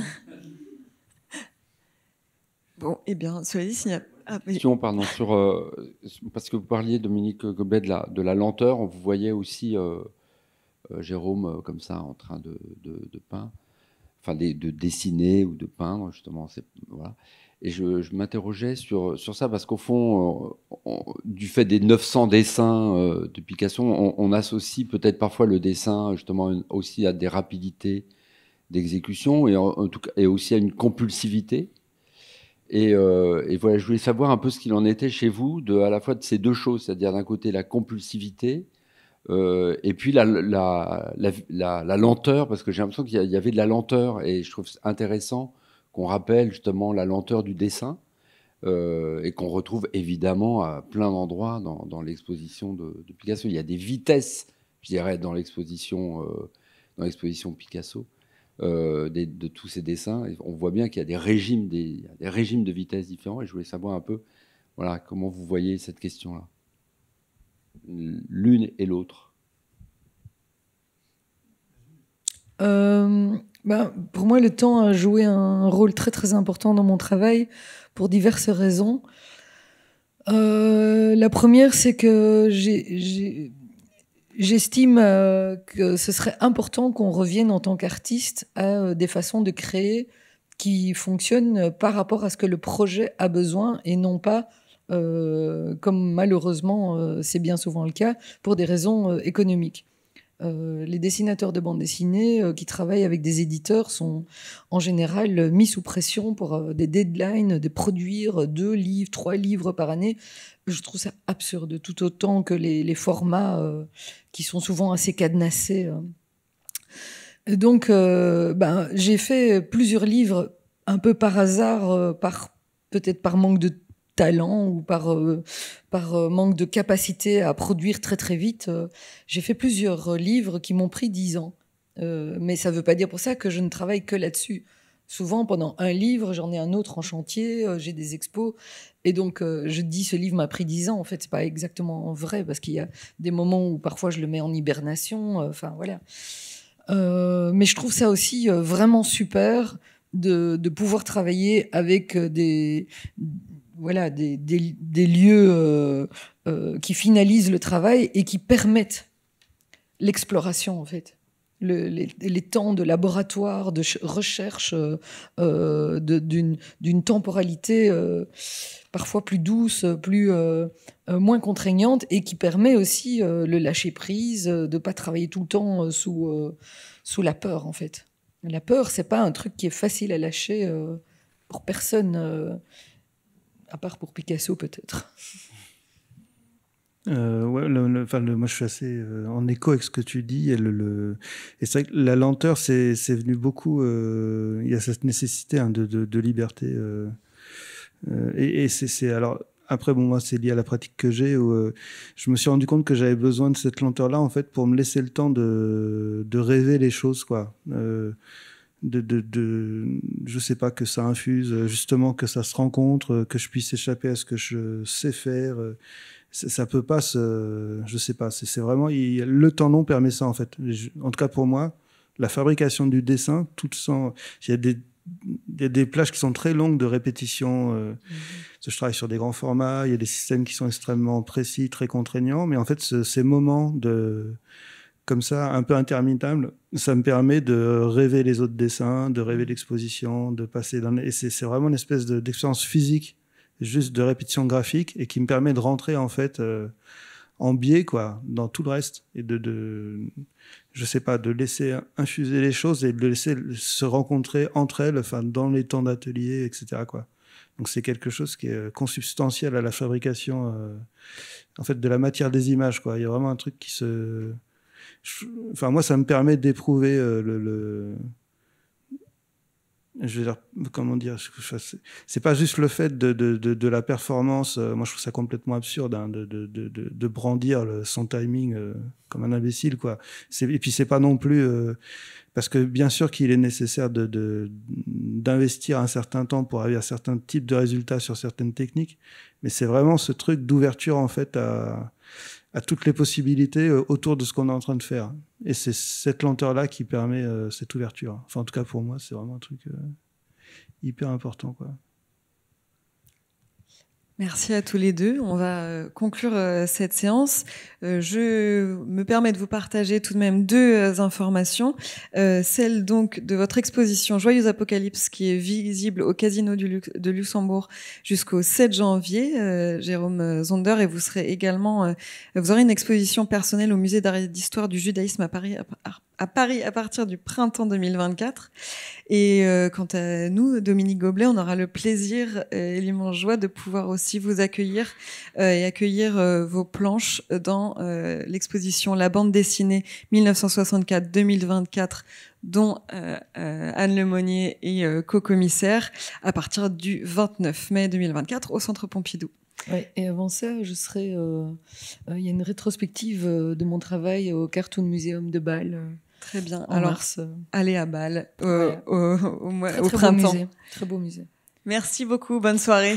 Bon, eh bien, soyez dit, ah, Question, sur, euh, parce que vous parliez, Dominique Gobet de la, de la lenteur. On vous voyait aussi, euh, euh, Jérôme, comme ça, en train de, de, peindre, enfin de, de, dessiner ou de peindre, justement. Et je, je m'interrogeais sur, sur ça, parce qu'au fond, du fait des 900 dessins de Picasso, on, associe peut-être parfois le dessin, justement, aussi à des rapidités d'exécution et, tout cas, et aussi à une compulsivité euh, et, voilà, je voulais savoir un peu ce qu'il en était chez vous, de, à la fois de ces deux choses, c'est-à-dire d'un côté la compulsivité euh, et puis la, lenteur, parce que j'ai l'impression qu'il y, avait de la lenteur, et je trouve intéressant qu'on rappelle justement la lenteur du dessin, euh, et qu'on retrouve évidemment à plein d'endroits dans, l'exposition de, de, Picasso. Il y a des vitesses, je dirais, dans l'exposition Picasso. Euh, de tous ces dessins. on voit bien qu'il y a des régimes, des, régimes de vitesse différents. Et je voulais savoir un peu, voilà, comment vous voyez cette question-là, l'une et l'autre. Euh, ben, pour moi, le temps a joué un rôle très très important dans mon travail pour diverses raisons. Euh, la première, c'est que j'ai J'estime euh, que ce serait important qu'on revienne en tant qu'artiste à euh, des façons de créer qui fonctionnent par rapport à ce que le projet a besoin et non pas, euh, comme malheureusement c'est bien souvent le cas, pour des raisons économiques. les dessinateurs de bande dessinée qui travaillent avec des éditeurs sont en général mis sous pression pour des deadlines de produire deux livres, trois livres par année, je trouve ça absurde, tout autant que les, formats euh, qui sont souvent assez cadenassés. Hein. donc, euh, ben, j'ai fait plusieurs livres un peu par hasard, euh, par peut-être par manque de talent ou par, par manque de capacité à produire très très vite. j'ai fait plusieurs livres qui m'ont pris dix ans. mais ça ne veut pas dire pour ça que je ne travaille que là-dessus. Souvent, pendant un livre, j'en ai un autre en chantier, euh, j'ai des expos. Et donc, euh, je dis ce livre m'a pris dix ans. En fait, c'est pas exactement vrai parce qu'il y a des moments où parfois je le mets en hibernation. Euh, enfin, voilà. mais je trouve ça aussi vraiment super de, pouvoir travailler avec des, voilà, des lieux qui finalisent le travail et qui permettent l'exploration, en fait les, temps de laboratoire, de recherche, euh, euh, d'une temporalité euh, parfois plus douce, plus moins contraignante, et qui permet aussi le lâcher prise, de pas travailler tout le temps sous sous la peur en fait. La peur, c'est pas un truc qui est facile à lâcher pour personne, à part pour Picasso peut-être. Euh, ouais, enfin, moi je suis assez euh, en écho avec ce que tu dis. Et, le, c'est vrai que la lenteur, c'est, c'est venu beaucoup. Euh, il y a cette nécessité hein, de, de, liberté. et, c'est, alors après, bon, moi, c'est lié à la pratique que j'ai où je me suis rendu compte que j'avais besoin de cette lenteur-là, en fait, pour me laisser le temps de, de rêver les choses, quoi. de, de, je sais pas, que ça infuse, justement, que ça se rencontre, que je puisse échapper à ce que je sais faire ça peut pas se, je sais pas, c'est vraiment le temps non permet ça en fait. En tout cas pour moi, la fabrication du dessin, toute sans, il y a des des plages qui sont très longues de répétition. Euh, mhm. Je travaille sur des grands formats, il y a des systèmes qui sont extrêmement précis, très contraignants, mais en fait, ces moments de, comme ça, un peu interminables, ça me permet de rêver les autres dessins, de rêver mhm. l'exposition, de passer dans. Et c'est vraiment une espèce d'expérience physique juste de répétition graphique et qui me permet de rentrer en fait euh, en biais quoi dans tout le reste et de, de je sais pas de laisser infuser les choses et de laisser se rencontrer entre elles enfin dans les temps d'atelier etc quoi donc c'est quelque chose qui est euh, consubstantiel à la fabrication euh, en fait de la matière des images quoi il y a vraiment un truc qui se enfin moi ça me permet d'éprouver le je veux dire, comment dire, c'est pas juste le fait de, de, de, de, la performance. Euh, moi, je trouve ça complètement absurde hein, de, brandir le, son timing euh, comme un imbécile, quoi. Et puis, c'est pas non plus euh, parce que bien sûr qu'il est nécessaire d'investir un certain temps pour avoir certains types de résultats sur certaines techniques, mais c'est vraiment ce truc d'ouverture en fait à à toutes les possibilités euh, autour de ce qu'on est en train de faire. Et c'est cette lenteur-là qui permet euh, cette ouverture. Enfin, en tout cas, pour moi, c'est vraiment un truc euh, hyper important. Quoi. Merci à tous les deux. On va euh, conclure euh, cette séance. Euh, je me permets de vous partager tout de même deux informations. Celle donc de votre exposition Joyeux Apocalypse qui est visible au Casino de Luxembourg jusqu'au 7 janvier, Jérôme Zonder, et vous serez également, vous aurez une exposition personnelle au Musée d'histoire du judaïsme à Paris à Paris à partir du printemps 2024. Et euh, quant à nous, Dominique Goblet, on aura le plaisir et l'immense joie de pouvoir aussi vous accueillir euh, et accueillir euh, vos planches dans l'exposition La bande dessinée 1964-2024 dont Anne Lemonnier est co-commissaire à partir du 29 mai 2024 au Centre Pompidou. et avant ça, je serai. Il y a une rétrospective de mon travail au Cartoon Museum de Bâle. Très bien. Alors, euh. allez à Bâle euh, au, au, printemps. Très beau musée. Merci beaucoup. Bonne soirée.